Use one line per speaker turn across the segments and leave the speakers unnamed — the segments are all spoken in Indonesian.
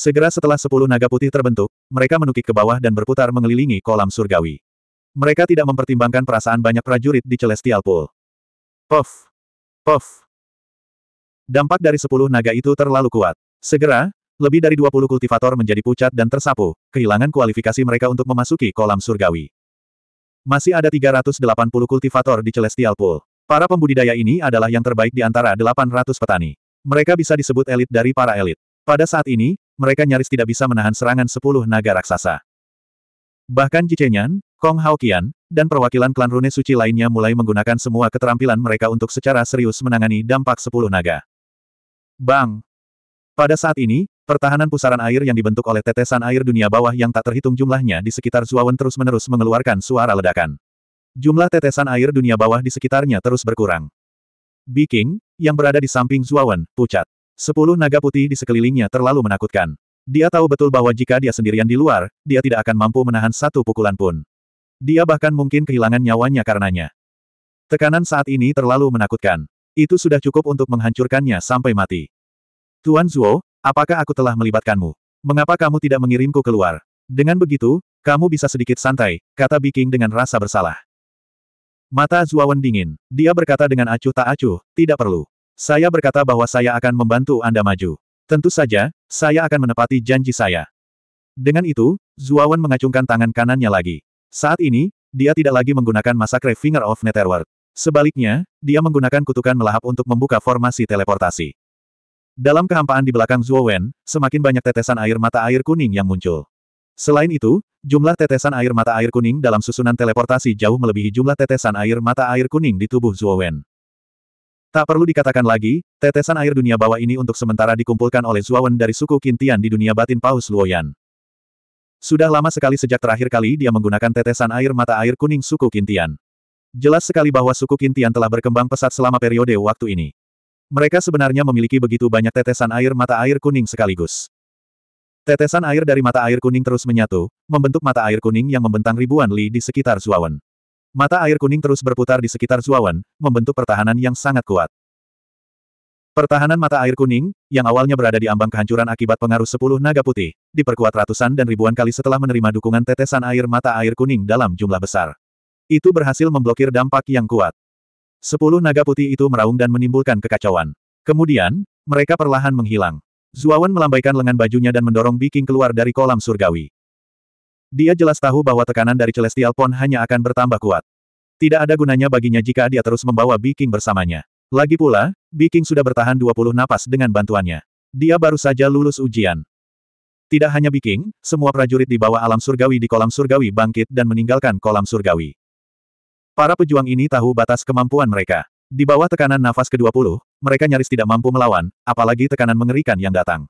Segera setelah sepuluh naga putih terbentuk, mereka menukik ke bawah dan berputar mengelilingi kolam surgawi. Mereka tidak mempertimbangkan perasaan banyak prajurit di Celestial Pool. Puff! Puff! Dampak dari sepuluh naga itu terlalu kuat. Segera, lebih dari dua puluh kultivator menjadi pucat dan tersapu, kehilangan kualifikasi mereka untuk memasuki kolam surgawi. Masih ada 380 kultivator di Celestial Pool. Para pembudidaya ini adalah yang terbaik di antara 800 petani. Mereka bisa disebut elit dari para elit. Pada saat ini, mereka nyaris tidak bisa menahan serangan sepuluh naga raksasa. Bahkan Jicenyan, Kong Haokian, dan perwakilan klan Rune Suci lainnya mulai menggunakan semua keterampilan mereka untuk secara serius menangani dampak sepuluh naga. Bang! Pada saat ini, pertahanan pusaran air yang dibentuk oleh tetesan air dunia bawah yang tak terhitung jumlahnya di sekitar Zuawan terus-menerus mengeluarkan suara ledakan. Jumlah tetesan air dunia bawah di sekitarnya terus berkurang. Biking, yang berada di samping Zuawan, pucat. Sepuluh naga putih di sekelilingnya terlalu menakutkan. Dia tahu betul bahwa jika dia sendirian di luar, dia tidak akan mampu menahan satu pukulan pun. Dia bahkan mungkin kehilangan nyawanya karenanya. Tekanan saat ini terlalu menakutkan. Itu sudah cukup untuk menghancurkannya sampai mati. Tuan Zuo, apakah aku telah melibatkanmu? Mengapa kamu tidak mengirimku keluar? Dengan begitu, kamu bisa sedikit santai, kata Biking dengan rasa bersalah. Mata Wen dingin. Dia berkata dengan acuh tak acuh, tidak perlu. Saya berkata bahwa saya akan membantu Anda maju. Tentu saja, saya akan menepati janji saya. Dengan itu, Zuawan mengacungkan tangan kanannya lagi. Saat ini, dia tidak lagi menggunakan masakre Finger of Netherworld. Sebaliknya, dia menggunakan kutukan melahap untuk membuka formasi teleportasi. Dalam kehampaan di belakang Zuowen, semakin banyak tetesan air mata air kuning yang muncul. Selain itu, jumlah tetesan air mata air kuning dalam susunan teleportasi jauh melebihi jumlah tetesan air mata air kuning di tubuh Zuowen. Tak perlu dikatakan lagi, tetesan air dunia bawah ini untuk sementara dikumpulkan oleh Zuawan dari suku Kintian di dunia batin Paus Luoyan. Sudah lama sekali sejak terakhir kali dia menggunakan tetesan air mata air kuning suku Kintian. Jelas sekali bahwa suku Kintian telah berkembang pesat selama periode waktu ini. Mereka sebenarnya memiliki begitu banyak tetesan air mata air kuning sekaligus. Tetesan air dari mata air kuning terus menyatu, membentuk mata air kuning yang membentang ribuan li di sekitar Zuawan. Mata air kuning terus berputar di sekitar Zuawan, membentuk pertahanan yang sangat kuat. Pertahanan mata air kuning, yang awalnya berada di ambang kehancuran akibat pengaruh sepuluh naga putih, diperkuat ratusan dan ribuan kali setelah menerima dukungan tetesan air mata air kuning dalam jumlah besar. Itu berhasil memblokir dampak yang kuat. Sepuluh naga putih itu meraung dan menimbulkan kekacauan. Kemudian, mereka perlahan menghilang. Zuawan melambaikan lengan bajunya dan mendorong Biking keluar dari kolam surgawi. Dia jelas tahu bahwa tekanan dari Celestial Pond hanya akan bertambah kuat. Tidak ada gunanya baginya jika dia terus membawa Biking bersamanya. Lagi pula, Biking sudah bertahan 20 napas dengan bantuannya. Dia baru saja lulus ujian. Tidak hanya Biking, semua prajurit di bawah alam surgawi di kolam surgawi bangkit dan meninggalkan kolam surgawi. Para pejuang ini tahu batas kemampuan mereka. Di bawah tekanan nafas ke-20, mereka nyaris tidak mampu melawan, apalagi tekanan mengerikan yang datang.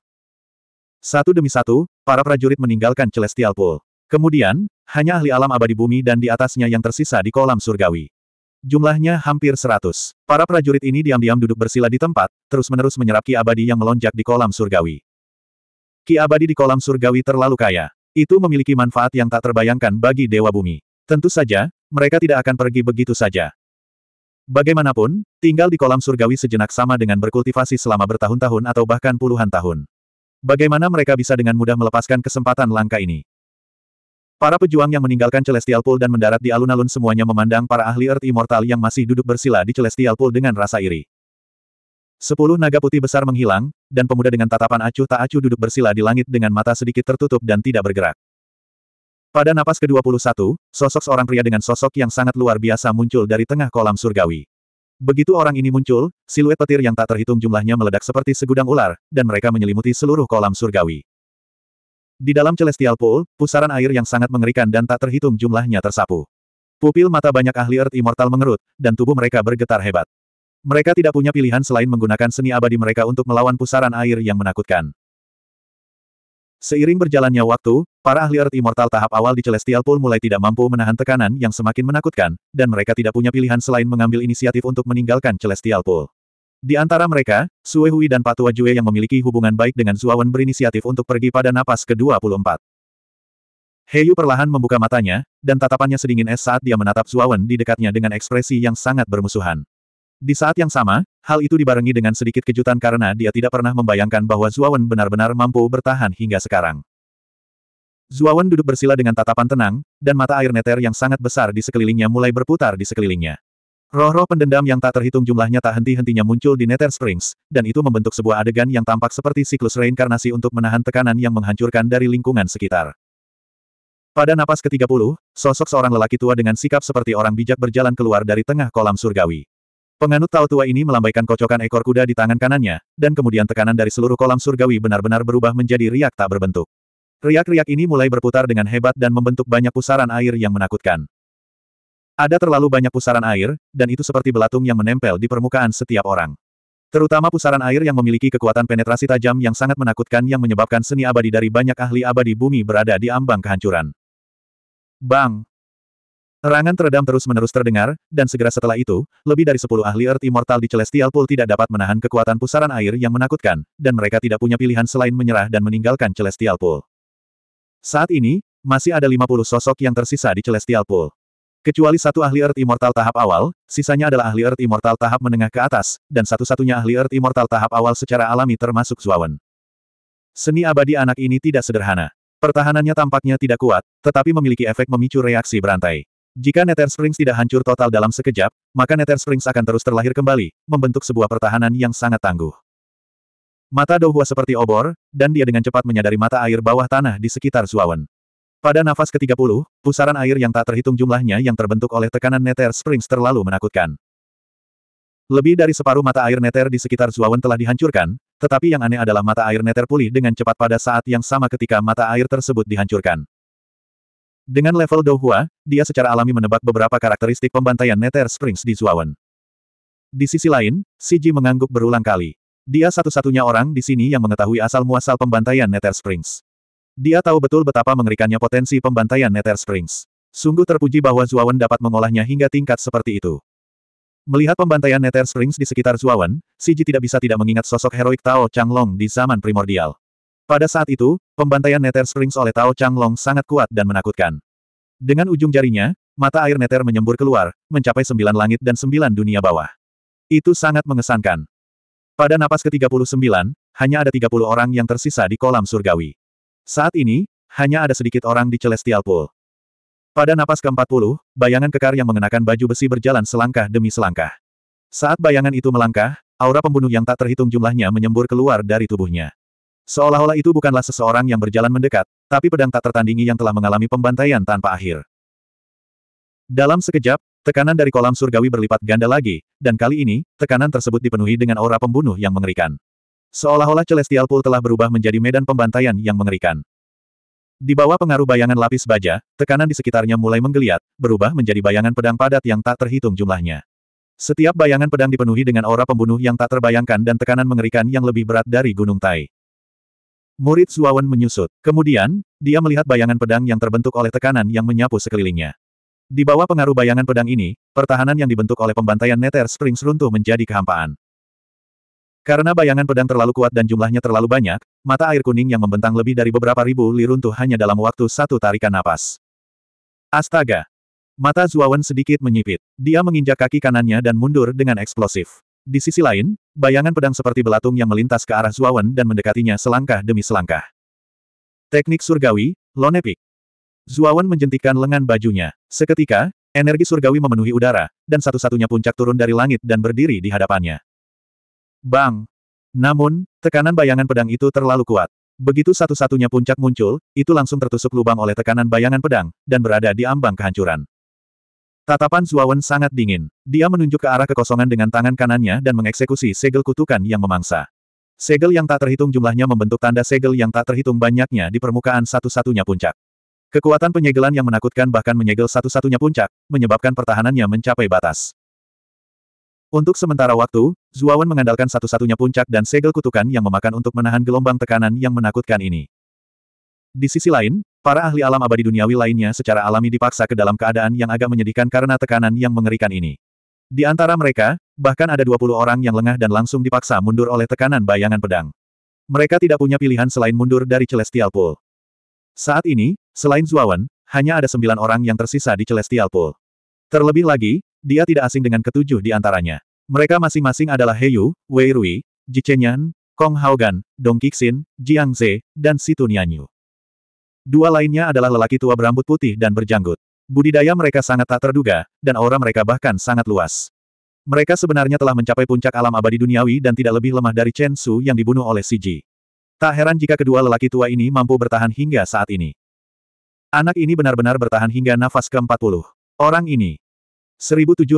Satu demi satu, para prajurit meninggalkan Celestial Pool. Kemudian, hanya ahli alam abadi bumi dan di atasnya yang tersisa di kolam surgawi. Jumlahnya hampir seratus. Para prajurit ini diam-diam duduk bersila di tempat, terus-menerus menyerap ki abadi yang melonjak di kolam surgawi. Ki abadi di kolam surgawi terlalu kaya. Itu memiliki manfaat yang tak terbayangkan bagi Dewa Bumi. Tentu saja, mereka tidak akan pergi begitu saja. Bagaimanapun, tinggal di kolam surgawi sejenak sama dengan berkultivasi selama bertahun-tahun atau bahkan puluhan tahun. Bagaimana mereka bisa dengan mudah melepaskan kesempatan langka ini? Para pejuang yang meninggalkan Celestial Pool dan mendarat di alun-alun semuanya memandang para ahli Earth Immortal yang masih duduk bersila di Celestial Pool dengan rasa iri. Sepuluh naga putih besar menghilang, dan pemuda dengan tatapan acuh tak acuh duduk bersila di langit dengan mata sedikit tertutup dan tidak bergerak. Pada napas ke-21, sosok seorang pria dengan sosok yang sangat luar biasa muncul dari tengah kolam surgawi. Begitu orang ini muncul, siluet petir yang tak terhitung jumlahnya meledak seperti segudang ular, dan mereka menyelimuti seluruh kolam surgawi. Di dalam Celestial Pool, pusaran air yang sangat mengerikan dan tak terhitung jumlahnya tersapu. Pupil mata banyak ahli Earth Immortal mengerut, dan tubuh mereka bergetar hebat. Mereka tidak punya pilihan selain menggunakan seni abadi mereka untuk melawan pusaran air yang menakutkan. Seiring berjalannya waktu, para ahli Earth Immortal tahap awal di Celestial Pool mulai tidak mampu menahan tekanan yang semakin menakutkan, dan mereka tidak punya pilihan selain mengambil inisiatif untuk meninggalkan Celestial Pool. Di antara mereka, Sue Hui dan Patua Jue yang memiliki hubungan baik dengan Zuawan berinisiatif untuk pergi pada napas ke-24. Heyu perlahan membuka matanya, dan tatapannya sedingin es saat dia menatap Zuawan di dekatnya dengan ekspresi yang sangat bermusuhan. Di saat yang sama, hal itu dibarengi dengan sedikit kejutan karena dia tidak pernah membayangkan bahwa Zuawan benar-benar mampu bertahan hingga sekarang. Zuawan duduk bersila dengan tatapan tenang, dan mata air neter yang sangat besar di sekelilingnya mulai berputar di sekelilingnya. Roh-roh pendendam yang tak terhitung jumlahnya tak henti-hentinya muncul di Nether Springs, dan itu membentuk sebuah adegan yang tampak seperti siklus reinkarnasi untuk menahan tekanan yang menghancurkan dari lingkungan sekitar. Pada napas ke-30, sosok seorang lelaki tua dengan sikap seperti orang bijak berjalan keluar dari tengah kolam surgawi. Penganut Tao tua ini melambaikan kocokan ekor kuda di tangan kanannya, dan kemudian tekanan dari seluruh kolam surgawi benar-benar berubah menjadi riak tak berbentuk. Riak-riak ini mulai berputar dengan hebat dan membentuk banyak pusaran air yang menakutkan. Ada terlalu banyak pusaran air, dan itu seperti belatung yang menempel di permukaan setiap orang. Terutama pusaran air yang memiliki kekuatan penetrasi tajam yang sangat menakutkan yang menyebabkan seni abadi dari banyak ahli abadi bumi berada di ambang kehancuran. Bang! Erangan teredam terus-menerus terdengar, dan segera setelah itu, lebih dari sepuluh ahli Earth Immortal di Celestial Pool tidak dapat menahan kekuatan pusaran air yang menakutkan, dan mereka tidak punya pilihan selain menyerah dan meninggalkan Celestial Pool. Saat ini, masih ada 50 sosok yang tersisa di Celestial Pool. Kecuali satu ahli Earth Immortal tahap awal, sisanya adalah ahli Earth Immortal tahap menengah ke atas, dan satu-satunya ahli Earth Immortal tahap awal secara alami termasuk Zuawan. Seni abadi anak ini tidak sederhana. Pertahanannya tampaknya tidak kuat, tetapi memiliki efek memicu reaksi berantai. Jika Nether Springs tidak hancur total dalam sekejap, maka Nether Springs akan terus terlahir kembali, membentuk sebuah pertahanan yang sangat tangguh. Mata Douhua seperti obor, dan dia dengan cepat menyadari mata air bawah tanah di sekitar Zuawan. Pada nafas ke-30, pusaran air yang tak terhitung jumlahnya yang terbentuk oleh tekanan Nether springs terlalu menakutkan. Lebih dari separuh mata air Nether di sekitar Zuawan telah dihancurkan, tetapi yang aneh adalah mata air Nether pulih dengan cepat pada saat yang sama ketika mata air tersebut dihancurkan. Dengan level Douhua, dia secara alami menebak beberapa karakteristik pembantaian Nether springs di Zuawan. Di sisi lain, Siji mengangguk berulang kali. Dia satu-satunya orang di sini yang mengetahui asal-muasal pembantaian Nether springs. Dia tahu betul betapa mengerikannya potensi pembantaian Nether Springs. Sungguh terpuji bahwa Zuawan dapat mengolahnya hingga tingkat seperti itu. Melihat pembantaian Nether Springs di sekitar Zuawan, Siji tidak bisa tidak mengingat sosok heroik Tao Changlong di zaman primordial. Pada saat itu, pembantaian Nether Springs oleh Tao Changlong sangat kuat dan menakutkan. Dengan ujung jarinya, mata air Nether menyembur keluar, mencapai sembilan langit dan sembilan dunia bawah. Itu sangat mengesankan. Pada napas ke-39, hanya ada 30 orang yang tersisa di kolam surgawi. Saat ini, hanya ada sedikit orang di Celestial Pool. Pada napas ke-40, bayangan kekar yang mengenakan baju besi berjalan selangkah demi selangkah. Saat bayangan itu melangkah, aura pembunuh yang tak terhitung jumlahnya menyembur keluar dari tubuhnya. Seolah-olah itu bukanlah seseorang yang berjalan mendekat, tapi pedang tak tertandingi yang telah mengalami pembantaian tanpa akhir. Dalam sekejap, tekanan dari kolam surgawi berlipat ganda lagi, dan kali ini, tekanan tersebut dipenuhi dengan aura pembunuh yang mengerikan. Seolah-olah Celestial Pool telah berubah menjadi medan pembantaian yang mengerikan. Di bawah pengaruh bayangan lapis baja, tekanan di sekitarnya mulai menggeliat, berubah menjadi bayangan pedang padat yang tak terhitung jumlahnya. Setiap bayangan pedang dipenuhi dengan aura pembunuh yang tak terbayangkan dan tekanan mengerikan yang lebih berat dari Gunung Tai. Murid Suawan menyusut. Kemudian, dia melihat bayangan pedang yang terbentuk oleh tekanan yang menyapu sekelilingnya. Di bawah pengaruh bayangan pedang ini, pertahanan yang dibentuk oleh pembantaian Nether Springs runtuh menjadi kehampaan. Karena bayangan pedang terlalu kuat dan jumlahnya terlalu banyak, mata air kuning yang membentang lebih dari beberapa ribu li runtuh hanya dalam waktu satu tarikan napas. Astaga! Mata Zuawan sedikit menyipit. Dia menginjak kaki kanannya dan mundur dengan eksplosif. Di sisi lain, bayangan pedang seperti belatung yang melintas ke arah Zuawan dan mendekatinya selangkah demi selangkah. Teknik surgawi, Lonepik. Zuawan menjentikan lengan bajunya. Seketika, energi surgawi memenuhi udara, dan satu-satunya puncak turun dari langit dan berdiri di hadapannya. Bang! Namun, tekanan bayangan pedang itu terlalu kuat. Begitu satu-satunya puncak muncul, itu langsung tertusuk lubang oleh tekanan bayangan pedang, dan berada di ambang kehancuran. Tatapan Zuawan sangat dingin. Dia menunjuk ke arah kekosongan dengan tangan kanannya dan mengeksekusi segel kutukan yang memangsa. Segel yang tak terhitung jumlahnya membentuk tanda segel yang tak terhitung banyaknya di permukaan satu-satunya puncak. Kekuatan penyegelan yang menakutkan bahkan menyegel satu-satunya puncak, menyebabkan pertahanannya mencapai batas. Untuk sementara waktu, Zuawan mengandalkan satu-satunya puncak dan segel kutukan yang memakan untuk menahan gelombang tekanan yang menakutkan ini. Di sisi lain, para ahli alam abadi duniawi lainnya secara alami dipaksa ke dalam keadaan yang agak menyedihkan karena tekanan yang mengerikan ini. Di antara mereka, bahkan ada 20 orang yang lengah dan langsung dipaksa mundur oleh tekanan bayangan pedang. Mereka tidak punya pilihan selain mundur dari Celestial Pool. Saat ini, selain Zuawan, hanya ada sembilan orang yang tersisa di Celestial Pool. Terlebih lagi, dia tidak asing dengan ketujuh di antaranya. Mereka masing-masing adalah Heyu, Wei Rui, Ji Chenyan, Kong Haogan, Dong Kixin, Jiang Ze, dan Situ Nianyu. Dua lainnya adalah lelaki tua berambut putih dan berjanggut. Budidaya mereka sangat tak terduga, dan aura mereka bahkan sangat luas. Mereka sebenarnya telah mencapai puncak alam abadi duniawi dan tidak lebih lemah dari Chen Su yang dibunuh oleh Si Ji. Tak heran jika kedua lelaki tua ini mampu bertahan hingga saat ini. Anak ini benar-benar bertahan hingga nafas ke-40. Orang ini. 1782.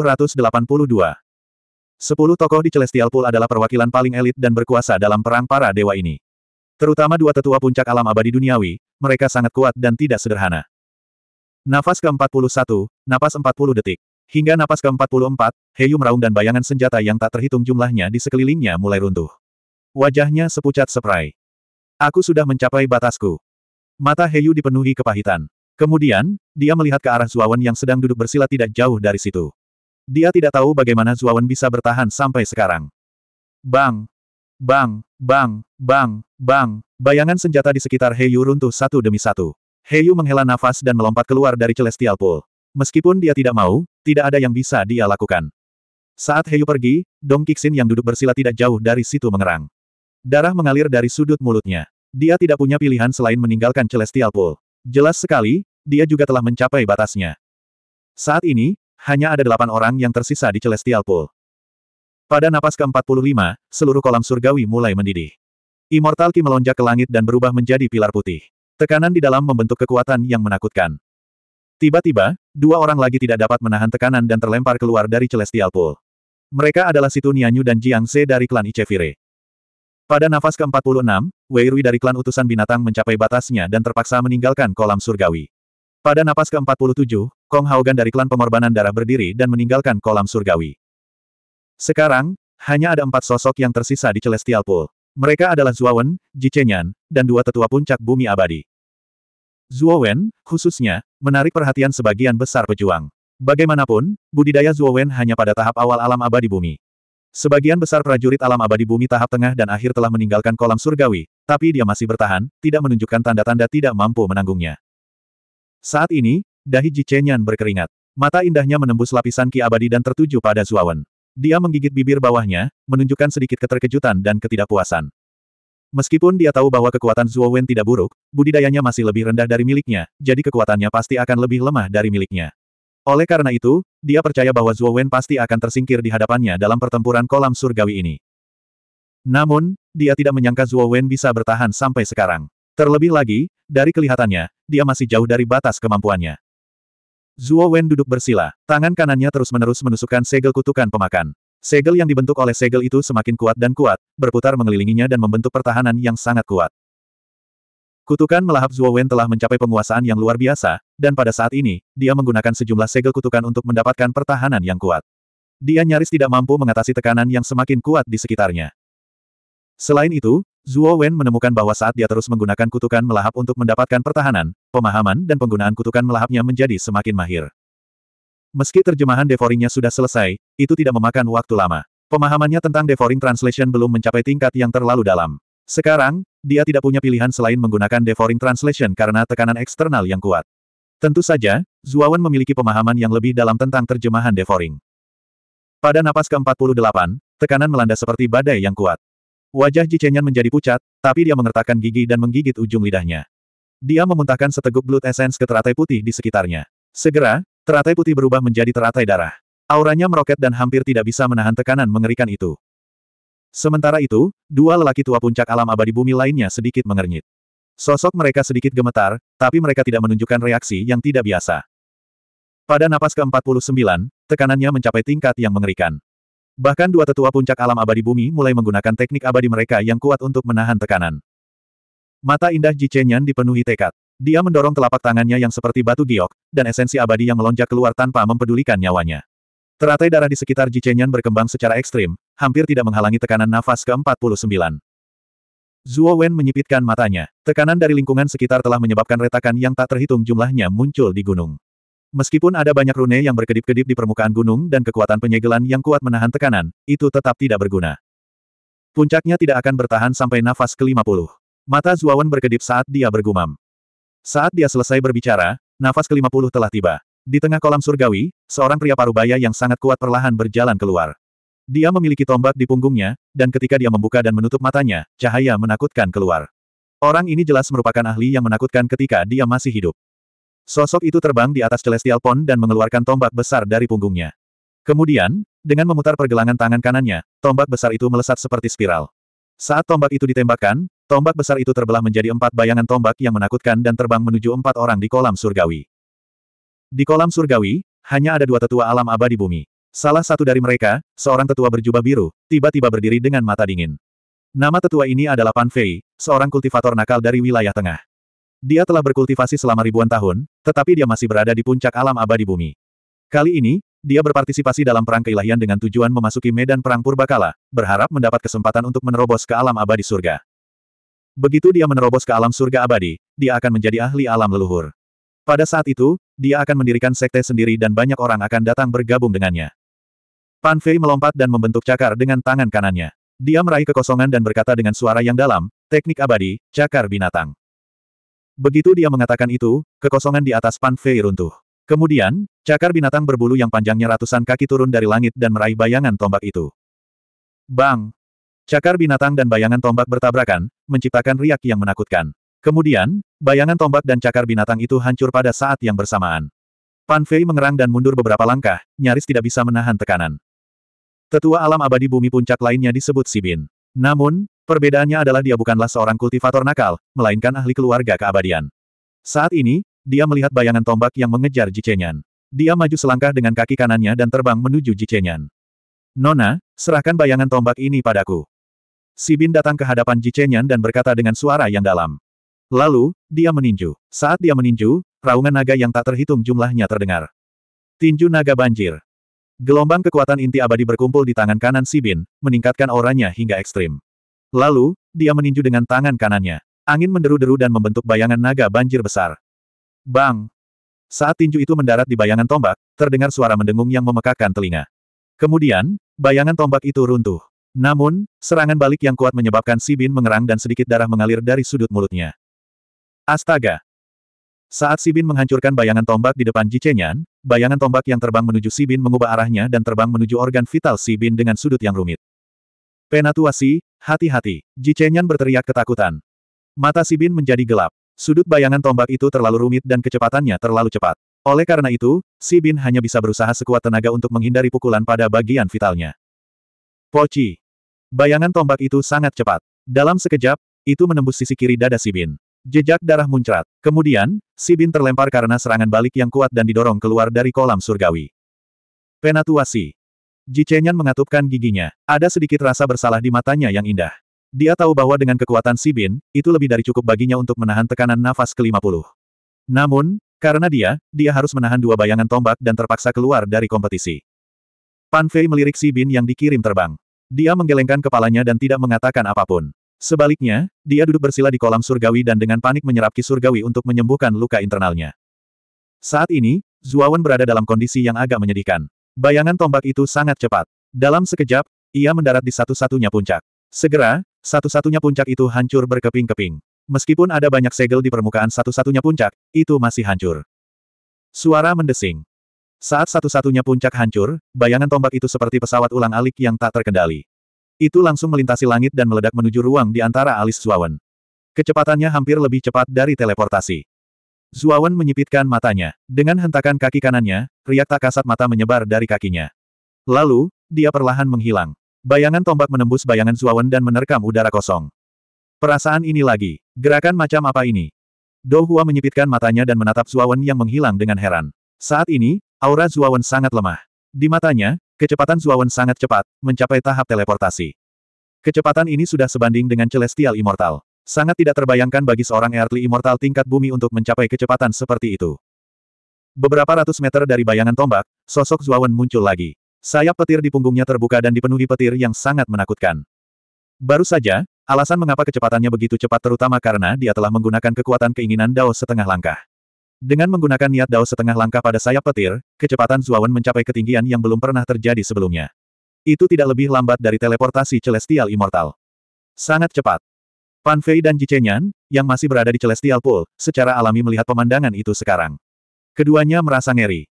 Sepuluh tokoh di Celestial Pool adalah perwakilan paling elit dan berkuasa dalam perang para dewa ini. Terutama dua tetua puncak alam abadi duniawi, mereka sangat kuat dan tidak sederhana. Nafas ke-41, napas 40 detik. Hingga napas ke-44, Heyu meraung dan bayangan senjata yang tak terhitung jumlahnya di sekelilingnya mulai runtuh. Wajahnya sepucat seprai. Aku sudah mencapai batasku. Mata Heyu dipenuhi kepahitan. Kemudian, dia melihat ke arah Zuawan yang sedang duduk bersila tidak jauh dari situ. Dia tidak tahu bagaimana Zuawan bisa bertahan sampai sekarang. Bang! Bang! Bang! Bang! Bang! Bayangan senjata di sekitar Heyu runtuh satu demi satu. Heyu menghela nafas dan melompat keluar dari Celestial Pool. Meskipun dia tidak mau, tidak ada yang bisa dia lakukan. Saat Heyu pergi, Dong Kixin yang duduk bersila tidak jauh dari situ mengerang. Darah mengalir dari sudut mulutnya. Dia tidak punya pilihan selain meninggalkan Celestial Pool. Jelas sekali, dia juga telah mencapai batasnya. Saat ini, hanya ada delapan orang yang tersisa di Celestial Pool. Pada napas ke-45, seluruh kolam surgawi mulai mendidih. Immortal Ki melonjak ke langit dan berubah menjadi pilar putih. Tekanan di dalam membentuk kekuatan yang menakutkan. Tiba-tiba, dua orang lagi tidak dapat menahan tekanan dan terlempar keluar dari Celestial Pool. Mereka adalah Situ Nianyu dan Jiang Ze dari klan Ichevire. Pada nafas ke-46, Wei Rui dari klan utusan binatang mencapai batasnya dan terpaksa meninggalkan kolam surgawi. Pada nafas ke-47, Kong Haogan dari klan pengorbanan darah berdiri dan meninggalkan kolam surgawi. Sekarang, hanya ada empat sosok yang tersisa di Celestial Pool. Mereka adalah Wen, Ji Chenyan, dan dua tetua puncak bumi abadi. Wen khususnya, menarik perhatian sebagian besar pejuang. Bagaimanapun, budidaya Wen hanya pada tahap awal alam abadi bumi. Sebagian besar prajurit alam abadi bumi tahap tengah dan akhir telah meninggalkan kolam surgawi, tapi dia masih bertahan, tidak menunjukkan tanda-tanda tidak mampu menanggungnya. Saat ini, dahi Jicenyan berkeringat. Mata indahnya menembus lapisan ki abadi dan tertuju pada Zuawan. Dia menggigit bibir bawahnya, menunjukkan sedikit keterkejutan dan ketidakpuasan. Meskipun dia tahu bahwa kekuatan Zuawan tidak buruk, budidayanya masih lebih rendah dari miliknya, jadi kekuatannya pasti akan lebih lemah dari miliknya. Oleh karena itu, dia percaya bahwa Zuo Wen pasti akan tersingkir di hadapannya dalam pertempuran kolam surgawi ini. Namun, dia tidak menyangka Zuo Wen bisa bertahan sampai sekarang. Terlebih lagi, dari kelihatannya, dia masih jauh dari batas kemampuannya. Zuo Wen duduk bersila, tangan kanannya terus-menerus menusukkan segel kutukan pemakan. Segel yang dibentuk oleh segel itu semakin kuat dan kuat, berputar mengelilinginya dan membentuk pertahanan yang sangat kuat. Kutukan melahap Zuo Wen telah mencapai penguasaan yang luar biasa, dan pada saat ini, dia menggunakan sejumlah segel kutukan untuk mendapatkan pertahanan yang kuat. Dia nyaris tidak mampu mengatasi tekanan yang semakin kuat di sekitarnya. Selain itu, Zuo Wen menemukan bahwa saat dia terus menggunakan kutukan melahap untuk mendapatkan pertahanan, pemahaman dan penggunaan kutukan melahapnya menjadi semakin mahir. Meski terjemahan devorinya sudah selesai, itu tidak memakan waktu lama. Pemahamannya tentang devoring translation belum mencapai tingkat yang terlalu dalam. Sekarang, dia tidak punya pilihan selain menggunakan devouring translation karena tekanan eksternal yang kuat. Tentu saja, Zuawan memiliki pemahaman yang lebih dalam tentang terjemahan devouring. Pada napas ke-48, tekanan melanda seperti badai yang kuat. Wajah Jichenyan menjadi pucat, tapi dia mengertakkan gigi dan menggigit ujung lidahnya. Dia memuntahkan seteguk blood essence ke teratai putih di sekitarnya. Segera, teratai putih berubah menjadi teratai darah. Auranya meroket dan hampir tidak bisa menahan tekanan mengerikan itu. Sementara itu, dua lelaki tua puncak alam abadi bumi lainnya sedikit mengernyit. Sosok mereka sedikit gemetar, tapi mereka tidak menunjukkan reaksi yang tidak biasa. Pada napas ke-49, tekanannya mencapai tingkat yang mengerikan. Bahkan dua tetua puncak alam abadi bumi mulai menggunakan teknik abadi mereka yang kuat untuk menahan tekanan. Mata indah Jichenyan dipenuhi tekad. Dia mendorong telapak tangannya yang seperti batu giok, dan esensi abadi yang melonjak keluar tanpa mempedulikan nyawanya. Teratai darah di sekitar Chenyan berkembang secara ekstrim, hampir tidak menghalangi tekanan nafas ke-49. Zuo Wen menyipitkan matanya. Tekanan dari lingkungan sekitar telah menyebabkan retakan yang tak terhitung jumlahnya muncul di gunung. Meskipun ada banyak rune yang berkedip-kedip di permukaan gunung dan kekuatan penyegelan yang kuat menahan tekanan, itu tetap tidak berguna. Puncaknya tidak akan bertahan sampai nafas ke-50. Mata Wen berkedip saat dia bergumam. Saat dia selesai berbicara, nafas ke-50 telah tiba. Di tengah kolam surgawi, seorang pria parubaya yang sangat kuat perlahan berjalan keluar. Dia memiliki tombak di punggungnya, dan ketika dia membuka dan menutup matanya, cahaya menakutkan keluar. Orang ini jelas merupakan ahli yang menakutkan ketika dia masih hidup. Sosok itu terbang di atas Celestial Pond dan mengeluarkan tombak besar dari punggungnya. Kemudian, dengan memutar pergelangan tangan kanannya, tombak besar itu melesat seperti spiral. Saat tombak itu ditembakkan, tombak besar itu terbelah menjadi empat bayangan tombak yang menakutkan dan terbang menuju empat orang di kolam surgawi. Di kolam surgawi, hanya ada dua tetua alam abadi bumi. Salah satu dari mereka, seorang tetua berjubah biru, tiba-tiba berdiri dengan mata dingin. Nama tetua ini adalah Pan Fei, seorang kultivator nakal dari wilayah tengah. Dia telah berkultivasi selama ribuan tahun, tetapi dia masih berada di puncak alam abadi bumi. Kali ini, dia berpartisipasi dalam perang keilahian dengan tujuan memasuki medan perang purbakala, berharap mendapat kesempatan untuk menerobos ke alam abadi surga. Begitu dia menerobos ke alam surga abadi, dia akan menjadi ahli alam leluhur. Pada saat itu, dia akan mendirikan sekte sendiri dan banyak orang akan datang bergabung dengannya. Pan Fei melompat dan membentuk cakar dengan tangan kanannya. Dia meraih kekosongan dan berkata dengan suara yang dalam, teknik abadi, cakar binatang. Begitu dia mengatakan itu, kekosongan di atas Pan Fei runtuh. Kemudian, cakar binatang berbulu yang panjangnya ratusan kaki turun dari langit dan meraih bayangan tombak itu. Bang! Cakar binatang dan bayangan tombak bertabrakan, menciptakan riak yang menakutkan. Kemudian, bayangan tombak dan cakar binatang itu hancur pada saat yang bersamaan. Pan Fei mengerang dan mundur beberapa langkah, nyaris tidak bisa menahan tekanan. Tetua alam abadi bumi puncak lainnya disebut Sibin. Namun, perbedaannya adalah dia bukanlah seorang kultivator nakal, melainkan ahli keluarga keabadian. Saat ini, dia melihat bayangan tombak yang mengejar Jicenyan. Dia maju selangkah dengan kaki kanannya dan terbang menuju Jicenyan. Nona, serahkan bayangan tombak ini padaku. Sibin datang ke hadapan Jicenyan dan berkata dengan suara yang dalam. Lalu, dia meninju. Saat dia meninju, raungan naga yang tak terhitung jumlahnya terdengar. Tinju naga banjir. Gelombang kekuatan inti abadi berkumpul di tangan kanan Sibin, meningkatkan auranya hingga ekstrim. Lalu, dia meninju dengan tangan kanannya. Angin menderu-deru dan membentuk bayangan naga banjir besar. Bang! Saat tinju itu mendarat di bayangan tombak, terdengar suara mendengung yang memekakkan telinga. Kemudian, bayangan tombak itu runtuh. Namun, serangan balik yang kuat menyebabkan Sibin mengerang dan sedikit darah mengalir dari sudut mulutnya. Astaga! Saat Sibin menghancurkan bayangan tombak di depan Jicenyan, bayangan tombak yang terbang menuju Sibin mengubah arahnya dan terbang menuju organ vital Sibin dengan sudut yang rumit. Penatuasi, hati-hati, Jicenyan berteriak ketakutan. Mata Sibin menjadi gelap. Sudut bayangan tombak itu terlalu rumit dan kecepatannya terlalu cepat. Oleh karena itu, Sibin hanya bisa berusaha sekuat tenaga untuk menghindari pukulan pada bagian vitalnya. Poci. Bayangan tombak itu sangat cepat. Dalam sekejap, itu menembus sisi kiri dada Sibin. Jejak darah muncrat. Kemudian, Sibin terlempar karena serangan balik yang kuat dan didorong keluar dari kolam surgawi. Penatuasi. Chenyan mengatupkan giginya. Ada sedikit rasa bersalah di matanya yang indah. Dia tahu bahwa dengan kekuatan Sibin, itu lebih dari cukup baginya untuk menahan tekanan nafas ke-50. Namun, karena dia, dia harus menahan dua bayangan tombak dan terpaksa keluar dari kompetisi. Pan Fei melirik Sibin yang dikirim terbang. Dia menggelengkan kepalanya dan tidak mengatakan apapun. Sebaliknya, dia duduk bersila di kolam surgawi dan dengan panik menyerap ki surgawi untuk menyembuhkan luka internalnya. Saat ini, Zuawan berada dalam kondisi yang agak menyedihkan. Bayangan tombak itu sangat cepat. Dalam sekejap, ia mendarat di satu-satunya puncak. Segera, satu-satunya puncak itu hancur berkeping-keping. Meskipun ada banyak segel di permukaan satu-satunya puncak, itu masih hancur. Suara mendesing. Saat satu-satunya puncak hancur, bayangan tombak itu seperti pesawat ulang alik yang tak terkendali. Itu langsung melintasi langit dan meledak menuju ruang di antara alis Zuawan. Kecepatannya hampir lebih cepat dari teleportasi. Zuawan menyipitkan matanya. Dengan hentakan kaki kanannya, riak tak kasat mata menyebar dari kakinya. Lalu, dia perlahan menghilang. Bayangan tombak menembus bayangan Zuawan dan menerkam udara kosong. Perasaan ini lagi. Gerakan macam apa ini? Dohua menyipitkan matanya dan menatap Zuawan yang menghilang dengan heran. Saat ini, aura Zuawan sangat lemah. Di matanya, Kecepatan Zuawan sangat cepat, mencapai tahap teleportasi. Kecepatan ini sudah sebanding dengan Celestial Immortal. Sangat tidak terbayangkan bagi seorang Earthly Immortal tingkat bumi untuk mencapai kecepatan seperti itu. Beberapa ratus meter dari bayangan tombak, sosok Zuawan muncul lagi. Sayap petir di punggungnya terbuka dan dipenuhi petir yang sangat menakutkan. Baru saja, alasan mengapa kecepatannya begitu cepat terutama karena dia telah menggunakan kekuatan keinginan Dao setengah langkah. Dengan menggunakan niat dao setengah langkah pada sayap petir, kecepatan Zuawan mencapai ketinggian yang belum pernah terjadi sebelumnya. Itu tidak lebih lambat dari teleportasi Celestial Immortal. Sangat cepat. Pan Fei dan Ji Chenyan, yang masih berada di Celestial Pool, secara alami melihat pemandangan itu sekarang. Keduanya merasa ngeri.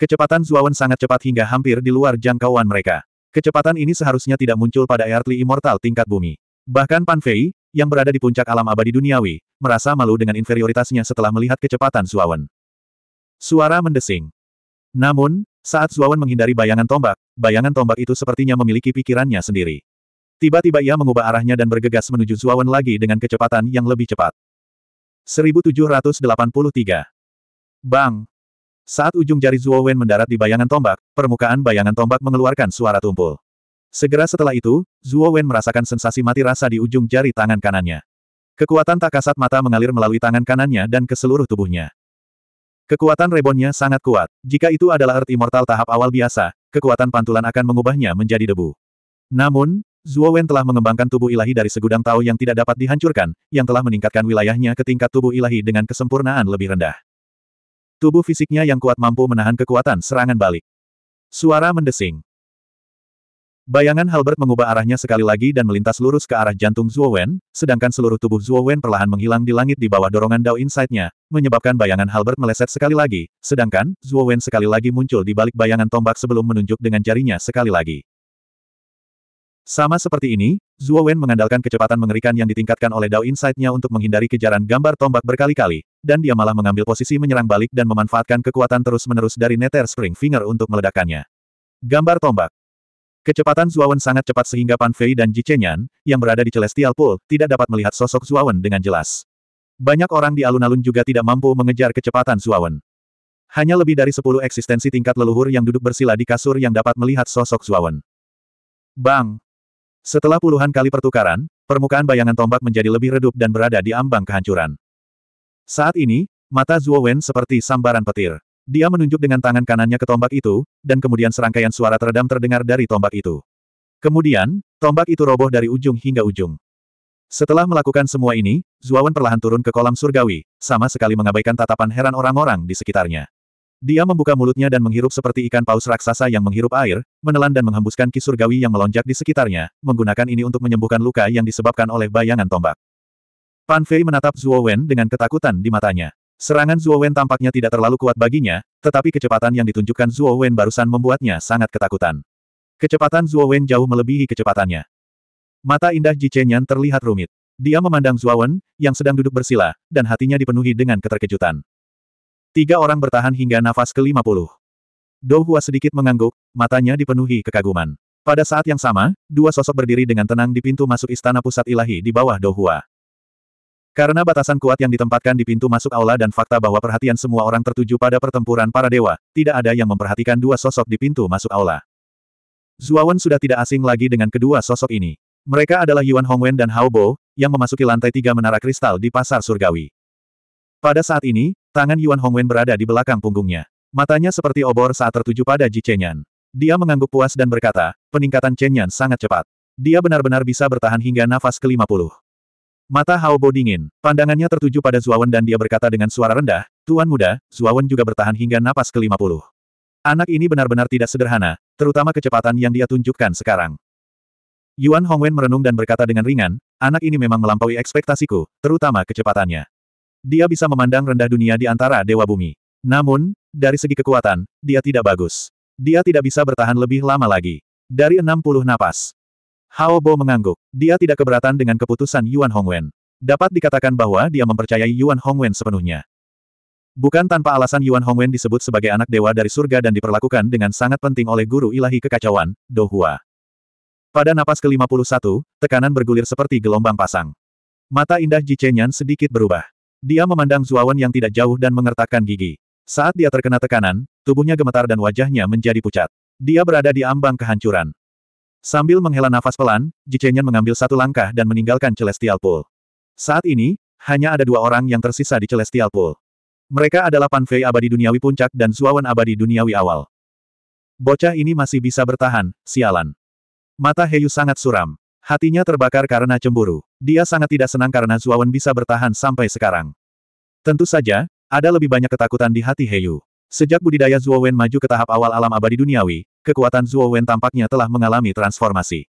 Kecepatan Zuawan sangat cepat hingga hampir di luar jangkauan mereka. Kecepatan ini seharusnya tidak muncul pada Earthly Immortal tingkat bumi. Bahkan Pan Fei, yang berada di puncak alam abadi duniawi, merasa malu dengan inferioritasnya setelah melihat kecepatan Suawan. Suara mendesing. Namun, saat Suawan menghindari bayangan tombak, bayangan tombak itu sepertinya memiliki pikirannya sendiri. Tiba-tiba ia mengubah arahnya dan bergegas menuju Suawan lagi dengan kecepatan yang lebih cepat. 1783. Bang! Saat ujung jari Zuowen mendarat di bayangan tombak, permukaan bayangan tombak mengeluarkan suara tumpul. Segera setelah itu, Zuo Wen merasakan sensasi mati rasa di ujung jari tangan kanannya. Kekuatan tak kasat mata mengalir melalui tangan kanannya dan ke seluruh tubuhnya. Kekuatan rebonnya sangat kuat. Jika itu adalah Earth Immortal tahap awal biasa, kekuatan pantulan akan mengubahnya menjadi debu. Namun, Zuo Wen telah mengembangkan tubuh ilahi dari segudang tau yang tidak dapat dihancurkan, yang telah meningkatkan wilayahnya ke tingkat tubuh ilahi dengan kesempurnaan lebih rendah. Tubuh fisiknya yang kuat mampu menahan kekuatan serangan balik. Suara mendesing. Bayangan Halbert mengubah arahnya sekali lagi dan melintas lurus ke arah jantung Zhuo Wen, sedangkan seluruh tubuh Zhuo Wen perlahan menghilang di langit di bawah dorongan Dao Insight-nya, menyebabkan bayangan Halbert meleset sekali lagi, sedangkan Zhuo Wen sekali lagi muncul di balik bayangan tombak sebelum menunjuk dengan jarinya sekali lagi. Sama seperti ini, Zhuo Wen mengandalkan kecepatan mengerikan yang ditingkatkan oleh Dao Insight-nya untuk menghindari kejaran gambar tombak berkali-kali, dan dia malah mengambil posisi menyerang balik dan memanfaatkan kekuatan terus-menerus dari Nether Spring Finger untuk meledakkannya. Gambar tombak Kecepatan Zuawan sangat cepat sehingga Pan Fei dan Ji Chenyan, yang berada di Celestial Pool, tidak dapat melihat sosok Zuawan dengan jelas. Banyak orang di alun-alun juga tidak mampu mengejar kecepatan Zuawan. Hanya lebih dari sepuluh eksistensi tingkat leluhur yang duduk bersila di kasur yang dapat melihat sosok Zuawan. Bang! Setelah puluhan kali pertukaran, permukaan bayangan tombak menjadi lebih redup dan berada di ambang kehancuran. Saat ini, mata Zuawan seperti sambaran petir. Dia menunjuk dengan tangan kanannya ke tombak itu, dan kemudian serangkaian suara teredam terdengar dari tombak itu. Kemudian, tombak itu roboh dari ujung hingga ujung. Setelah melakukan semua ini, Zuawan perlahan turun ke kolam surgawi, sama sekali mengabaikan tatapan heran orang-orang di sekitarnya. Dia membuka mulutnya dan menghirup seperti ikan paus raksasa yang menghirup air, menelan dan menghembuskan ki surgawi yang melonjak di sekitarnya, menggunakan ini untuk menyembuhkan luka yang disebabkan oleh bayangan tombak. Pan Fei menatap Zuo dengan ketakutan di matanya. Serangan Zuo Wen tampaknya tidak terlalu kuat baginya, tetapi kecepatan yang ditunjukkan Zuo Wen barusan membuatnya sangat ketakutan. Kecepatan Zuo Wen jauh melebihi kecepatannya. Mata indah Ji Chenyan terlihat rumit. Dia memandang Zuo Wen, yang sedang duduk bersila, dan hatinya dipenuhi dengan keterkejutan. Tiga orang bertahan hingga nafas ke-50. Dou Hua sedikit mengangguk, matanya dipenuhi kekaguman. Pada saat yang sama, dua sosok berdiri dengan tenang di pintu masuk istana pusat ilahi di bawah Dou Hua. Karena batasan kuat yang ditempatkan di pintu masuk aula dan fakta bahwa perhatian semua orang tertuju pada pertempuran para dewa, tidak ada yang memperhatikan dua sosok di pintu masuk aula. Zuawan sudah tidak asing lagi dengan kedua sosok ini. Mereka adalah Yuan Hongwen dan Hao Bo, yang memasuki lantai tiga menara kristal di pasar surgawi. Pada saat ini, tangan Yuan Hongwen berada di belakang punggungnya. Matanya seperti obor saat tertuju pada Ji Chenyan. Dia mengangguk puas dan berkata, peningkatan Chenyan sangat cepat. Dia benar-benar bisa bertahan hingga nafas ke-50. Mata Hao Bo dingin, pandangannya tertuju pada Zuawan dan dia berkata dengan suara rendah, Tuan muda, Zuawan juga bertahan hingga napas ke-50. Anak ini benar-benar tidak sederhana, terutama kecepatan yang dia tunjukkan sekarang. Yuan Hongwen merenung dan berkata dengan ringan, anak ini memang melampaui ekspektasiku, terutama kecepatannya. Dia bisa memandang rendah dunia di antara dewa bumi. Namun, dari segi kekuatan, dia tidak bagus. Dia tidak bisa bertahan lebih lama lagi. Dari 60 napas, Hao Bo mengangguk. Dia tidak keberatan dengan keputusan Yuan Hongwen. Dapat dikatakan bahwa dia mempercayai Yuan Hongwen sepenuhnya. Bukan tanpa alasan Yuan Hongwen disebut sebagai anak dewa dari surga dan diperlakukan dengan sangat penting oleh guru ilahi kekacauan, Dohua. Pada napas ke-51, tekanan bergulir seperti gelombang pasang. Mata indah Ji Chenyan sedikit berubah. Dia memandang Zuawan yang tidak jauh dan mengertakkan gigi. Saat dia terkena tekanan, tubuhnya gemetar dan wajahnya menjadi pucat. Dia berada di ambang kehancuran. Sambil menghela nafas pelan, Jichenyan mengambil satu langkah dan meninggalkan Celestial Pool. Saat ini, hanya ada dua orang yang tersisa di Celestial Pool. Mereka adalah Panfei abadi duniawi puncak dan Zuawan abadi duniawi awal. Bocah ini masih bisa bertahan, sialan. Mata Heyu sangat suram. Hatinya terbakar karena cemburu. Dia sangat tidak senang karena Zuawan bisa bertahan sampai sekarang. Tentu saja, ada lebih banyak ketakutan di hati Heyu. Sejak budidaya Zuawan maju ke tahap awal alam abadi duniawi, kekuatan Zuo Wen tampaknya telah mengalami transformasi.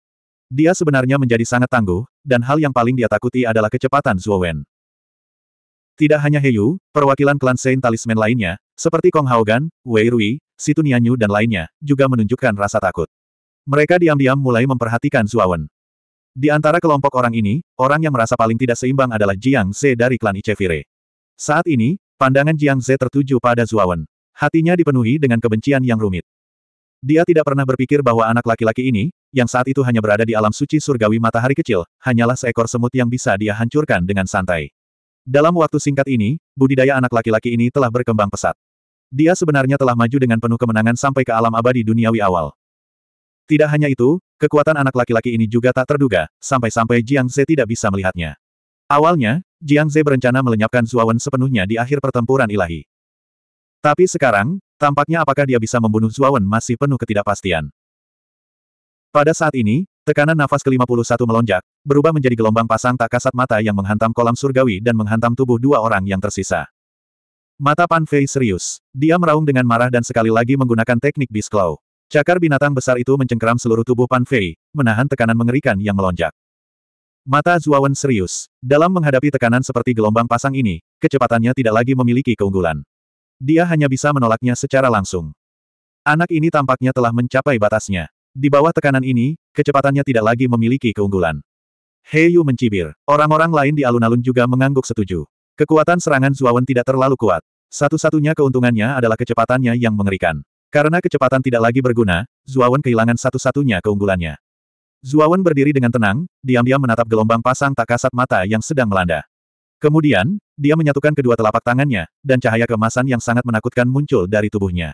Dia sebenarnya menjadi sangat tangguh, dan hal yang paling dia takuti adalah kecepatan Zuo Wen. Tidak hanya Heyu, perwakilan klan Saint Talisman lainnya, seperti Kong Haogan, Wei Rui, Situ Nianyu dan lainnya, juga menunjukkan rasa takut. Mereka diam-diam mulai memperhatikan Wen. Di antara kelompok orang ini, orang yang merasa paling tidak seimbang adalah Jiang Ze dari klan Ichevire. Saat ini, pandangan Jiang Ze tertuju pada Wen. Hatinya dipenuhi dengan kebencian yang rumit. Dia tidak pernah berpikir bahwa anak laki-laki ini, yang saat itu hanya berada di alam suci surgawi matahari kecil, hanyalah seekor semut yang bisa dia hancurkan dengan santai. Dalam waktu singkat ini, budidaya anak laki-laki ini telah berkembang pesat. Dia sebenarnya telah maju dengan penuh kemenangan sampai ke alam abadi duniawi awal. Tidak hanya itu, kekuatan anak laki-laki ini juga tak terduga, sampai-sampai Jiang Zhe tidak bisa melihatnya. Awalnya, Jiang Zhe berencana melenyapkan Zuawan sepenuhnya di akhir pertempuran ilahi. Tapi sekarang, Tampaknya apakah dia bisa membunuh Zuawan masih penuh ketidakpastian. Pada saat ini, tekanan nafas ke-51 melonjak, berubah menjadi gelombang pasang tak kasat mata yang menghantam kolam surgawi dan menghantam tubuh dua orang yang tersisa. Mata Pan Fei serius. Dia meraung dengan marah dan sekali lagi menggunakan teknik claw. Cakar binatang besar itu mencengkeram seluruh tubuh Pan Fei, menahan tekanan mengerikan yang melonjak. Mata Zuawan serius. Dalam menghadapi tekanan seperti gelombang pasang ini, kecepatannya tidak lagi memiliki keunggulan. Dia hanya bisa menolaknya secara langsung. Anak ini tampaknya telah mencapai batasnya. Di bawah tekanan ini, kecepatannya tidak lagi memiliki keunggulan. Heyu mencibir. Orang-orang lain di alun-alun juga mengangguk setuju. Kekuatan serangan Zuawan tidak terlalu kuat. Satu-satunya keuntungannya adalah kecepatannya yang mengerikan. Karena kecepatan tidak lagi berguna, Zuawan kehilangan satu-satunya keunggulannya. Zuawan berdiri dengan tenang, diam-diam menatap gelombang pasang tak kasat mata yang sedang melanda. Kemudian, dia menyatukan kedua telapak tangannya, dan cahaya kemasan yang sangat menakutkan muncul dari tubuhnya.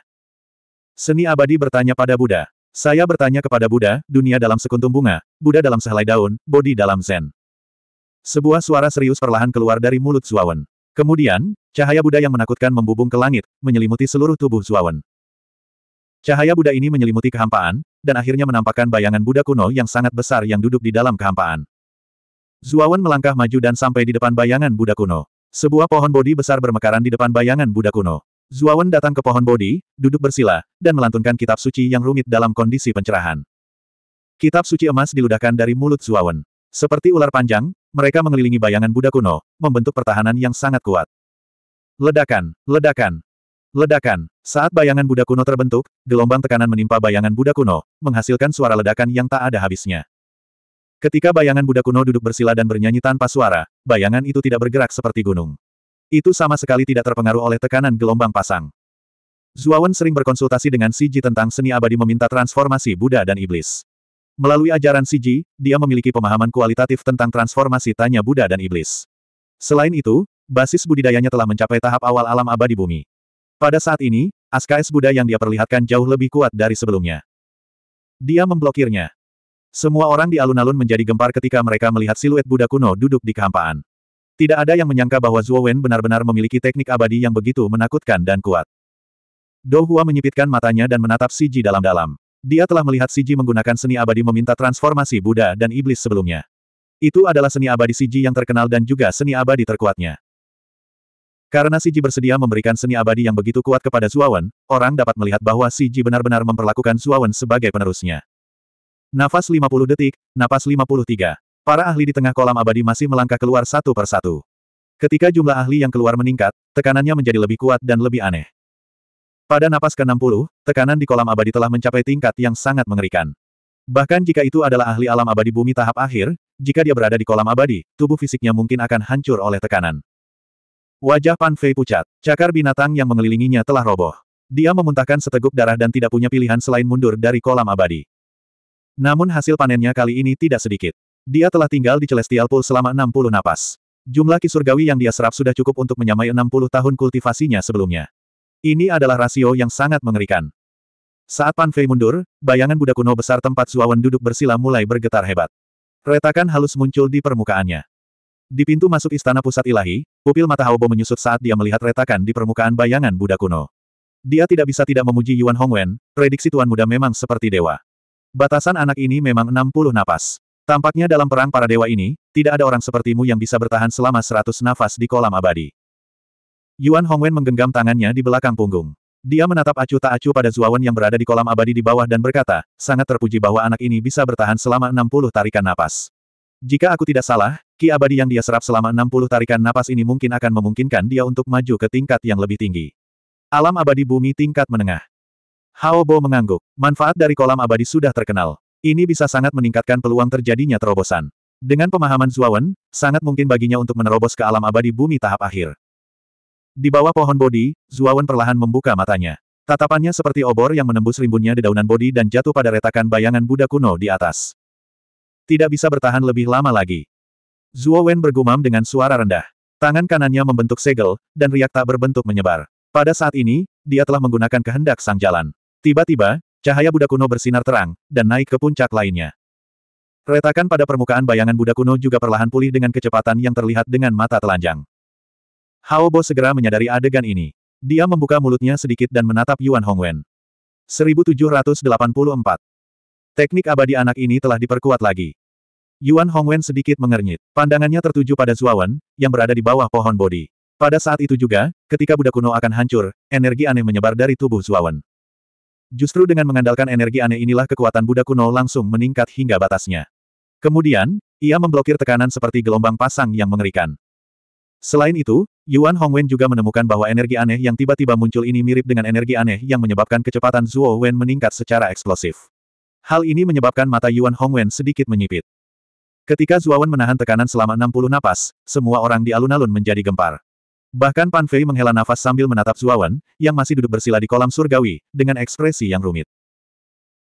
Seni abadi bertanya pada Buddha. Saya bertanya kepada Buddha, dunia dalam sekuntum bunga, Buddha dalam sehelai daun, bodi dalam Zen. Sebuah suara serius perlahan keluar dari mulut Zuawan. Kemudian, cahaya Buddha yang menakutkan membubung ke langit, menyelimuti seluruh tubuh Zuawan. Cahaya Buddha ini menyelimuti kehampaan, dan akhirnya menampakkan bayangan Buddha kuno yang sangat besar yang duduk di dalam kehampaan. Zuawan melangkah maju dan sampai di depan bayangan Buddha kuno. Sebuah pohon bodi besar bermekaran di depan bayangan Buddha kuno. Zuawan datang ke pohon bodi, duduk bersila, dan melantunkan kitab suci yang rumit dalam kondisi pencerahan. Kitab suci emas diludahkan dari mulut Zuawan. Seperti ular panjang, mereka mengelilingi bayangan Buddha kuno, membentuk pertahanan yang sangat kuat. Ledakan, ledakan, Ledakan. Saat bayangan Buddha kuno terbentuk, gelombang tekanan menimpa bayangan Buddha kuno, menghasilkan suara ledakan yang tak ada habisnya. Ketika bayangan Buddha kuno duduk bersila dan bernyanyi tanpa suara, bayangan itu tidak bergerak seperti gunung. Itu sama sekali tidak terpengaruh oleh tekanan gelombang pasang. Zuawan sering berkonsultasi dengan Siji tentang seni abadi meminta transformasi Buddha dan Iblis. Melalui ajaran Siji, dia memiliki pemahaman kualitatif tentang transformasi tanya Buddha dan Iblis. Selain itu, basis budidayanya telah mencapai tahap awal alam abadi bumi. Pada saat ini, SKS Buddha yang dia perlihatkan jauh lebih kuat dari sebelumnya. Dia memblokirnya. Semua orang di alun-alun menjadi gempar ketika mereka melihat siluet Buddha kuno duduk di kehampaan. Tidak ada yang menyangka bahwa Zhuo Wen benar-benar memiliki teknik abadi yang begitu menakutkan dan kuat. Dou Hua menyipitkan matanya dan menatap Si Ji dalam-dalam. Dia telah melihat Si Ji menggunakan seni abadi meminta transformasi Buddha dan Iblis sebelumnya. Itu adalah seni abadi Si Ji yang terkenal dan juga seni abadi terkuatnya. Karena Si Ji bersedia memberikan seni abadi yang begitu kuat kepada Wen, orang dapat melihat bahwa Si Ji benar-benar memperlakukan Wen sebagai penerusnya. Nafas 50 detik, napas 53. Para ahli di tengah kolam abadi masih melangkah keluar satu per satu. Ketika jumlah ahli yang keluar meningkat, tekanannya menjadi lebih kuat dan lebih aneh. Pada napas ke-60, tekanan di kolam abadi telah mencapai tingkat yang sangat mengerikan. Bahkan jika itu adalah ahli alam abadi bumi tahap akhir, jika dia berada di kolam abadi, tubuh fisiknya mungkin akan hancur oleh tekanan. Wajah Pan Fei pucat, cakar binatang yang mengelilinginya telah roboh. Dia memuntahkan seteguk darah dan tidak punya pilihan selain mundur dari kolam abadi. Namun hasil panennya kali ini tidak sedikit. Dia telah tinggal di Celestial Pool selama 60 napas. Jumlah kisurgawi yang dia serap sudah cukup untuk menyamai 60 tahun kultivasinya sebelumnya. Ini adalah rasio yang sangat mengerikan. Saat Pan Fei mundur, bayangan Buddha kuno besar tempat Zuawan duduk bersila mulai bergetar hebat. Retakan halus muncul di permukaannya. Di pintu masuk istana pusat ilahi, pupil mata Haobo menyusut saat dia melihat retakan di permukaan bayangan Buddha kuno. Dia tidak bisa tidak memuji Yuan Hongwen, prediksi Tuan Muda memang seperti dewa. Batasan anak ini memang 60 napas. Tampaknya dalam perang para dewa ini, tidak ada orang sepertimu yang bisa bertahan selama 100 nafas di kolam abadi. Yuan Hongwen menggenggam tangannya di belakang punggung. Dia menatap acu tak acuh pada Zuawan yang berada di kolam abadi di bawah dan berkata, sangat terpuji bahwa anak ini bisa bertahan selama 60 tarikan napas. Jika aku tidak salah, ki abadi yang dia serap selama 60 tarikan napas ini mungkin akan memungkinkan dia untuk maju ke tingkat yang lebih tinggi. Alam abadi bumi tingkat menengah. Hao Bo mengangguk. Manfaat dari kolam abadi sudah terkenal. Ini bisa sangat meningkatkan peluang terjadinya terobosan. Dengan pemahaman Zuawan, sangat mungkin baginya untuk menerobos ke alam abadi bumi tahap akhir. Di bawah pohon bodi, Zuawan perlahan membuka matanya. Tatapannya seperti obor yang menembus rimbunnya dedaunan bodi dan jatuh pada retakan bayangan Buddha kuno di atas. Tidak bisa bertahan lebih lama lagi. Zuowen bergumam dengan suara rendah. Tangan kanannya membentuk segel, dan riak tak berbentuk menyebar. Pada saat ini, dia telah menggunakan kehendak sang jalan. Tiba-tiba, cahaya Buddha kuno bersinar terang, dan naik ke puncak lainnya. Retakan pada permukaan bayangan Buddha kuno juga perlahan pulih dengan kecepatan yang terlihat dengan mata telanjang. Hao Bo segera menyadari adegan ini. Dia membuka mulutnya sedikit dan menatap Yuan Hongwen. 1784. Teknik abadi anak ini telah diperkuat lagi. Yuan Hongwen sedikit mengernyit. Pandangannya tertuju pada Zuawan, yang berada di bawah pohon bodi. Pada saat itu juga, ketika Buddha kuno akan hancur, energi aneh menyebar dari tubuh Zuawan. Justru dengan mengandalkan energi aneh inilah kekuatan Buddha kuno langsung meningkat hingga batasnya. Kemudian, ia memblokir tekanan seperti gelombang pasang yang mengerikan. Selain itu, Yuan Hongwen juga menemukan bahwa energi aneh yang tiba-tiba muncul ini mirip dengan energi aneh yang menyebabkan kecepatan Zuo Wen meningkat secara eksplosif. Hal ini menyebabkan mata Yuan Hongwen sedikit menyipit. Ketika Wen menahan tekanan selama 60 napas, semua orang di alun-alun menjadi gempar. Bahkan Pan Fei menghela nafas sambil menatap Zuawan, yang masih duduk bersila di kolam surgawi, dengan ekspresi yang rumit.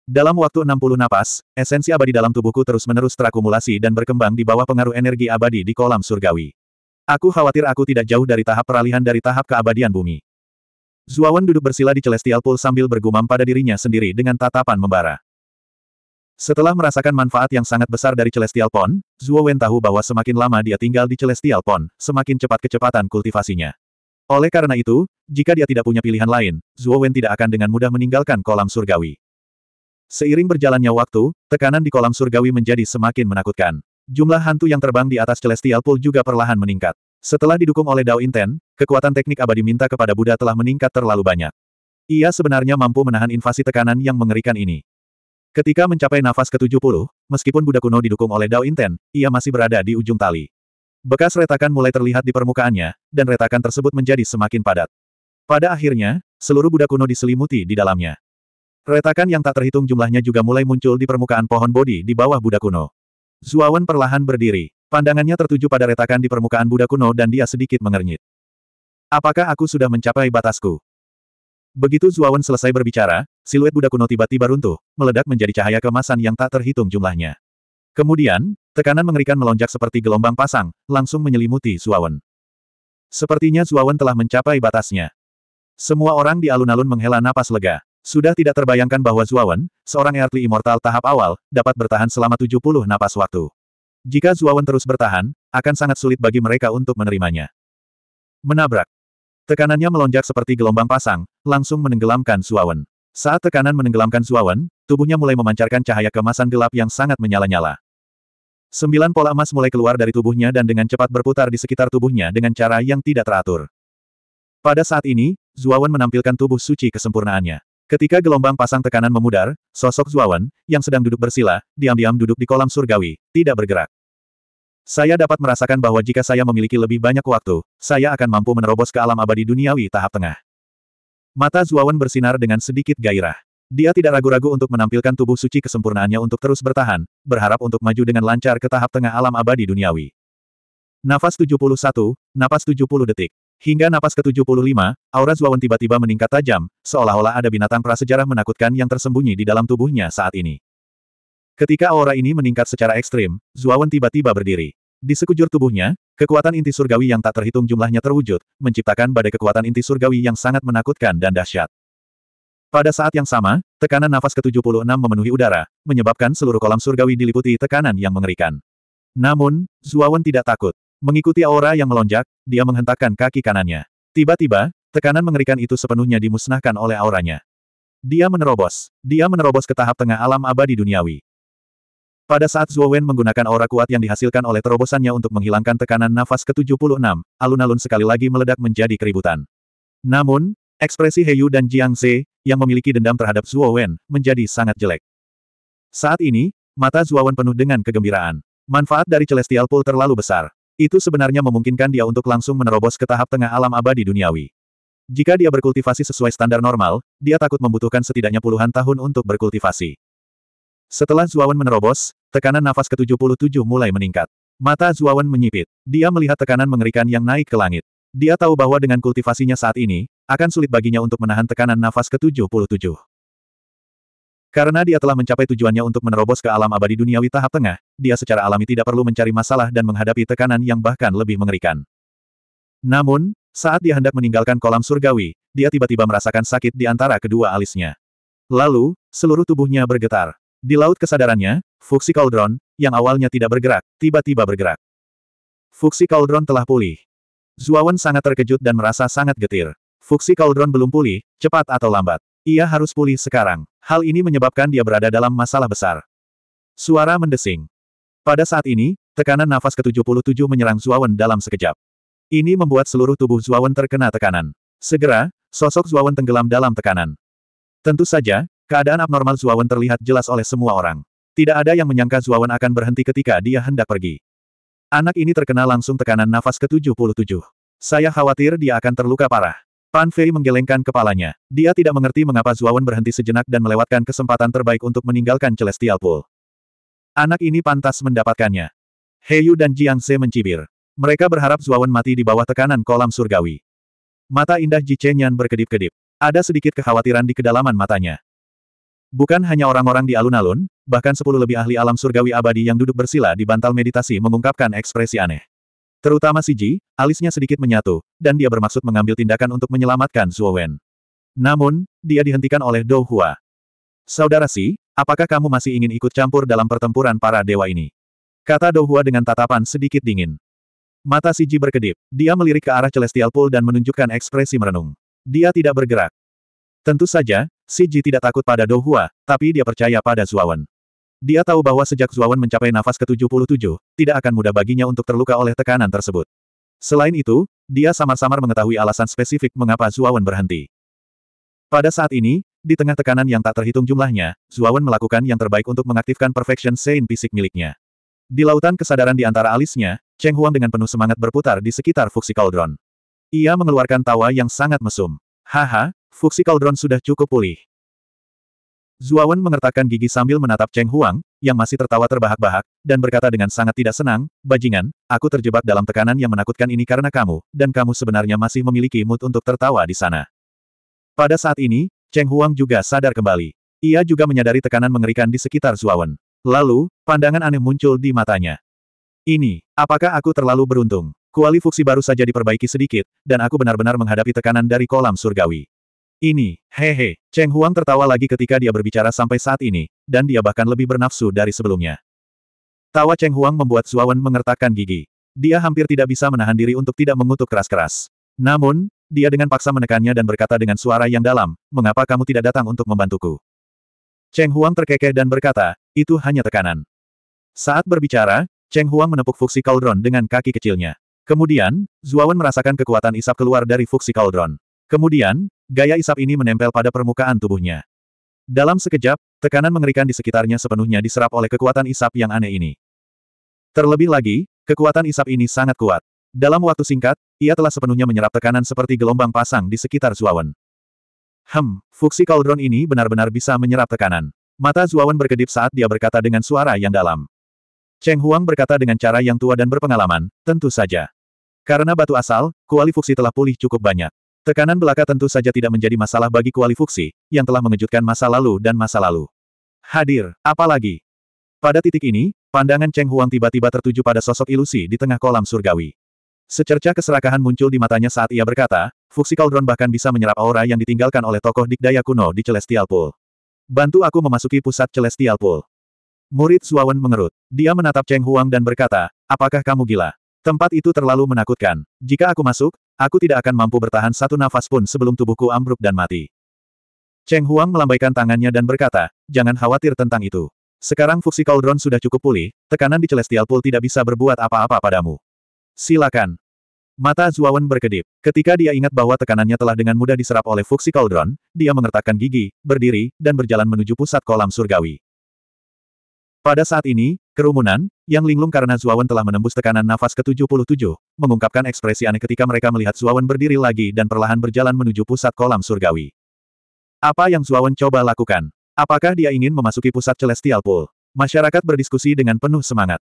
Dalam waktu 60 napas, esensi abadi dalam tubuhku terus-menerus terakumulasi dan berkembang di bawah pengaruh energi abadi di kolam surgawi. Aku khawatir aku tidak jauh dari tahap peralihan dari tahap keabadian bumi. Zuawan duduk bersila di Celestial Pool sambil bergumam pada dirinya sendiri dengan tatapan membara. Setelah merasakan manfaat yang sangat besar dari Celestial Pond, Zhuo Wen tahu bahwa semakin lama dia tinggal di Celestial Pond, semakin cepat kecepatan kultivasinya. Oleh karena itu, jika dia tidak punya pilihan lain, Zhuo Wen tidak akan dengan mudah meninggalkan kolam surgawi. Seiring berjalannya waktu, tekanan di kolam surgawi menjadi semakin menakutkan. Jumlah hantu yang terbang di atas Celestial Pool juga perlahan meningkat. Setelah didukung oleh Dao Inten, kekuatan teknik abadi minta kepada Buddha telah meningkat terlalu banyak. Ia sebenarnya mampu menahan invasi tekanan yang mengerikan ini. Ketika mencapai nafas ke-70, meskipun Buddha kuno didukung oleh Dao Inten, ia masih berada di ujung tali. Bekas retakan mulai terlihat di permukaannya, dan retakan tersebut menjadi semakin padat. Pada akhirnya, seluruh Buddha kuno diselimuti di dalamnya. Retakan yang tak terhitung jumlahnya juga mulai muncul di permukaan pohon bodi di bawah Buddha kuno. Zuawan perlahan berdiri. Pandangannya tertuju pada retakan di permukaan Buddha kuno dan dia sedikit mengernyit. Apakah aku sudah mencapai batasku? Begitu Zuawan selesai berbicara, siluet Buddha kuno tiba-tiba runtuh, meledak menjadi cahaya kemasan yang tak terhitung jumlahnya. Kemudian, tekanan mengerikan melonjak seperti gelombang pasang, langsung menyelimuti Zuawan. Sepertinya Zuawan telah mencapai batasnya. Semua orang di alun-alun menghela napas lega. Sudah tidak terbayangkan bahwa Zuawan, seorang Earthly Immortal tahap awal, dapat bertahan selama 70 napas waktu. Jika Zuawan terus bertahan, akan sangat sulit bagi mereka untuk menerimanya. Menabrak. Tekanannya melonjak seperti gelombang pasang, langsung menenggelamkan Suawen. Saat tekanan menenggelamkan Suawen, tubuhnya mulai memancarkan cahaya kemasan gelap yang sangat menyala-nyala. Sembilan pola emas mulai keluar dari tubuhnya dan dengan cepat berputar di sekitar tubuhnya dengan cara yang tidak teratur. Pada saat ini, Zuawan menampilkan tubuh suci kesempurnaannya. Ketika gelombang pasang tekanan memudar, sosok Zuawan, yang sedang duduk bersila, diam-diam duduk di kolam surgawi, tidak bergerak. Saya dapat merasakan bahwa jika saya memiliki lebih banyak waktu, saya akan mampu menerobos ke alam abadi duniawi tahap tengah. Mata Zuawan bersinar dengan sedikit gairah. Dia tidak ragu-ragu untuk menampilkan tubuh suci kesempurnaannya untuk terus bertahan, berharap untuk maju dengan lancar ke tahap tengah alam abadi duniawi. Nafas 71, napas 70 detik. Hingga napas ke-75, aura Zuawan tiba-tiba meningkat tajam, seolah-olah ada binatang prasejarah menakutkan yang tersembunyi di dalam tubuhnya saat ini. Ketika aura ini meningkat secara ekstrim, Zuawan tiba-tiba berdiri. Di sekujur tubuhnya, kekuatan inti surgawi yang tak terhitung jumlahnya terwujud, menciptakan badai kekuatan inti surgawi yang sangat menakutkan dan dahsyat. Pada saat yang sama, tekanan nafas ke-76 memenuhi udara, menyebabkan seluruh kolam surgawi diliputi tekanan yang mengerikan. Namun, Zuawan tidak takut. Mengikuti aura yang melonjak, dia menghentakkan kaki kanannya. Tiba-tiba, tekanan mengerikan itu sepenuhnya dimusnahkan oleh auranya. Dia menerobos. Dia menerobos ke tahap tengah alam abadi duniawi. Pada saat Zhuo Wen menggunakan aura kuat yang dihasilkan oleh terobosannya untuk menghilangkan tekanan nafas ke-76, alun-alun sekali lagi meledak menjadi keributan. Namun, ekspresi He Yu dan Jiang Ze, yang memiliki dendam terhadap Zhuo Wen, menjadi sangat jelek. Saat ini, mata Zhuo Wen penuh dengan kegembiraan. Manfaat dari Celestial Pool terlalu besar. Itu sebenarnya memungkinkan dia untuk langsung menerobos ke tahap tengah alam abadi duniawi. Jika dia berkultivasi sesuai standar normal, dia takut membutuhkan setidaknya puluhan tahun untuk berkultivasi. Setelah Zuawan menerobos, tekanan nafas ke-77 mulai meningkat. Mata Zuawan menyipit. Dia melihat tekanan mengerikan yang naik ke langit. Dia tahu bahwa dengan kultivasinya saat ini, akan sulit baginya untuk menahan tekanan nafas ke-77. Karena dia telah mencapai tujuannya untuk menerobos ke alam abadi duniawi tahap tengah, dia secara alami tidak perlu mencari masalah dan menghadapi tekanan yang bahkan lebih mengerikan. Namun, saat dia hendak meninggalkan kolam surgawi, dia tiba-tiba merasakan sakit di antara kedua alisnya. Lalu, seluruh tubuhnya bergetar. Di laut kesadarannya, Fuxi Cauldron, yang awalnya tidak bergerak, tiba-tiba bergerak. Fuxi Cauldron telah pulih. Zuawan sangat terkejut dan merasa sangat getir. Fuxi Cauldron belum pulih, cepat atau lambat. Ia harus pulih sekarang. Hal ini menyebabkan dia berada dalam masalah besar. Suara mendesing. Pada saat ini, tekanan nafas ke-77 menyerang Zuawan dalam sekejap. Ini membuat seluruh tubuh Zuawan terkena tekanan. Segera, sosok Zuawan tenggelam dalam tekanan. Tentu saja, Keadaan abnormal Zuawan terlihat jelas oleh semua orang. Tidak ada yang menyangka Zuawan akan berhenti ketika dia hendak pergi. Anak ini terkena langsung tekanan nafas ke-77. Saya khawatir dia akan terluka parah. Pan Fei menggelengkan kepalanya. Dia tidak mengerti mengapa Zuawan berhenti sejenak dan melewatkan kesempatan terbaik untuk meninggalkan Celestial Pool. Anak ini pantas mendapatkannya. Heyu dan Jiang Se mencibir. Mereka berharap Zuawan mati di bawah tekanan kolam surgawi. Mata indah Ji Chenyan berkedip-kedip. Ada sedikit kekhawatiran di kedalaman matanya. Bukan hanya orang-orang di alun-alun, bahkan sepuluh lebih ahli alam surgawi abadi yang duduk bersila di bantal meditasi mengungkapkan ekspresi aneh. Terutama si Ji, alisnya sedikit menyatu, dan dia bermaksud mengambil tindakan untuk menyelamatkan Zuo Wen. Namun, dia dihentikan oleh Dou Hua. Saudara Si, apakah kamu masih ingin ikut campur dalam pertempuran para dewa ini? Kata Dou Hua dengan tatapan sedikit dingin. Mata si Ji berkedip, dia melirik ke arah Celestial Pool dan menunjukkan ekspresi merenung. Dia tidak bergerak. Tentu saja, Si Ji tidak takut pada Dou Hua, tapi dia percaya pada Zuawan. Dia tahu bahwa sejak Zuawan mencapai nafas ke-77, tidak akan mudah baginya untuk terluka oleh tekanan tersebut. Selain itu, dia samar-samar mengetahui alasan spesifik mengapa Zuawan berhenti. Pada saat ini, di tengah tekanan yang tak terhitung jumlahnya, Zuawan melakukan yang terbaik untuk mengaktifkan Perfection Saint fisik miliknya. Di lautan kesadaran di antara alisnya, Cheng Huang dengan penuh semangat berputar di sekitar Fuxi Cauldron. Ia mengeluarkan tawa yang sangat mesum. Haha, Fuksi Cauldron sudah cukup pulih. Zuawan mengertakkan gigi sambil menatap Cheng Huang, yang masih tertawa terbahak-bahak, dan berkata dengan sangat tidak senang, Bajingan, aku terjebak dalam tekanan yang menakutkan ini karena kamu, dan kamu sebenarnya masih memiliki mood untuk tertawa di sana. Pada saat ini, Cheng Huang juga sadar kembali. Ia juga menyadari tekanan mengerikan di sekitar Zuawan. Lalu, pandangan aneh muncul di matanya. Ini, apakah aku terlalu beruntung? Kuali fuksi baru saja diperbaiki sedikit, dan aku benar-benar menghadapi tekanan dari kolam surgawi. Ini, hehe, Cheng Huang tertawa lagi ketika dia berbicara sampai saat ini, dan dia bahkan lebih bernafsu dari sebelumnya. Tawa Cheng Huang membuat Zuawan mengertakkan gigi. Dia hampir tidak bisa menahan diri untuk tidak mengutuk keras-keras. Namun, dia dengan paksa menekannya dan berkata dengan suara yang dalam, mengapa kamu tidak datang untuk membantuku? Cheng Huang terkekeh dan berkata, itu hanya tekanan. Saat berbicara, Cheng Huang menepuk fuksi cauldron dengan kaki kecilnya. Kemudian, Zuawan merasakan kekuatan isap keluar dari fuksi cauldron. Kemudian, gaya isap ini menempel pada permukaan tubuhnya. Dalam sekejap, tekanan mengerikan di sekitarnya sepenuhnya diserap oleh kekuatan isap yang aneh ini. Terlebih lagi, kekuatan isap ini sangat kuat. Dalam waktu singkat, ia telah sepenuhnya menyerap tekanan seperti gelombang pasang di sekitar Zuawan. Hem, fuksi kaldron ini benar-benar bisa menyerap tekanan. Mata Zuawan berkedip saat dia berkata dengan suara yang dalam. Cheng Huang berkata dengan cara yang tua dan berpengalaman, tentu saja. Karena batu asal, kuali fuksi telah pulih cukup banyak. Tekanan belaka tentu saja tidak menjadi masalah bagi kualifikasi yang telah mengejutkan masa lalu dan masa lalu. Hadir, apalagi? Pada titik ini, pandangan Cheng Huang tiba-tiba tertuju pada sosok ilusi di tengah kolam surgawi. Secerca keserakahan muncul di matanya saat ia berkata, Fuksi Cauldron bahkan bisa menyerap aura yang ditinggalkan oleh tokoh dikdaya kuno di Celestial Pool. Bantu aku memasuki pusat Celestial Pool. Murid Suawan mengerut. Dia menatap Cheng Huang dan berkata, apakah kamu gila? Tempat itu terlalu menakutkan. Jika aku masuk, aku tidak akan mampu bertahan satu nafas pun sebelum tubuhku ambruk dan mati. Cheng Huang melambaikan tangannya dan berkata, jangan khawatir tentang itu. Sekarang fuksi Cauldron sudah cukup pulih, tekanan di Celestial Pool tidak bisa berbuat apa-apa padamu. Silakan. Mata Zuawan berkedip. Ketika dia ingat bahwa tekanannya telah dengan mudah diserap oleh fuksi Cauldron, dia mengertakkan gigi, berdiri, dan berjalan menuju pusat kolam surgawi. Pada saat ini, kerumunan, yang linglung karena Zuawan telah menembus tekanan nafas ke-77, mengungkapkan ekspresi aneh ketika mereka melihat Zuawan berdiri lagi dan perlahan berjalan menuju pusat kolam surgawi. Apa yang Zuawan coba lakukan? Apakah dia ingin memasuki pusat Celestial Pool? Masyarakat berdiskusi dengan penuh semangat.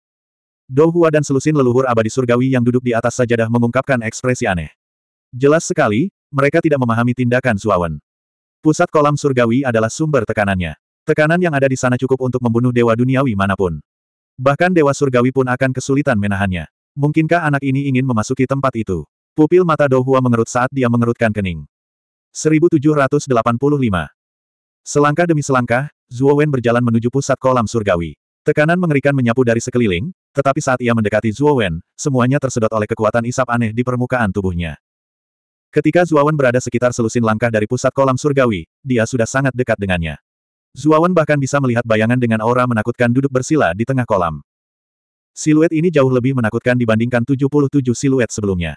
Dohua dan selusin leluhur abadi surgawi yang duduk di atas sajadah mengungkapkan ekspresi aneh. Jelas sekali, mereka tidak memahami tindakan Zuawan. Pusat kolam surgawi adalah sumber tekanannya. Tekanan yang ada di sana cukup untuk membunuh dewa duniawi manapun. Bahkan dewa surgawi pun akan kesulitan menahannya. Mungkinkah anak ini ingin memasuki tempat itu? Pupil mata Dohua mengerut saat dia mengerutkan kening. 1785 Selangkah demi selangkah, Zuo Wen berjalan menuju pusat kolam surgawi. Tekanan mengerikan menyapu dari sekeliling, tetapi saat ia mendekati Zuo Wen, semuanya tersedot oleh kekuatan isap aneh di permukaan tubuhnya. Ketika Zuo Wen berada sekitar selusin langkah dari pusat kolam surgawi, dia sudah sangat dekat dengannya. Zuawan bahkan bisa melihat bayangan dengan aura menakutkan duduk bersila di tengah kolam. Siluet ini jauh lebih menakutkan dibandingkan 77 siluet sebelumnya.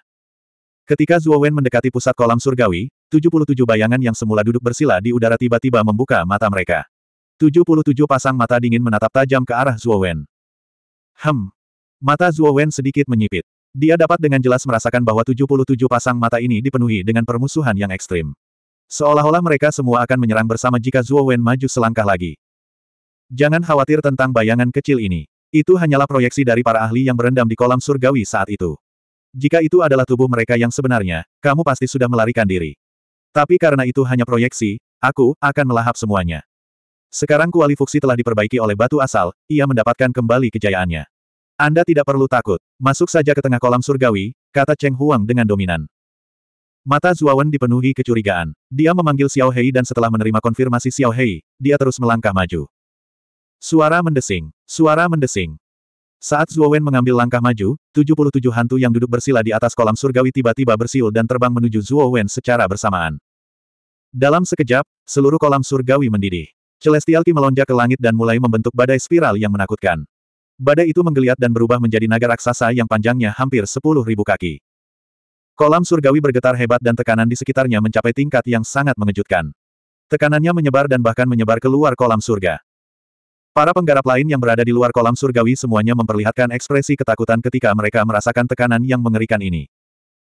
Ketika Zuowen mendekati pusat kolam surgawi, 77 bayangan yang semula duduk bersila di udara tiba-tiba membuka mata mereka. 77 pasang mata dingin menatap tajam ke arah Zuowen. Hem. Mata Zuowen sedikit menyipit. Dia dapat dengan jelas merasakan bahwa 77 pasang mata ini dipenuhi dengan permusuhan yang ekstrim. Seolah-olah mereka semua akan menyerang bersama jika Zuo Wen maju selangkah lagi. Jangan khawatir tentang bayangan kecil ini. Itu hanyalah proyeksi dari para ahli yang berendam di kolam surgawi saat itu. Jika itu adalah tubuh mereka yang sebenarnya, kamu pasti sudah melarikan diri. Tapi karena itu hanya proyeksi, aku akan melahap semuanya. Sekarang kuali fuksi telah diperbaiki oleh batu asal, ia mendapatkan kembali kejayaannya. Anda tidak perlu takut. Masuk saja ke tengah kolam surgawi, kata Cheng Huang dengan dominan. Mata Zuawan dipenuhi kecurigaan. Dia memanggil Xiao Hei dan setelah menerima konfirmasi Xiao Hei, dia terus melangkah maju. Suara mendesing. Suara mendesing. Saat Zuowen mengambil langkah maju, 77 hantu yang duduk bersila di atas kolam surgawi tiba-tiba bersiul dan terbang menuju Zuowen secara bersamaan. Dalam sekejap, seluruh kolam surgawi mendidih. Celestial Ki melonjak ke langit dan mulai membentuk badai spiral yang menakutkan. Badai itu menggeliat dan berubah menjadi naga raksasa yang panjangnya hampir 10.000 kaki. Kolam surgawi bergetar hebat dan tekanan di sekitarnya mencapai tingkat yang sangat mengejutkan. Tekanannya menyebar dan bahkan menyebar ke luar kolam surga. Para penggarap lain yang berada di luar kolam surgawi semuanya memperlihatkan ekspresi ketakutan ketika mereka merasakan tekanan yang mengerikan ini.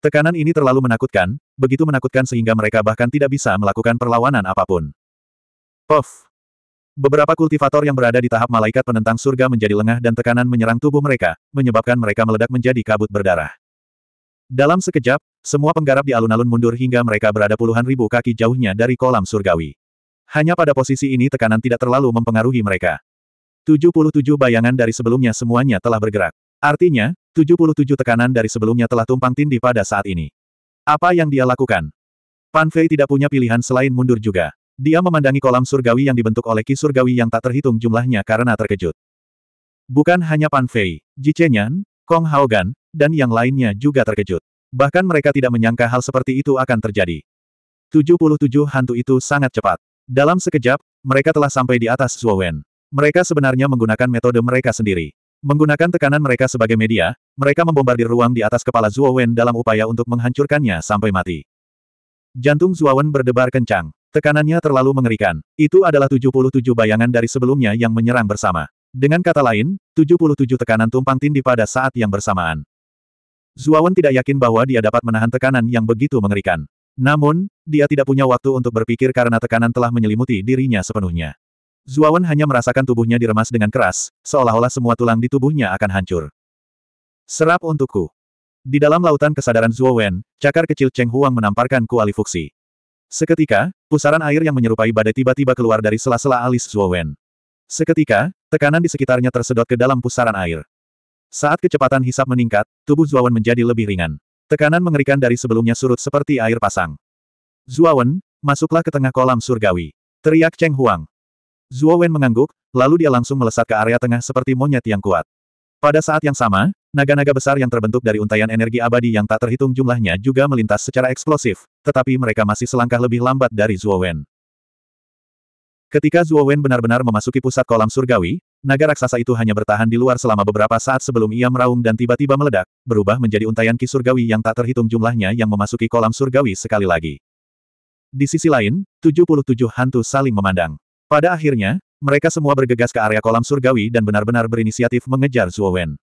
Tekanan ini terlalu menakutkan, begitu menakutkan sehingga mereka bahkan tidak bisa melakukan perlawanan apapun. Puff! Beberapa kultivator yang berada di tahap malaikat penentang surga menjadi lengah dan tekanan menyerang tubuh mereka, menyebabkan mereka meledak menjadi kabut berdarah. Dalam sekejap, semua penggarap di alun-alun mundur hingga mereka berada puluhan ribu kaki jauhnya dari kolam surgawi. Hanya pada posisi ini tekanan tidak terlalu mempengaruhi mereka. 77 bayangan dari sebelumnya semuanya telah bergerak. Artinya, 77 tekanan dari sebelumnya telah tumpang tindih pada saat ini. Apa yang dia lakukan? Pan Fei tidak punya pilihan selain mundur juga. Dia memandangi kolam surgawi yang dibentuk oleh ki surgawi yang tak terhitung jumlahnya karena terkejut. Bukan hanya Pan Fei, Ji Chenyan, Kong Haogan, dan yang lainnya juga terkejut. Bahkan mereka tidak menyangka hal seperti itu akan terjadi. 77 hantu itu sangat cepat. Dalam sekejap, mereka telah sampai di atas Zuowen. Mereka sebenarnya menggunakan metode mereka sendiri. Menggunakan tekanan mereka sebagai media, mereka membombardir ruang di atas kepala Zuowen dalam upaya untuk menghancurkannya sampai mati. Jantung Zuowen berdebar kencang. Tekanannya terlalu mengerikan. Itu adalah 77 bayangan dari sebelumnya yang menyerang bersama. Dengan kata lain, 77 tekanan tumpang tindih pada saat yang bersamaan. Zuawan tidak yakin bahwa dia dapat menahan tekanan yang begitu mengerikan. Namun, dia tidak punya waktu untuk berpikir karena tekanan telah menyelimuti dirinya sepenuhnya. Zuawan hanya merasakan tubuhnya diremas dengan keras, seolah-olah semua tulang di tubuhnya akan hancur. Serap untukku. Di dalam lautan kesadaran Zuowen, cakar kecil Cheng Huang menamparkan kuali fuksi. Seketika, pusaran air yang menyerupai badai tiba-tiba keluar dari sela-sela alis Zuowen. Seketika, tekanan di sekitarnya tersedot ke dalam pusaran air. Saat kecepatan hisap meningkat, tubuh Zuawan menjadi lebih ringan. Tekanan mengerikan dari sebelumnya surut seperti air pasang. Zuawan, masuklah ke tengah kolam surgawi. Teriak Cheng Huang. Zuawan mengangguk, lalu dia langsung melesat ke area tengah seperti monyet yang kuat. Pada saat yang sama, naga-naga besar yang terbentuk dari untaian energi abadi yang tak terhitung jumlahnya juga melintas secara eksplosif, tetapi mereka masih selangkah lebih lambat dari Zuawan. Ketika Zuowen benar-benar memasuki pusat kolam surgawi, naga raksasa itu hanya bertahan di luar selama beberapa saat sebelum ia meraung dan tiba-tiba meledak, berubah menjadi untaian ki surgawi yang tak terhitung jumlahnya yang memasuki kolam surgawi sekali lagi. Di sisi lain, 77 hantu saling memandang. Pada akhirnya, mereka semua bergegas ke area kolam surgawi dan benar-benar berinisiatif mengejar Zuo Wen.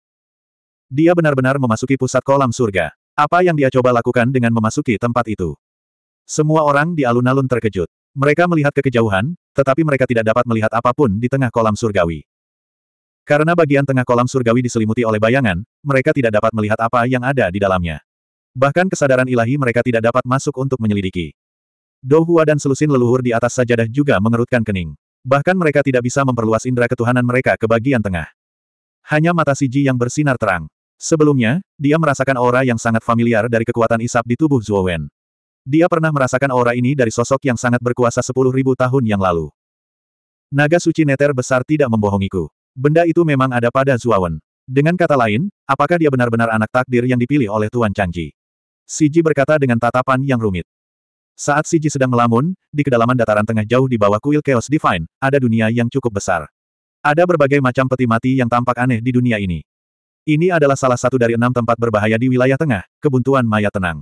Dia benar-benar memasuki pusat kolam surga. Apa yang dia coba lakukan dengan memasuki tempat itu? Semua orang di alun-alun terkejut. Mereka melihat ke kejauhan, tetapi mereka tidak dapat melihat apapun di tengah kolam surgawi. Karena bagian tengah kolam surgawi diselimuti oleh bayangan, mereka tidak dapat melihat apa yang ada di dalamnya. Bahkan kesadaran ilahi mereka tidak dapat masuk untuk menyelidiki. Dohua dan selusin leluhur di atas sajadah juga mengerutkan kening. Bahkan mereka tidak bisa memperluas indera ketuhanan mereka ke bagian tengah. Hanya mata Siji yang bersinar terang. Sebelumnya, dia merasakan aura yang sangat familiar dari kekuatan isap di tubuh Wen. Dia pernah merasakan aura ini dari sosok yang sangat berkuasa 10.000 tahun yang lalu. Naga suci neter besar tidak membohongiku. Benda itu memang ada pada Zuawan. Dengan kata lain, apakah dia benar-benar anak takdir yang dipilih oleh Tuan Changji? Siji berkata dengan tatapan yang rumit. Saat Siji sedang melamun, di kedalaman dataran tengah jauh di bawah kuil Chaos Divine, ada dunia yang cukup besar. Ada berbagai macam peti mati yang tampak aneh di dunia ini. Ini adalah salah satu dari enam tempat berbahaya di wilayah tengah, kebuntuan maya tenang.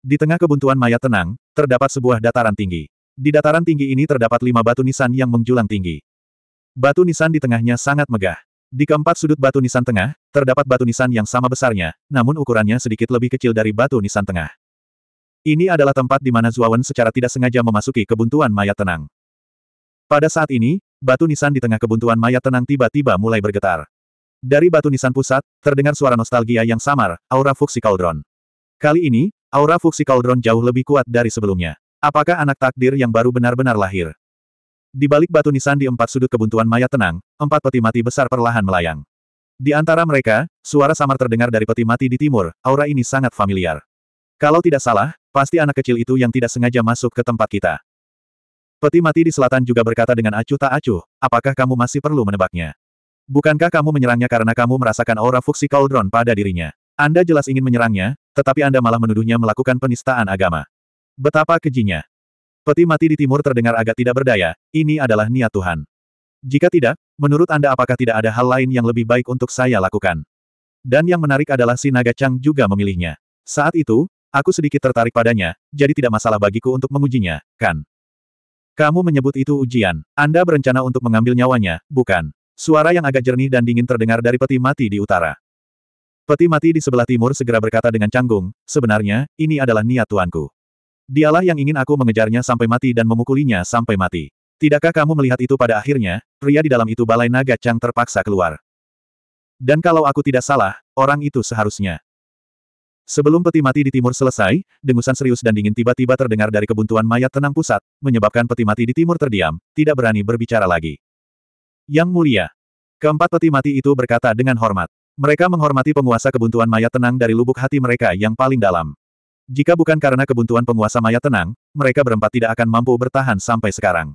Di tengah kebuntuan maya tenang, terdapat sebuah dataran tinggi. Di dataran tinggi ini terdapat lima batu nisan yang menjulang tinggi. Batu nisan di tengahnya sangat megah. Di keempat sudut batu nisan tengah, terdapat batu nisan yang sama besarnya, namun ukurannya sedikit lebih kecil dari batu nisan tengah. Ini adalah tempat di mana Zuawan secara tidak sengaja memasuki kebuntuan mayat tenang. Pada saat ini, batu nisan di tengah kebuntuan mayat tenang tiba-tiba mulai bergetar. Dari batu nisan pusat, terdengar suara nostalgia yang samar, aura fuksi kaldron. Kali ini, aura fuksi kaldron jauh lebih kuat dari sebelumnya. Apakah anak takdir yang baru benar-benar lahir? Di balik batu nisan di empat sudut kebuntuan mayat tenang, empat peti mati besar perlahan melayang. Di antara mereka, suara samar terdengar dari peti mati di timur, aura ini sangat familiar. Kalau tidak salah, pasti anak kecil itu yang tidak sengaja masuk ke tempat kita. Peti mati di selatan juga berkata dengan acuh tak acuh, apakah kamu masih perlu menebaknya? Bukankah kamu menyerangnya karena kamu merasakan aura fuksi cauldron pada dirinya? Anda jelas ingin menyerangnya, tetapi Anda malah menuduhnya melakukan penistaan agama. Betapa kejinya. Peti mati di timur terdengar agak tidak berdaya, ini adalah niat Tuhan. Jika tidak, menurut Anda apakah tidak ada hal lain yang lebih baik untuk saya lakukan? Dan yang menarik adalah si Naga Chang juga memilihnya. Saat itu, aku sedikit tertarik padanya, jadi tidak masalah bagiku untuk mengujinya, kan? Kamu menyebut itu ujian. Anda berencana untuk mengambil nyawanya, bukan? Suara yang agak jernih dan dingin terdengar dari peti mati di utara. Peti mati di sebelah timur segera berkata dengan canggung, sebenarnya, ini adalah niat tuanku. Dialah yang ingin aku mengejarnya sampai mati dan memukulinya sampai mati. Tidakkah kamu melihat itu pada akhirnya, pria di dalam itu balai naga cang terpaksa keluar. Dan kalau aku tidak salah, orang itu seharusnya. Sebelum peti mati di timur selesai, dengusan serius dan dingin tiba-tiba terdengar dari kebuntuan mayat tenang pusat, menyebabkan peti mati di timur terdiam, tidak berani berbicara lagi. Yang mulia. Keempat peti mati itu berkata dengan hormat. Mereka menghormati penguasa kebuntuan mayat tenang dari lubuk hati mereka yang paling dalam. Jika bukan karena kebuntuan penguasa maya tenang, mereka berempat tidak akan mampu bertahan sampai sekarang.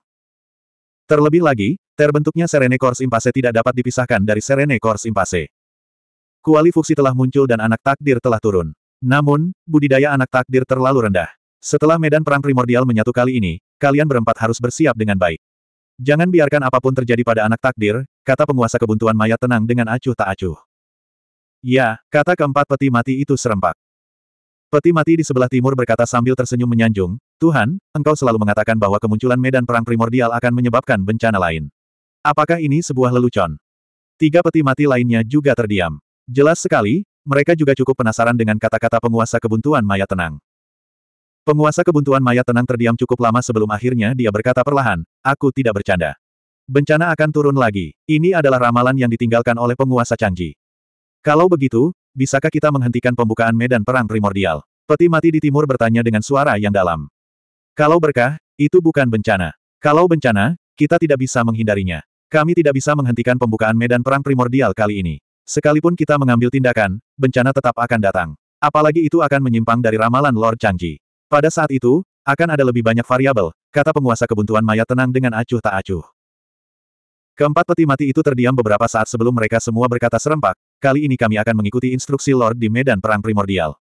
Terlebih lagi, terbentuknya Serene Kors Impase tidak dapat dipisahkan dari Serene Kors Impase. fuksi telah muncul dan anak takdir telah turun. Namun, budidaya anak takdir terlalu rendah. Setelah medan perang primordial menyatu kali ini, kalian berempat harus bersiap dengan baik. Jangan biarkan apapun terjadi pada anak takdir, kata penguasa kebuntuan maya tenang dengan acuh tak acuh. Ya, kata keempat peti mati itu serempak. Peti mati di sebelah timur berkata sambil tersenyum menyanjung, Tuhan, engkau selalu mengatakan bahwa kemunculan medan perang primordial akan menyebabkan bencana lain. Apakah ini sebuah lelucon? Tiga peti mati lainnya juga terdiam. Jelas sekali, mereka juga cukup penasaran dengan kata-kata penguasa kebuntuan maya tenang. Penguasa kebuntuan maya tenang terdiam cukup lama sebelum akhirnya dia berkata perlahan, aku tidak bercanda. Bencana akan turun lagi. Ini adalah ramalan yang ditinggalkan oleh penguasa Changji. Kalau begitu, Bisakah kita menghentikan pembukaan medan perang primordial? Peti mati di timur bertanya dengan suara yang dalam. Kalau berkah, itu bukan bencana. Kalau bencana, kita tidak bisa menghindarinya. Kami tidak bisa menghentikan pembukaan medan perang primordial kali ini. Sekalipun kita mengambil tindakan, bencana tetap akan datang. Apalagi itu akan menyimpang dari ramalan Lord Changji. Pada saat itu, akan ada lebih banyak variabel, kata penguasa kebuntuan maya tenang dengan acuh tak acuh. Keempat peti mati itu terdiam beberapa saat sebelum mereka semua berkata serempak, kali ini kami akan mengikuti instruksi Lord di medan perang primordial.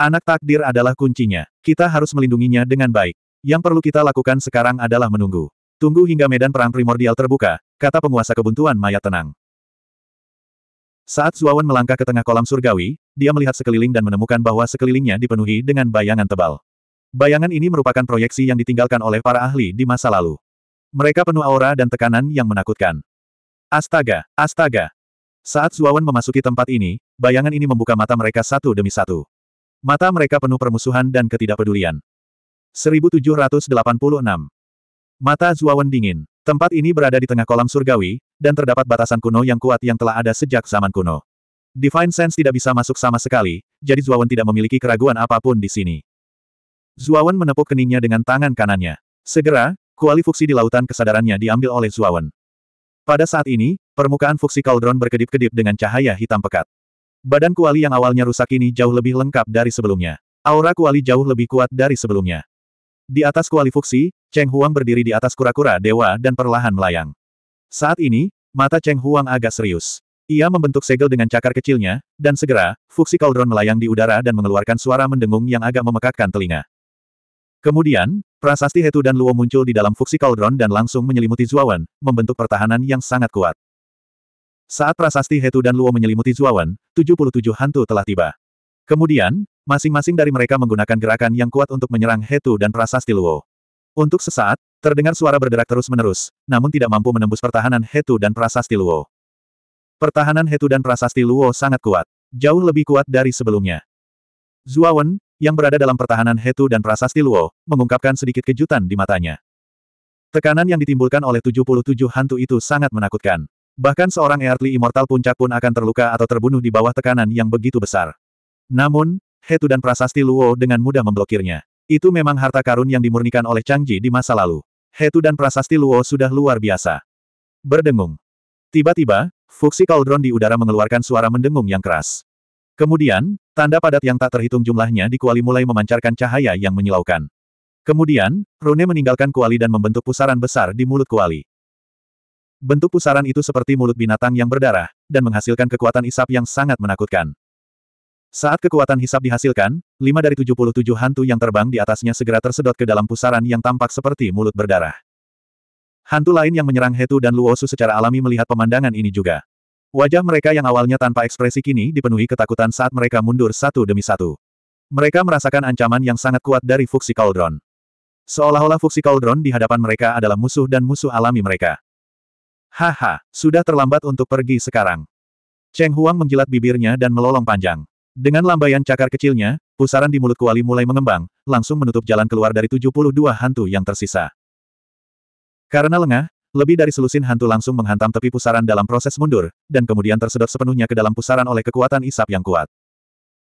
Anak takdir adalah kuncinya. Kita harus melindunginya dengan baik. Yang perlu kita lakukan sekarang adalah menunggu. Tunggu hingga medan perang primordial terbuka, kata penguasa kebuntuan mayat tenang. Saat Zuawan melangkah ke tengah kolam surgawi, dia melihat sekeliling dan menemukan bahwa sekelilingnya dipenuhi dengan bayangan tebal. Bayangan ini merupakan proyeksi yang ditinggalkan oleh para ahli di masa lalu. Mereka penuh aura dan tekanan yang menakutkan. Astaga, astaga, saat Zuawan memasuki tempat ini, bayangan ini membuka mata mereka satu demi satu. Mata mereka penuh permusuhan dan ketidakpedulian. 1786. Mata Zuawan dingin. Tempat ini berada di tengah kolam surgawi, dan terdapat batasan kuno yang kuat yang telah ada sejak zaman kuno. Divine Sense tidak bisa masuk sama sekali, jadi Zuawan tidak memiliki keraguan apapun di sini. Zuawan menepuk keningnya dengan tangan kanannya. Segera, kuali fuksi di lautan kesadarannya diambil oleh Zuawan. Pada saat ini, Permukaan fuksi kaldron berkedip-kedip dengan cahaya hitam pekat. Badan kuali yang awalnya rusak ini jauh lebih lengkap dari sebelumnya. Aura kuali jauh lebih kuat dari sebelumnya. Di atas kuali fuksi, Cheng Huang berdiri di atas kura-kura dewa dan perlahan melayang. Saat ini, mata Cheng Huang agak serius. Ia membentuk segel dengan cakar kecilnya, dan segera, fuksi kaldron melayang di udara dan mengeluarkan suara mendengung yang agak memekakkan telinga. Kemudian, prasasti Hetu dan Luo muncul di dalam fuksi kaldron dan langsung menyelimuti Zuawan, membentuk pertahanan yang sangat kuat. Saat prasasti Hetu dan Luo menyelimuti Zuawan, 77 hantu telah tiba. Kemudian, masing-masing dari mereka menggunakan gerakan yang kuat untuk menyerang Hetu dan prasasti Luo. Untuk sesaat, terdengar suara berderak terus-menerus, namun tidak mampu menembus pertahanan Hetu dan prasasti Luo. Pertahanan Hetu dan prasasti Luo sangat kuat, jauh lebih kuat dari sebelumnya. Zuawan, yang berada dalam pertahanan Hetu dan prasasti Luo, mengungkapkan sedikit kejutan di matanya. Tekanan yang ditimbulkan oleh 77 hantu itu sangat menakutkan. Bahkan seorang Earthly Immortal puncak pun akan terluka atau terbunuh di bawah tekanan yang begitu besar. Namun, Hetu dan Prasasti Luo dengan mudah memblokirnya. Itu memang harta karun yang dimurnikan oleh Changji di masa lalu. Hetu dan Prasasti Luo sudah luar biasa. Berdengung. Tiba-tiba, Fuksi Cauldron di udara mengeluarkan suara mendengung yang keras. Kemudian, tanda padat yang tak terhitung jumlahnya di kuali mulai memancarkan cahaya yang menyilaukan. Kemudian, Rune meninggalkan kuali dan membentuk pusaran besar di mulut kuali. Bentuk pusaran itu seperti mulut binatang yang berdarah, dan menghasilkan kekuatan isap yang sangat menakutkan. Saat kekuatan hisap dihasilkan, lima dari tujuh puluh tujuh hantu yang terbang di atasnya segera tersedot ke dalam pusaran yang tampak seperti mulut berdarah. Hantu lain yang menyerang Hetu dan Luosu secara alami melihat pemandangan ini juga. Wajah mereka yang awalnya tanpa ekspresi kini dipenuhi ketakutan saat mereka mundur satu demi satu. Mereka merasakan ancaman yang sangat kuat dari Fuxi Cauldron. Seolah-olah Fuxi Cauldron di hadapan mereka adalah musuh dan musuh alami mereka. Haha, sudah terlambat untuk pergi sekarang. Cheng Huang menjilat bibirnya dan melolong panjang. Dengan lambaian cakar kecilnya, pusaran di mulut kuali mulai mengembang, langsung menutup jalan keluar dari 72 hantu yang tersisa. Karena lengah, lebih dari selusin hantu langsung menghantam tepi pusaran dalam proses mundur, dan kemudian tersedot sepenuhnya ke dalam pusaran oleh kekuatan isap yang kuat.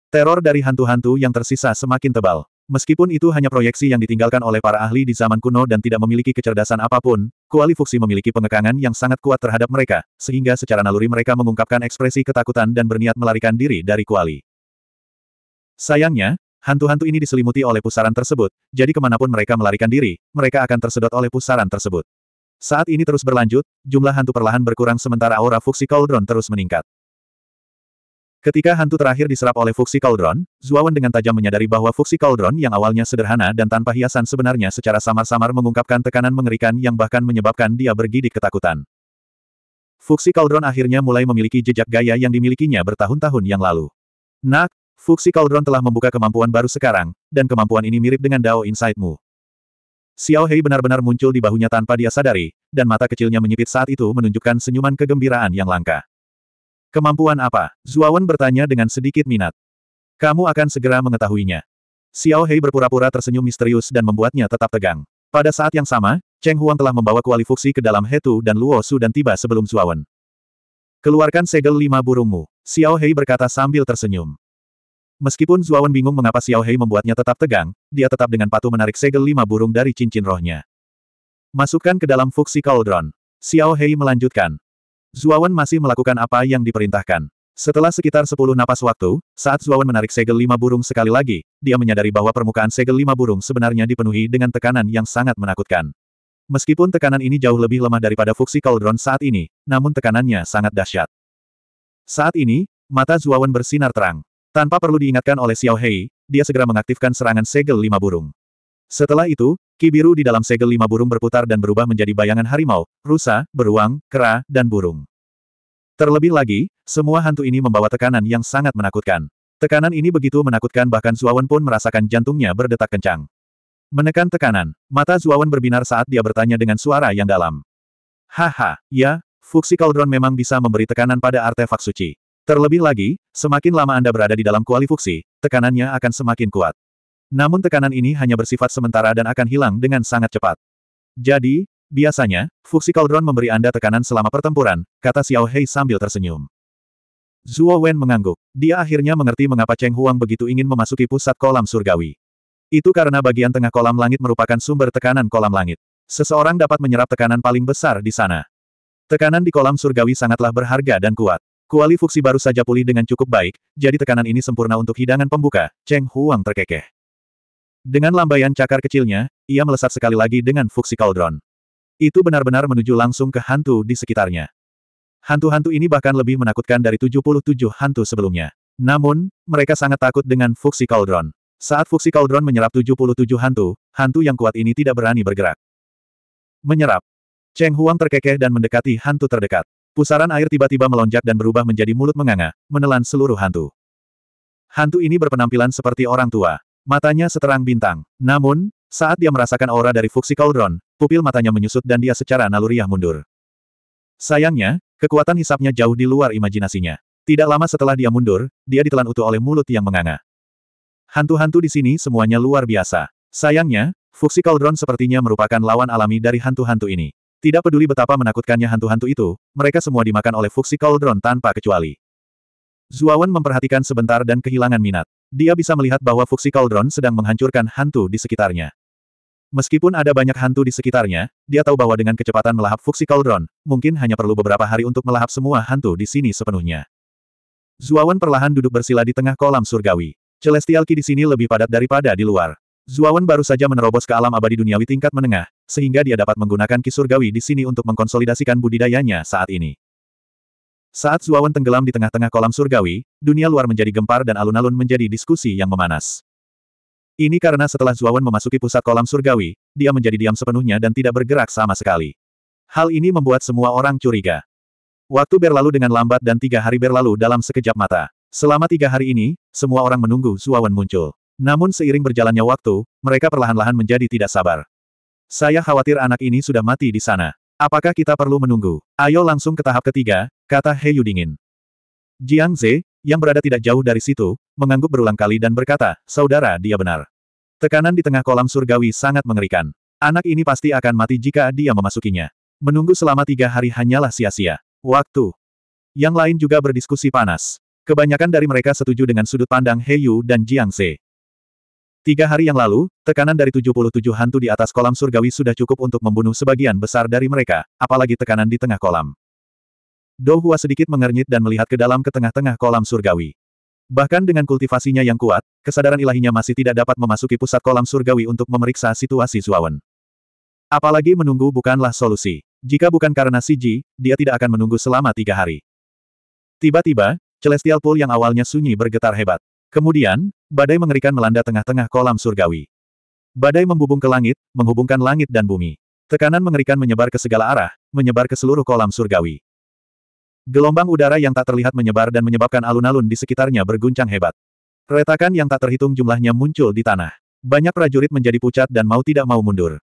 Teror dari hantu-hantu yang tersisa semakin tebal. Meskipun itu hanya proyeksi yang ditinggalkan oleh para ahli di zaman kuno dan tidak memiliki kecerdasan apapun, Kuali Fuxi memiliki pengekangan yang sangat kuat terhadap mereka, sehingga secara naluri mereka mengungkapkan ekspresi ketakutan dan berniat melarikan diri dari kuali. Sayangnya, hantu-hantu ini diselimuti oleh pusaran tersebut, jadi kemanapun mereka melarikan diri, mereka akan tersedot oleh pusaran tersebut. Saat ini terus berlanjut, jumlah hantu perlahan berkurang sementara aura fuksi cauldron terus meningkat. Ketika hantu terakhir diserap oleh Fuxi Cauldron, Zuawan dengan tajam menyadari bahwa Fuxi Cauldron yang awalnya sederhana dan tanpa hiasan sebenarnya secara samar-samar mengungkapkan tekanan mengerikan yang bahkan menyebabkan dia bergidik ketakutan. Fuxi Cauldron akhirnya mulai memiliki jejak gaya yang dimilikinya bertahun-tahun yang lalu. Nak, Fuxi Cauldron telah membuka kemampuan baru sekarang, dan kemampuan ini mirip dengan Dao Insightmu. Xiao Hei benar-benar muncul di bahunya tanpa dia sadari, dan mata kecilnya menyipit saat itu menunjukkan senyuman kegembiraan yang langka. Kemampuan apa? Zuawan bertanya dengan sedikit minat. Kamu akan segera mengetahuinya. Xiao Hei berpura-pura tersenyum misterius dan membuatnya tetap tegang. Pada saat yang sama, Cheng Huang telah membawa kualifikasi ke dalam Hetu dan Luo Su dan tiba sebelum Zuawan. Keluarkan segel lima burungmu, Xiao Hei berkata sambil tersenyum. Meskipun Zuawan bingung mengapa Xiao Hei membuatnya tetap tegang, dia tetap dengan patuh menarik segel lima burung dari cincin rohnya. Masukkan ke dalam fuksi cauldron. Xiao Hei melanjutkan. Zuawan masih melakukan apa yang diperintahkan. Setelah sekitar sepuluh napas waktu, saat Zuawan menarik segel lima burung sekali lagi, dia menyadari bahwa permukaan segel lima burung sebenarnya dipenuhi dengan tekanan yang sangat menakutkan. Meskipun tekanan ini jauh lebih lemah daripada fuksi Cauldron saat ini, namun tekanannya sangat dahsyat. Saat ini, mata Zuawan bersinar terang. Tanpa perlu diingatkan oleh Xiao Hei, dia segera mengaktifkan serangan segel lima burung. Setelah itu, kibiru di dalam segel lima burung berputar dan berubah menjadi bayangan harimau, rusa, beruang, kera, dan burung. Terlebih lagi, semua hantu ini membawa tekanan yang sangat menakutkan. Tekanan ini begitu menakutkan bahkan Zuawan pun merasakan jantungnya berdetak kencang. Menekan tekanan, mata Zuawan berbinar saat dia bertanya dengan suara yang dalam. Haha, ya, Fuxi Cauldron memang bisa memberi tekanan pada artefak suci. Terlebih lagi, semakin lama Anda berada di dalam kuali Fuxi, tekanannya akan semakin kuat. Namun tekanan ini hanya bersifat sementara dan akan hilang dengan sangat cepat. Jadi, biasanya, Fuxi Cauldron memberi Anda tekanan selama pertempuran, kata Xiao Hei sambil tersenyum. Zuo Wen mengangguk. Dia akhirnya mengerti mengapa Cheng Huang begitu ingin memasuki pusat kolam surgawi. Itu karena bagian tengah kolam langit merupakan sumber tekanan kolam langit. Seseorang dapat menyerap tekanan paling besar di sana. Tekanan di kolam surgawi sangatlah berharga dan kuat. Kuali Fuxi baru saja pulih dengan cukup baik, jadi tekanan ini sempurna untuk hidangan pembuka, Cheng Huang terkekeh. Dengan lambaian cakar kecilnya, ia melesat sekali lagi dengan fuksi cauldron. Itu benar-benar menuju langsung ke hantu di sekitarnya. Hantu-hantu ini bahkan lebih menakutkan dari 77 hantu sebelumnya. Namun, mereka sangat takut dengan fuksi cauldron. Saat fuksi cauldron menyerap 77 hantu, hantu yang kuat ini tidak berani bergerak. Menyerap. Cheng Huang terkekeh dan mendekati hantu terdekat. Pusaran air tiba-tiba melonjak dan berubah menjadi mulut menganga, menelan seluruh hantu. Hantu ini berpenampilan seperti orang tua. Matanya seterang bintang. Namun, saat dia merasakan aura dari Fuxi Cauldron, pupil matanya menyusut dan dia secara naluriah mundur. Sayangnya, kekuatan hisapnya jauh di luar imajinasinya. Tidak lama setelah dia mundur, dia ditelan utuh oleh mulut yang menganga. Hantu-hantu di sini semuanya luar biasa. Sayangnya, Fuxi Cauldron sepertinya merupakan lawan alami dari hantu-hantu ini. Tidak peduli betapa menakutkannya hantu-hantu itu, mereka semua dimakan oleh Fuxi Cauldron tanpa kecuali. Zuawan memperhatikan sebentar dan kehilangan minat dia bisa melihat bahwa Fuxi Cauldron sedang menghancurkan hantu di sekitarnya. Meskipun ada banyak hantu di sekitarnya, dia tahu bahwa dengan kecepatan melahap Fuxi Cauldron, mungkin hanya perlu beberapa hari untuk melahap semua hantu di sini sepenuhnya. Zuawan perlahan duduk bersila di tengah kolam surgawi. Celestial Ki di sini lebih padat daripada di luar. Zuawan baru saja menerobos ke alam abadi duniawi tingkat menengah, sehingga dia dapat menggunakan Ki Surgawi di sini untuk mengkonsolidasikan budidayanya saat ini. Saat Zuawan tenggelam di tengah-tengah kolam surgawi, dunia luar menjadi gempar dan alun-alun menjadi diskusi yang memanas. Ini karena setelah Zuawan memasuki pusat kolam surgawi, dia menjadi diam sepenuhnya dan tidak bergerak sama sekali. Hal ini membuat semua orang curiga. Waktu berlalu dengan lambat dan tiga hari berlalu dalam sekejap mata. Selama tiga hari ini, semua orang menunggu Zuawan muncul. Namun seiring berjalannya waktu, mereka perlahan-lahan menjadi tidak sabar. Saya khawatir anak ini sudah mati di sana. Apakah kita perlu menunggu? Ayo langsung ke tahap ketiga, Kata He Yu dingin. Jiang Ze, yang berada tidak jauh dari situ, mengangguk berulang kali dan berkata, saudara dia benar. Tekanan di tengah kolam surgawi sangat mengerikan. Anak ini pasti akan mati jika dia memasukinya. Menunggu selama tiga hari hanyalah sia-sia. Waktu. Yang lain juga berdiskusi panas. Kebanyakan dari mereka setuju dengan sudut pandang He Yu dan Jiang Ze. Tiga hari yang lalu, tekanan dari 77 hantu di atas kolam surgawi sudah cukup untuk membunuh sebagian besar dari mereka, apalagi tekanan di tengah kolam. Dohua sedikit mengernyit dan melihat ke dalam ke tengah-tengah kolam surgawi. Bahkan dengan kultivasinya yang kuat, kesadaran ilahinya masih tidak dapat memasuki pusat kolam surgawi untuk memeriksa situasi Zuawan. Apalagi menunggu bukanlah solusi. Jika bukan karena Siji, dia tidak akan menunggu selama tiga hari. Tiba-tiba, Celestial Pool yang awalnya sunyi bergetar hebat. Kemudian, badai mengerikan melanda tengah-tengah kolam surgawi. Badai membubung ke langit, menghubungkan langit dan bumi. Tekanan mengerikan menyebar ke segala arah, menyebar ke seluruh kolam surgawi. Gelombang udara yang tak terlihat menyebar dan menyebabkan alun-alun di sekitarnya berguncang hebat. Retakan yang tak terhitung jumlahnya muncul di tanah. Banyak prajurit menjadi pucat dan mau tidak mau mundur.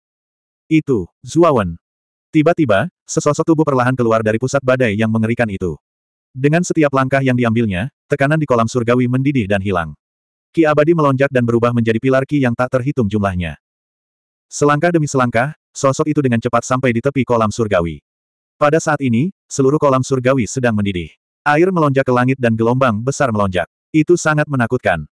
Itu, Zuawan. Tiba-tiba, sesosok tubuh perlahan keluar dari pusat badai yang mengerikan itu. Dengan setiap langkah yang diambilnya, tekanan di kolam surgawi mendidih dan hilang. Ki abadi melonjak dan berubah menjadi pilar ki yang tak terhitung jumlahnya. Selangkah demi selangkah, sosok itu dengan cepat sampai di tepi kolam surgawi. Pada saat ini, seluruh kolam surgawi sedang mendidih. Air melonjak ke langit dan gelombang besar melonjak. Itu sangat menakutkan.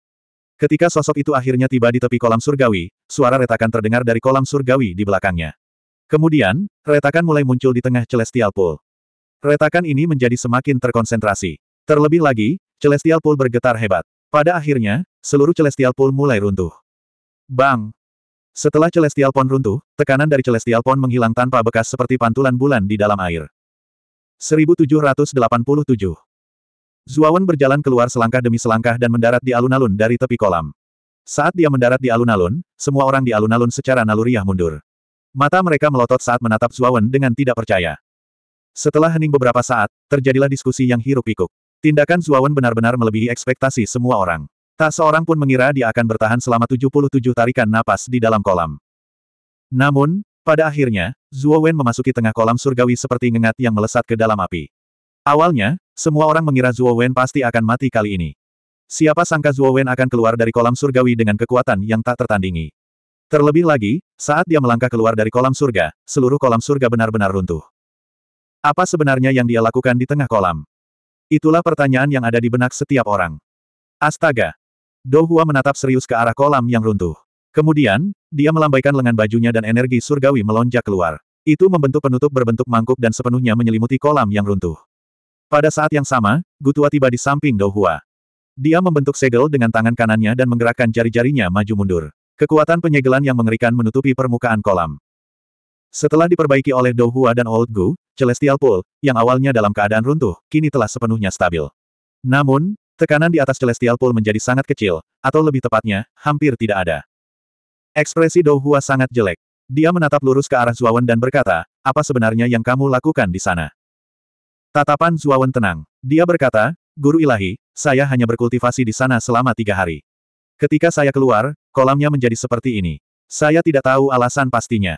Ketika sosok itu akhirnya tiba di tepi kolam surgawi, suara retakan terdengar dari kolam surgawi di belakangnya. Kemudian, retakan mulai muncul di tengah Celestial Pool. Retakan ini menjadi semakin terkonsentrasi. Terlebih lagi, Celestial Pool bergetar hebat. Pada akhirnya, seluruh Celestial Pool mulai runtuh. Bang! Setelah Celestial Pond runtuh, tekanan dari Celestial Pond menghilang tanpa bekas seperti pantulan bulan di dalam air. 1787 Zuawan berjalan keluar selangkah demi selangkah dan mendarat di alun-alun dari tepi kolam. Saat dia mendarat di alun-alun, semua orang di alun-alun secara naluriah mundur. Mata mereka melotot saat menatap Zuawan dengan tidak percaya. Setelah hening beberapa saat, terjadilah diskusi yang hiruk pikuk. Tindakan Zuawan benar-benar melebihi ekspektasi semua orang. Tak seorang pun mengira dia akan bertahan selama 77 tarikan napas di dalam kolam. Namun, pada akhirnya, Zuo Wen memasuki tengah kolam surgawi seperti ngengat yang melesat ke dalam api. Awalnya, semua orang mengira Zuo Wen pasti akan mati kali ini. Siapa sangka Zuo Wen akan keluar dari kolam surgawi dengan kekuatan yang tak tertandingi. Terlebih lagi, saat dia melangkah keluar dari kolam surga, seluruh kolam surga benar-benar runtuh. Apa sebenarnya yang dia lakukan di tengah kolam? Itulah pertanyaan yang ada di benak setiap orang. Astaga, Dohua menatap serius ke arah kolam yang runtuh. Kemudian, dia melambaikan lengan bajunya dan energi surgawi melonjak keluar. Itu membentuk penutup berbentuk mangkuk dan sepenuhnya menyelimuti kolam yang runtuh. Pada saat yang sama, Gutua tiba di samping Dohua. Dia membentuk segel dengan tangan kanannya dan menggerakkan jari-jarinya maju mundur. Kekuatan penyegelan yang mengerikan menutupi permukaan kolam. Setelah diperbaiki oleh Dohua dan Old Gu, Celestial Pool, yang awalnya dalam keadaan runtuh, kini telah sepenuhnya stabil. Namun, Tekanan di atas Celestial Pool menjadi sangat kecil, atau lebih tepatnya, hampir tidak ada. Ekspresi Dou Hua sangat jelek. Dia menatap lurus ke arah Zuawan dan berkata, apa sebenarnya yang kamu lakukan di sana? Tatapan Zuawan tenang. Dia berkata, Guru Ilahi, saya hanya berkultivasi di sana selama tiga hari. Ketika saya keluar, kolamnya menjadi seperti ini. Saya tidak tahu alasan pastinya.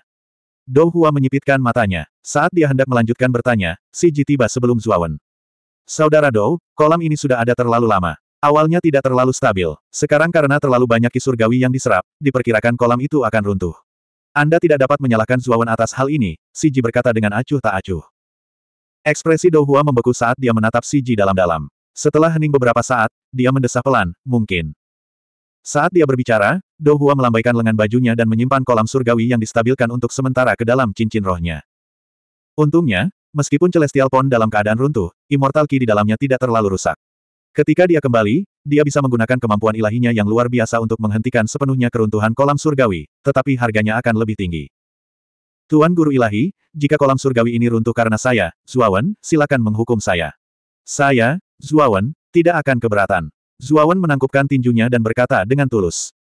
Dou Hua menyipitkan matanya. Saat dia hendak melanjutkan bertanya, Si Ji tiba sebelum Zuawan. Saudara Dou, kolam ini sudah ada terlalu lama. Awalnya tidak terlalu stabil. Sekarang karena terlalu banyak kisurgawi surgawi yang diserap, diperkirakan kolam itu akan runtuh. Anda tidak dapat menyalahkan Zuawan atas hal ini, Ji berkata dengan acuh tak acuh. Ekspresi Dou Hua membeku saat dia menatap Ji dalam-dalam. Setelah hening beberapa saat, dia mendesah pelan, mungkin. Saat dia berbicara, Dou Hua melambaikan lengan bajunya dan menyimpan kolam surgawi yang distabilkan untuk sementara ke dalam cincin rohnya. Untungnya, Meskipun Celestial Pond dalam keadaan runtuh, Immortal Ki di dalamnya tidak terlalu rusak. Ketika dia kembali, dia bisa menggunakan kemampuan ilahinya yang luar biasa untuk menghentikan sepenuhnya keruntuhan kolam surgawi, tetapi harganya akan lebih tinggi. Tuan Guru Ilahi, jika kolam surgawi ini runtuh karena saya, Zuawan, silakan menghukum saya. Saya, Zuawan, tidak akan keberatan. Zuawan menangkupkan tinjunya dan berkata dengan tulus.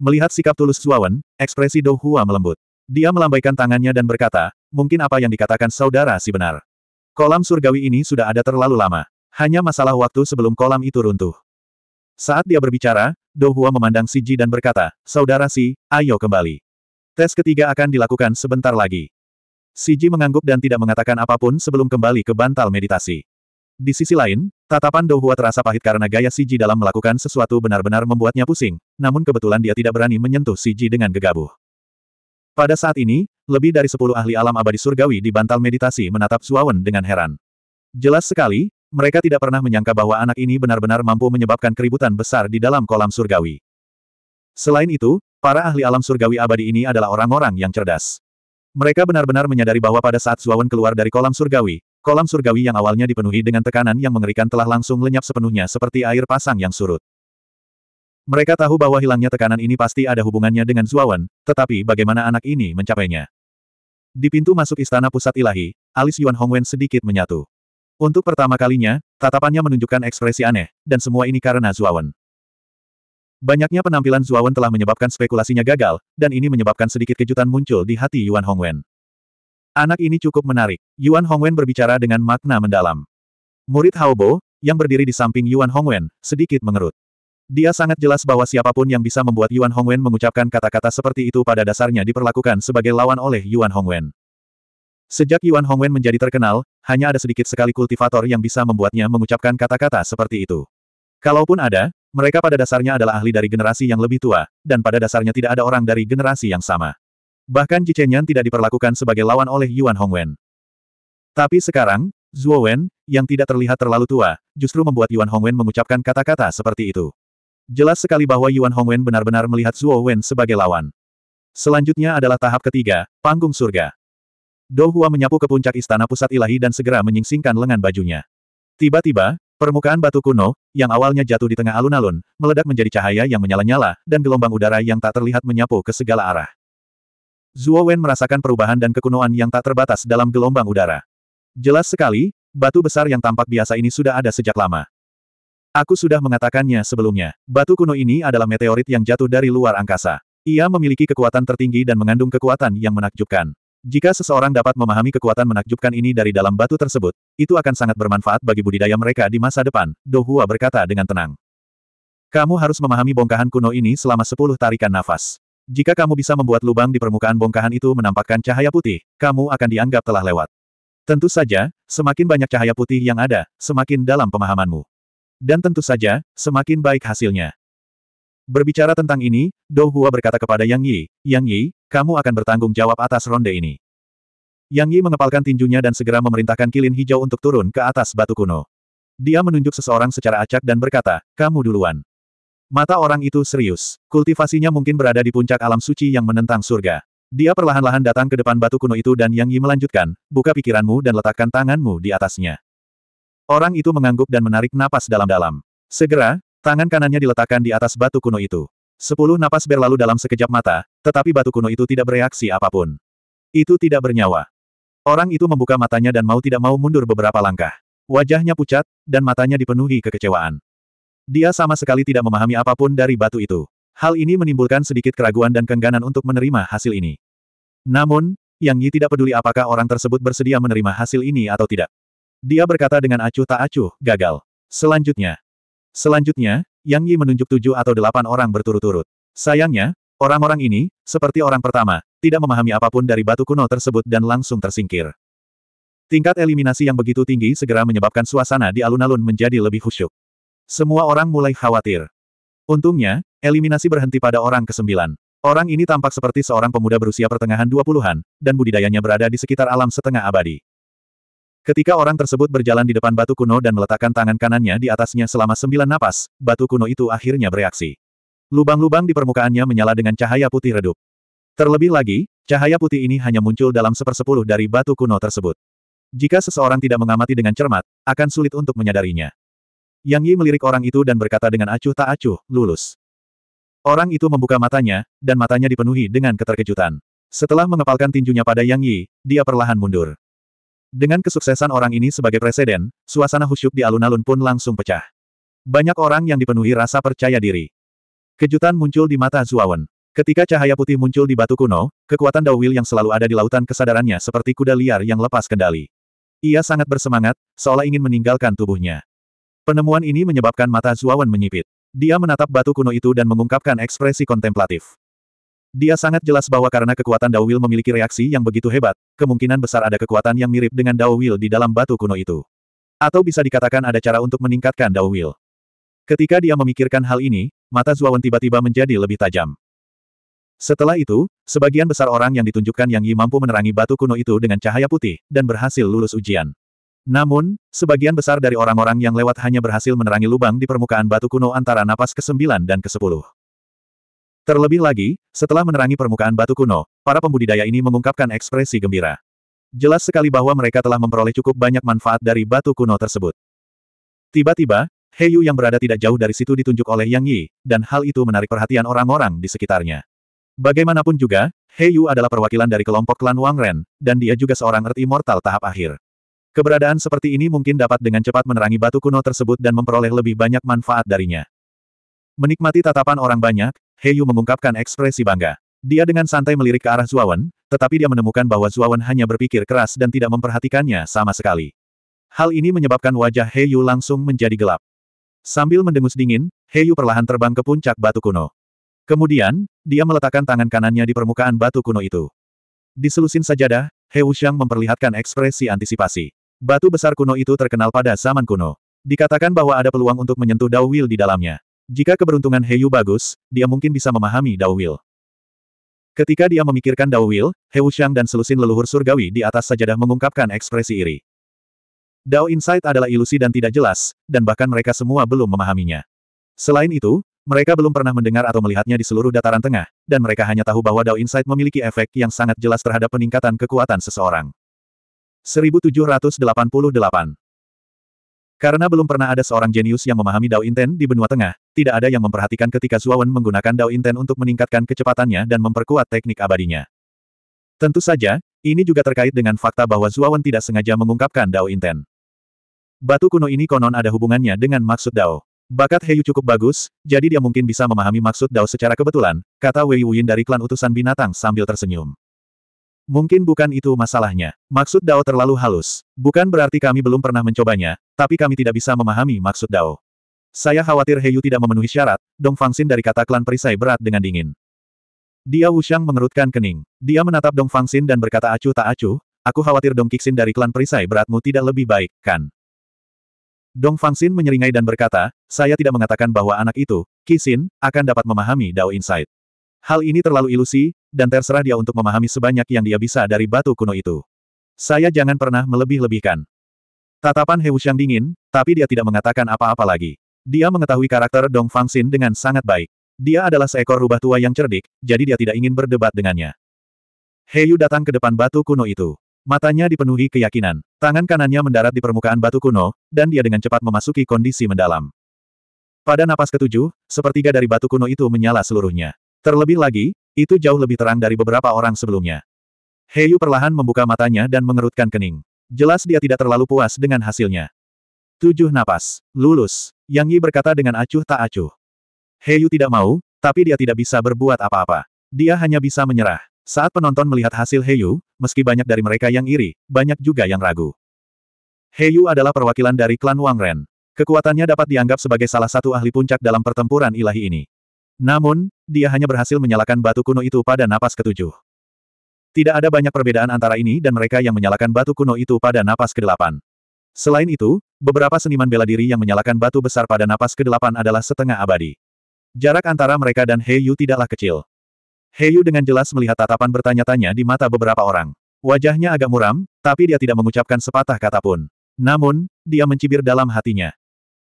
Melihat sikap tulus Zuawan, ekspresi Douhua melembut. Dia melambaikan tangannya dan berkata, mungkin apa yang dikatakan saudara si benar. Kolam surgawi ini sudah ada terlalu lama. Hanya masalah waktu sebelum kolam itu runtuh. Saat dia berbicara, Dohua memandang Siji dan berkata, Saudara Si, ayo kembali. Tes ketiga akan dilakukan sebentar lagi. Siji mengangguk dan tidak mengatakan apapun sebelum kembali ke bantal meditasi. Di sisi lain, tatapan Dohua terasa pahit karena gaya Siji dalam melakukan sesuatu benar-benar membuatnya pusing, namun kebetulan dia tidak berani menyentuh Siji dengan gegabah. Pada saat ini, lebih dari sepuluh ahli alam abadi surgawi di bantal meditasi menatap Zuawan dengan heran. Jelas sekali, mereka tidak pernah menyangka bahwa anak ini benar-benar mampu menyebabkan keributan besar di dalam kolam surgawi. Selain itu, para ahli alam surgawi abadi ini adalah orang-orang yang cerdas. Mereka benar-benar menyadari bahwa pada saat Zuawan keluar dari kolam surgawi, kolam surgawi yang awalnya dipenuhi dengan tekanan yang mengerikan telah langsung lenyap sepenuhnya seperti air pasang yang surut. Mereka tahu bahwa hilangnya tekanan ini pasti ada hubungannya dengan Zuawan, tetapi bagaimana anak ini mencapainya? Di pintu masuk istana pusat ilahi, alis Yuan Hongwen sedikit menyatu. Untuk pertama kalinya, tatapannya menunjukkan ekspresi aneh, dan semua ini karena Zuawan. Banyaknya penampilan Zuawan telah menyebabkan spekulasinya gagal, dan ini menyebabkan sedikit kejutan muncul di hati Yuan Hongwen. Anak ini cukup menarik. Yuan Hongwen berbicara dengan makna mendalam. Murid Haobo, yang berdiri di samping Yuan Hongwen, sedikit mengerut. Dia sangat jelas bahwa siapapun yang bisa membuat Yuan Hongwen mengucapkan kata-kata seperti itu pada dasarnya diperlakukan sebagai lawan oleh Yuan Hongwen. Sejak Yuan Hongwen menjadi terkenal, hanya ada sedikit sekali kultivator yang bisa membuatnya mengucapkan kata-kata seperti itu. Kalaupun ada, mereka pada dasarnya adalah ahli dari generasi yang lebih tua, dan pada dasarnya tidak ada orang dari generasi yang sama. Bahkan Jicenyan tidak diperlakukan sebagai lawan oleh Yuan Hongwen. Tapi sekarang, Zhuo Wen, yang tidak terlihat terlalu tua, justru membuat Yuan Hongwen mengucapkan kata-kata seperti itu. Jelas sekali bahwa Yuan Hongwen benar-benar melihat Zuo Wen sebagai lawan. Selanjutnya adalah tahap ketiga, panggung surga. Dou Hua menyapu ke puncak istana pusat ilahi dan segera menyingsingkan lengan bajunya. Tiba-tiba, permukaan batu kuno, yang awalnya jatuh di tengah alun-alun, meledak menjadi cahaya yang menyala-nyala, dan gelombang udara yang tak terlihat menyapu ke segala arah. Zuo Wen merasakan perubahan dan kekunoan yang tak terbatas dalam gelombang udara. Jelas sekali, batu besar yang tampak biasa ini sudah ada sejak lama. Aku sudah mengatakannya sebelumnya, batu kuno ini adalah meteorit yang jatuh dari luar angkasa. Ia memiliki kekuatan tertinggi dan mengandung kekuatan yang menakjubkan. Jika seseorang dapat memahami kekuatan menakjubkan ini dari dalam batu tersebut, itu akan sangat bermanfaat bagi budidaya mereka di masa depan, Dohua berkata dengan tenang. Kamu harus memahami bongkahan kuno ini selama sepuluh tarikan nafas. Jika kamu bisa membuat lubang di permukaan bongkahan itu menampakkan cahaya putih, kamu akan dianggap telah lewat. Tentu saja, semakin banyak cahaya putih yang ada, semakin dalam pemahamanmu. Dan tentu saja, semakin baik hasilnya. Berbicara tentang ini, Dou berkata kepada Yang Yi, Yang Yi, kamu akan bertanggung jawab atas ronde ini. Yang Yi mengepalkan tinjunya dan segera memerintahkan kilin hijau untuk turun ke atas batu kuno. Dia menunjuk seseorang secara acak dan berkata, kamu duluan. Mata orang itu serius. Kultivasinya mungkin berada di puncak alam suci yang menentang surga. Dia perlahan-lahan datang ke depan batu kuno itu dan Yang Yi melanjutkan, buka pikiranmu dan letakkan tanganmu di atasnya. Orang itu mengangguk dan menarik napas dalam-dalam. Segera, tangan kanannya diletakkan di atas batu kuno itu. Sepuluh napas berlalu dalam sekejap mata, tetapi batu kuno itu tidak bereaksi apapun. Itu tidak bernyawa. Orang itu membuka matanya dan mau tidak mau mundur beberapa langkah. Wajahnya pucat, dan matanya dipenuhi kekecewaan. Dia sama sekali tidak memahami apapun dari batu itu. Hal ini menimbulkan sedikit keraguan dan kengganan untuk menerima hasil ini. Namun, Yang Yi tidak peduli apakah orang tersebut bersedia menerima hasil ini atau tidak. Dia berkata dengan acuh tak acuh, gagal. Selanjutnya. Selanjutnya, Yang Yi menunjuk tujuh atau delapan orang berturut-turut. Sayangnya, orang-orang ini, seperti orang pertama, tidak memahami apapun dari batu kuno tersebut dan langsung tersingkir. Tingkat eliminasi yang begitu tinggi segera menyebabkan suasana di alun-alun menjadi lebih khusyuk. Semua orang mulai khawatir. Untungnya, eliminasi berhenti pada orang ke kesembilan. Orang ini tampak seperti seorang pemuda berusia pertengahan 20-an, dan budidayanya berada di sekitar alam setengah abadi. Ketika orang tersebut berjalan di depan batu kuno dan meletakkan tangan kanannya di atasnya selama sembilan napas, batu kuno itu akhirnya bereaksi. Lubang-lubang di permukaannya menyala dengan cahaya putih redup. Terlebih lagi, cahaya putih ini hanya muncul dalam sepersepuluh dari batu kuno tersebut. Jika seseorang tidak mengamati dengan cermat, akan sulit untuk menyadarinya. Yang Yi melirik orang itu dan berkata dengan acuh tak acuh, lulus. Orang itu membuka matanya, dan matanya dipenuhi dengan keterkejutan. Setelah mengepalkan tinjunya pada Yang Yi, dia perlahan mundur. Dengan kesuksesan orang ini sebagai presiden, suasana khusyuk di alun-alun pun langsung pecah. Banyak orang yang dipenuhi rasa percaya diri. Kejutan muncul di mata Zuawan. Ketika cahaya putih muncul di batu kuno, kekuatan Dawil yang selalu ada di lautan kesadarannya seperti kuda liar yang lepas kendali. Ia sangat bersemangat, seolah ingin meninggalkan tubuhnya. Penemuan ini menyebabkan mata Zuawan menyipit. Dia menatap batu kuno itu dan mengungkapkan ekspresi kontemplatif. Dia sangat jelas bahwa karena kekuatan Dao Will memiliki reaksi yang begitu hebat, kemungkinan besar ada kekuatan yang mirip dengan Dao Will di dalam batu kuno itu. Atau bisa dikatakan ada cara untuk meningkatkan Dao Will. Ketika dia memikirkan hal ini, mata Zuawan tiba-tiba menjadi lebih tajam. Setelah itu, sebagian besar orang yang ditunjukkan Yang Yi mampu menerangi batu kuno itu dengan cahaya putih, dan berhasil lulus ujian. Namun, sebagian besar dari orang-orang yang lewat hanya berhasil menerangi lubang di permukaan batu kuno antara napas ke-9 dan ke-10. Terlebih lagi, setelah menerangi permukaan batu kuno, para pembudidaya ini mengungkapkan ekspresi gembira. Jelas sekali bahwa mereka telah memperoleh cukup banyak manfaat dari batu kuno tersebut. Tiba-tiba, Heyu yang berada tidak jauh dari situ ditunjuk oleh Yang Yi, dan hal itu menarik perhatian orang-orang di sekitarnya. Bagaimanapun juga, Heyu adalah perwakilan dari kelompok klan Wang Ren, dan dia juga seorang Earth Mortal tahap akhir. Keberadaan seperti ini mungkin dapat dengan cepat menerangi batu kuno tersebut dan memperoleh lebih banyak manfaat darinya. Menikmati tatapan orang banyak, Heyu mengungkapkan ekspresi bangga. Dia dengan santai melirik ke arah Zuawan, tetapi dia menemukan bahwa Zuawan hanya berpikir keras dan tidak memperhatikannya sama sekali. Hal ini menyebabkan wajah Heyu langsung menjadi gelap. Sambil mendengus dingin, Heyu perlahan terbang ke puncak batu kuno. Kemudian, dia meletakkan tangan kanannya di permukaan batu kuno itu. Di selusin sajadah, He Wuxiang memperlihatkan ekspresi antisipasi. Batu besar kuno itu terkenal pada zaman kuno. Dikatakan bahwa ada peluang untuk menyentuh Dao Will di dalamnya. Jika keberuntungan Heyu bagus, dia mungkin bisa memahami Dao Will. Ketika dia memikirkan Dao Will, He Wushang dan selusin leluhur surgawi di atas sajadah mengungkapkan ekspresi iri. Dao Insight adalah ilusi dan tidak jelas, dan bahkan mereka semua belum memahaminya. Selain itu, mereka belum pernah mendengar atau melihatnya di seluruh dataran tengah, dan mereka hanya tahu bahwa Dao Insight memiliki efek yang sangat jelas terhadap peningkatan kekuatan seseorang. 1788 karena belum pernah ada seorang jenius yang memahami Dao Inten di benua tengah, tidak ada yang memperhatikan ketika Zuawan menggunakan Dao Inten untuk meningkatkan kecepatannya dan memperkuat teknik abadinya. Tentu saja, ini juga terkait dengan fakta bahwa Zuawan tidak sengaja mengungkapkan Dao Inten. Batu kuno ini konon ada hubungannya dengan maksud Dao. Bakat Heyu cukup bagus, jadi dia mungkin bisa memahami maksud Dao secara kebetulan, kata Wei Wuyin dari klan utusan binatang sambil tersenyum. Mungkin bukan itu masalahnya. Maksud Dao terlalu halus. Bukan berarti kami belum pernah mencobanya, tapi kami tidak bisa memahami maksud Dao. Saya khawatir Heyu tidak memenuhi syarat, Dong Fangsin dari kata klan perisai berat dengan dingin. Dia Wushang mengerutkan kening. Dia menatap Dong Fangsin dan berkata acuh tak acuh, aku khawatir Dong Kixin dari klan perisai beratmu tidak lebih baik, kan? Dong Fangsin menyeringai dan berkata, saya tidak mengatakan bahwa anak itu, Kixin, akan dapat memahami Dao Insight. Hal ini terlalu ilusi, dan terserah dia untuk memahami sebanyak yang dia bisa dari batu kuno itu. Saya jangan pernah melebih-lebihkan. Tatapan He Wuxiang dingin, tapi dia tidak mengatakan apa-apa lagi. Dia mengetahui karakter Dong Fang Fangxin dengan sangat baik. Dia adalah seekor rubah tua yang cerdik, jadi dia tidak ingin berdebat dengannya. Yu datang ke depan batu kuno itu. Matanya dipenuhi keyakinan. Tangan kanannya mendarat di permukaan batu kuno, dan dia dengan cepat memasuki kondisi mendalam. Pada napas ketujuh, sepertiga dari batu kuno itu menyala seluruhnya. Terlebih lagi, itu jauh lebih terang dari beberapa orang sebelumnya. Heyu perlahan membuka matanya dan mengerutkan kening. Jelas dia tidak terlalu puas dengan hasilnya. Tujuh napas. Lulus. Yang Yi berkata dengan acuh tak acuh. Heyu tidak mau, tapi dia tidak bisa berbuat apa-apa. Dia hanya bisa menyerah. Saat penonton melihat hasil Heyu, meski banyak dari mereka yang iri, banyak juga yang ragu. Heyu adalah perwakilan dari klan Wangren. Kekuatannya dapat dianggap sebagai salah satu ahli puncak dalam pertempuran ilahi ini. Namun, dia hanya berhasil menyalakan batu kuno itu pada napas ketujuh. Tidak ada banyak perbedaan antara ini dan mereka yang menyalakan batu kuno itu pada napas kedelapan Selain itu, beberapa seniman bela diri yang menyalakan batu besar pada napas kedelapan adalah setengah abadi. Jarak antara mereka dan Yu tidaklah kecil. Yu dengan jelas melihat tatapan bertanya-tanya di mata beberapa orang. Wajahnya agak muram, tapi dia tidak mengucapkan sepatah kata pun. Namun, dia mencibir dalam hatinya.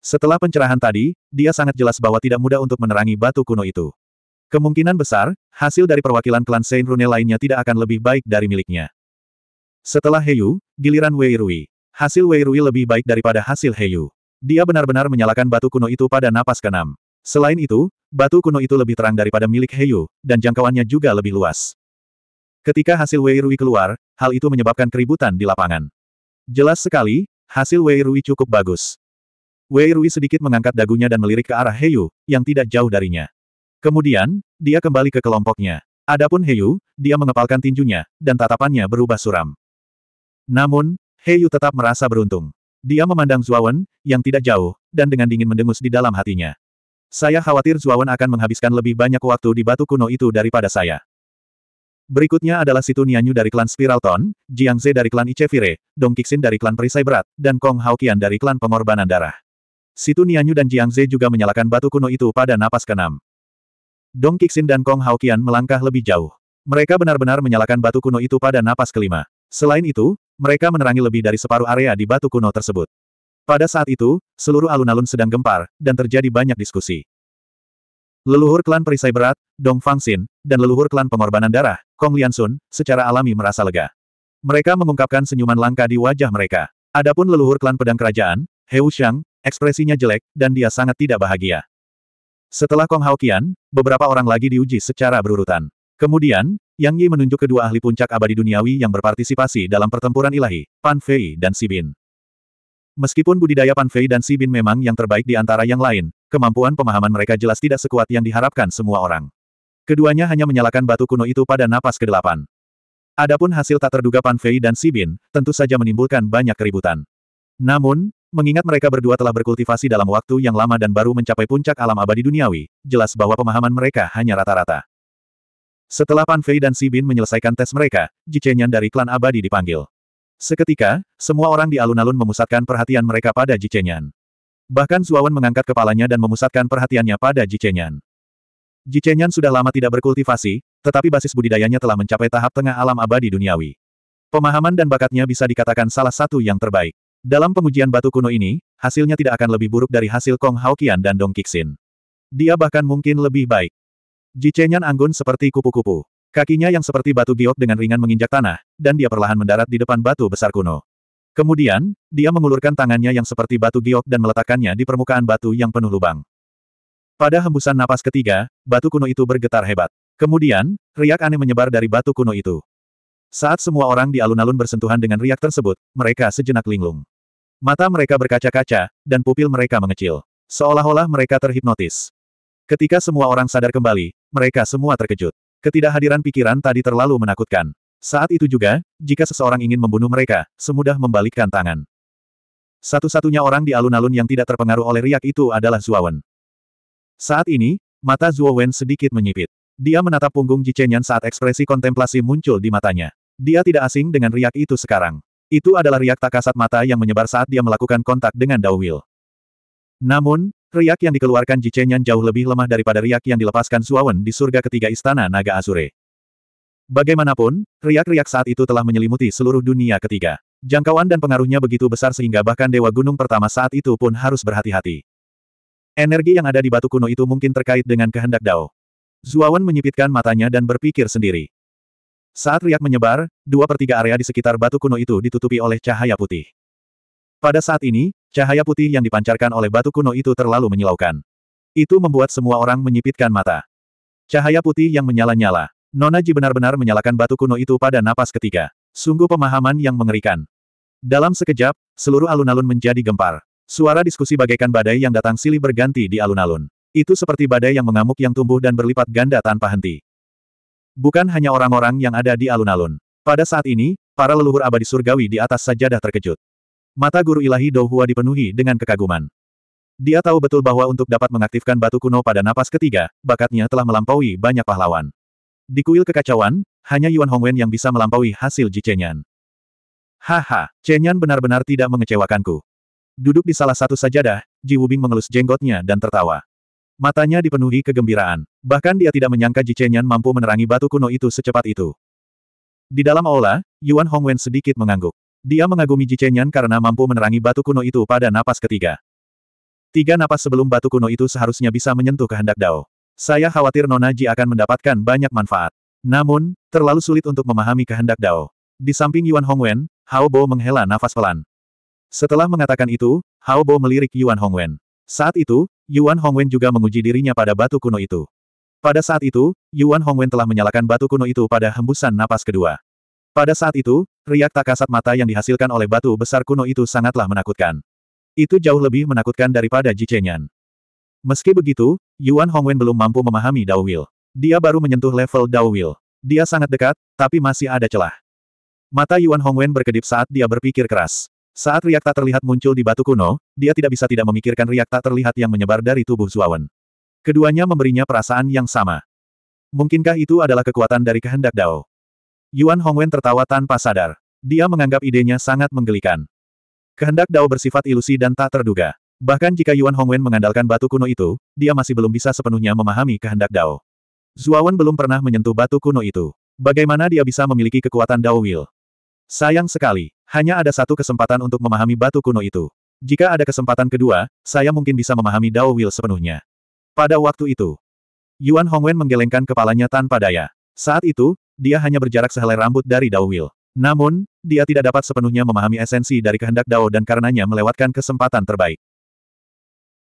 Setelah pencerahan tadi, dia sangat jelas bahwa tidak mudah untuk menerangi batu kuno itu. Kemungkinan besar, hasil dari perwakilan klan Saint Rune lainnya tidak akan lebih baik dari miliknya. Setelah Heyu, giliran Wei Rui. Hasil Wei Rui lebih baik daripada hasil Heyu. Dia benar-benar menyalakan batu kuno itu pada napas keenam. Selain itu, batu kuno itu lebih terang daripada milik Heyu, dan jangkauannya juga lebih luas. Ketika hasil Wei Rui keluar, hal itu menyebabkan keributan di lapangan. Jelas sekali, hasil Wei Rui cukup bagus. Wei Rui sedikit mengangkat dagunya dan melirik ke arah Heyu, yang tidak jauh darinya. Kemudian, dia kembali ke kelompoknya. Adapun Heyu, dia mengepalkan tinjunya, dan tatapannya berubah suram. Namun, Heyu tetap merasa beruntung. Dia memandang Zuawan, yang tidak jauh, dan dengan dingin mendengus di dalam hatinya. Saya khawatir Zuawan akan menghabiskan lebih banyak waktu di batu kuno itu daripada saya. Berikutnya adalah Situ Nianyu dari klan Spiralton, Jiang Ze dari klan Ichevire, Dong Kixin dari klan Perisai Berat, dan Kong Haokian dari klan Pengorbanan Darah. Situ Nianyu dan Jiang Ze juga menyalakan batu kuno itu pada napas keenam. Dong Kixin dan Kong Haokian melangkah lebih jauh. Mereka benar-benar menyalakan batu kuno itu pada napas kelima. Selain itu, mereka menerangi lebih dari separuh area di batu kuno tersebut. Pada saat itu, seluruh alun-alun sedang gempar, dan terjadi banyak diskusi. Leluhur klan perisai berat, Dong Fangxin, dan leluhur klan pengorbanan darah, Kong Liansun, secara alami merasa lega. Mereka mengungkapkan senyuman langka di wajah mereka. Adapun leluhur klan pedang kerajaan, He Shang, ekspresinya jelek, dan dia sangat tidak bahagia. Setelah Kong Haokian, beberapa orang lagi diuji secara berurutan. Kemudian, Yang Yi menunjuk kedua ahli puncak abadi duniawi yang berpartisipasi dalam pertempuran ilahi, Pan Fei dan Sibin. Meskipun budidaya Pan Fei dan Sibin memang yang terbaik di antara yang lain, kemampuan pemahaman mereka jelas tidak sekuat yang diharapkan semua orang. Keduanya hanya menyalakan batu kuno itu pada napas kedelapan. Adapun hasil tak terduga Pan Fei dan Sibin, tentu saja menimbulkan banyak keributan. Namun, Mengingat mereka berdua telah berkultivasi dalam waktu yang lama dan baru mencapai puncak alam abadi duniawi, jelas bahwa pemahaman mereka hanya rata-rata. Setelah Pan Fei dan Si Bin menyelesaikan tes mereka, Ji Chenyan dari klan abadi dipanggil. Seketika, semua orang di alun-alun memusatkan perhatian mereka pada Ji Chenyan. Bahkan Zuawan mengangkat kepalanya dan memusatkan perhatiannya pada Ji Ji Chenyan sudah lama tidak berkultivasi, tetapi basis budidayanya telah mencapai tahap tengah alam abadi duniawi. Pemahaman dan bakatnya bisa dikatakan salah satu yang terbaik. Dalam pengujian batu kuno ini, hasilnya tidak akan lebih buruk dari hasil Kong Haokian dan Dong Qixin. Dia bahkan mungkin lebih baik. Ji Chenyan anggun seperti kupu-kupu. Kakinya yang seperti batu giok dengan ringan menginjak tanah, dan dia perlahan mendarat di depan batu besar kuno. Kemudian, dia mengulurkan tangannya yang seperti batu giok dan meletakkannya di permukaan batu yang penuh lubang. Pada hembusan napas ketiga, batu kuno itu bergetar hebat. Kemudian, riak aneh menyebar dari batu kuno itu. Saat semua orang di alun-alun bersentuhan dengan riak tersebut, mereka sejenak linglung. Mata mereka berkaca-kaca, dan pupil mereka mengecil. Seolah-olah mereka terhipnotis. Ketika semua orang sadar kembali, mereka semua terkejut. Ketidakhadiran pikiran tadi terlalu menakutkan. Saat itu juga, jika seseorang ingin membunuh mereka, semudah membalikkan tangan. Satu-satunya orang di alun-alun yang tidak terpengaruh oleh riak itu adalah Wen. Saat ini, mata Wen sedikit menyipit. Dia menatap punggung Jicenyan saat ekspresi kontemplasi muncul di matanya. Dia tidak asing dengan riak itu sekarang. Itu adalah riak tak kasat mata yang menyebar saat dia melakukan kontak dengan Dao Will. Namun, riak yang dikeluarkan Jichenyan jauh lebih lemah daripada riak yang dilepaskan Suawen di surga ketiga istana Naga Azure. Bagaimanapun, riak-riak saat itu telah menyelimuti seluruh dunia ketiga. Jangkauan dan pengaruhnya begitu besar sehingga bahkan Dewa Gunung pertama saat itu pun harus berhati-hati. Energi yang ada di batu kuno itu mungkin terkait dengan kehendak Dao. Zuawan menyipitkan matanya dan berpikir sendiri. Saat riak menyebar, dua per tiga area di sekitar batu kuno itu ditutupi oleh cahaya putih. Pada saat ini, cahaya putih yang dipancarkan oleh batu kuno itu terlalu menyilaukan. Itu membuat semua orang menyipitkan mata. Cahaya putih yang menyala-nyala. Nona Ji benar-benar menyalakan batu kuno itu pada napas ketiga. Sungguh pemahaman yang mengerikan. Dalam sekejap, seluruh alun-alun menjadi gempar. Suara diskusi bagaikan badai yang datang silih berganti di alun-alun. Itu seperti badai yang mengamuk yang tumbuh dan berlipat ganda tanpa henti. Bukan hanya orang-orang yang ada di alun-alun. Pada saat ini, para leluhur abadi surgawi di atas sajadah terkejut. Mata guru ilahi Douhua dipenuhi dengan kekaguman. Dia tahu betul bahwa untuk dapat mengaktifkan batu kuno pada napas ketiga, bakatnya telah melampaui banyak pahlawan. Di kuil kekacauan, hanya Yuan Hongwen yang bisa melampaui hasil Ji Haha, Chenyan benar-benar tidak mengecewakanku. Duduk di salah satu sajadah, Ji Wubing mengelus jenggotnya dan tertawa. Matanya dipenuhi kegembiraan. Bahkan dia tidak menyangka Ji Chenyan mampu menerangi batu kuno itu secepat itu. Di dalam aula, Yuan Hongwen sedikit mengangguk. Dia mengagumi Ji Chenyan karena mampu menerangi batu kuno itu pada napas ketiga. Tiga napas sebelum batu kuno itu seharusnya bisa menyentuh kehendak Dao. Saya khawatir Nona Ji akan mendapatkan banyak manfaat. Namun, terlalu sulit untuk memahami kehendak Dao. Di samping Yuan Hongwen, Hao Bo menghela nafas pelan. Setelah mengatakan itu, Hao Bo melirik Yuan Hongwen. Saat itu, Yuan Hongwen juga menguji dirinya pada batu kuno itu. Pada saat itu, Yuan Hongwen telah menyalakan batu kuno itu pada hembusan napas kedua. Pada saat itu, riak tak kasat mata yang dihasilkan oleh batu besar kuno itu sangatlah menakutkan. Itu jauh lebih menakutkan daripada Ji Chenyan. Meski begitu, Yuan Hongwen belum mampu memahami Dao Will. Dia baru menyentuh level Dao Will. Dia sangat dekat, tapi masih ada celah. Mata Yuan Hongwen berkedip saat dia berpikir keras. Saat riak tak terlihat muncul di batu kuno, dia tidak bisa tidak memikirkan riak tak terlihat yang menyebar dari tubuh Zuawan. Keduanya memberinya perasaan yang sama. Mungkinkah itu adalah kekuatan dari kehendak Dao? Yuan Hongwen tertawa tanpa sadar. Dia menganggap idenya sangat menggelikan. Kehendak Dao bersifat ilusi dan tak terduga. Bahkan jika Yuan Hongwen mengandalkan batu kuno itu, dia masih belum bisa sepenuhnya memahami kehendak Dao. Zuawan belum pernah menyentuh batu kuno itu. Bagaimana dia bisa memiliki kekuatan Dao Will? Sayang sekali, hanya ada satu kesempatan untuk memahami batu kuno itu. Jika ada kesempatan kedua, saya mungkin bisa memahami Dao Will sepenuhnya. Pada waktu itu, Yuan Hongwen menggelengkan kepalanya tanpa daya. Saat itu, dia hanya berjarak sehelai rambut dari Dao Will. Namun, dia tidak dapat sepenuhnya memahami esensi dari kehendak Dao dan karenanya melewatkan kesempatan terbaik.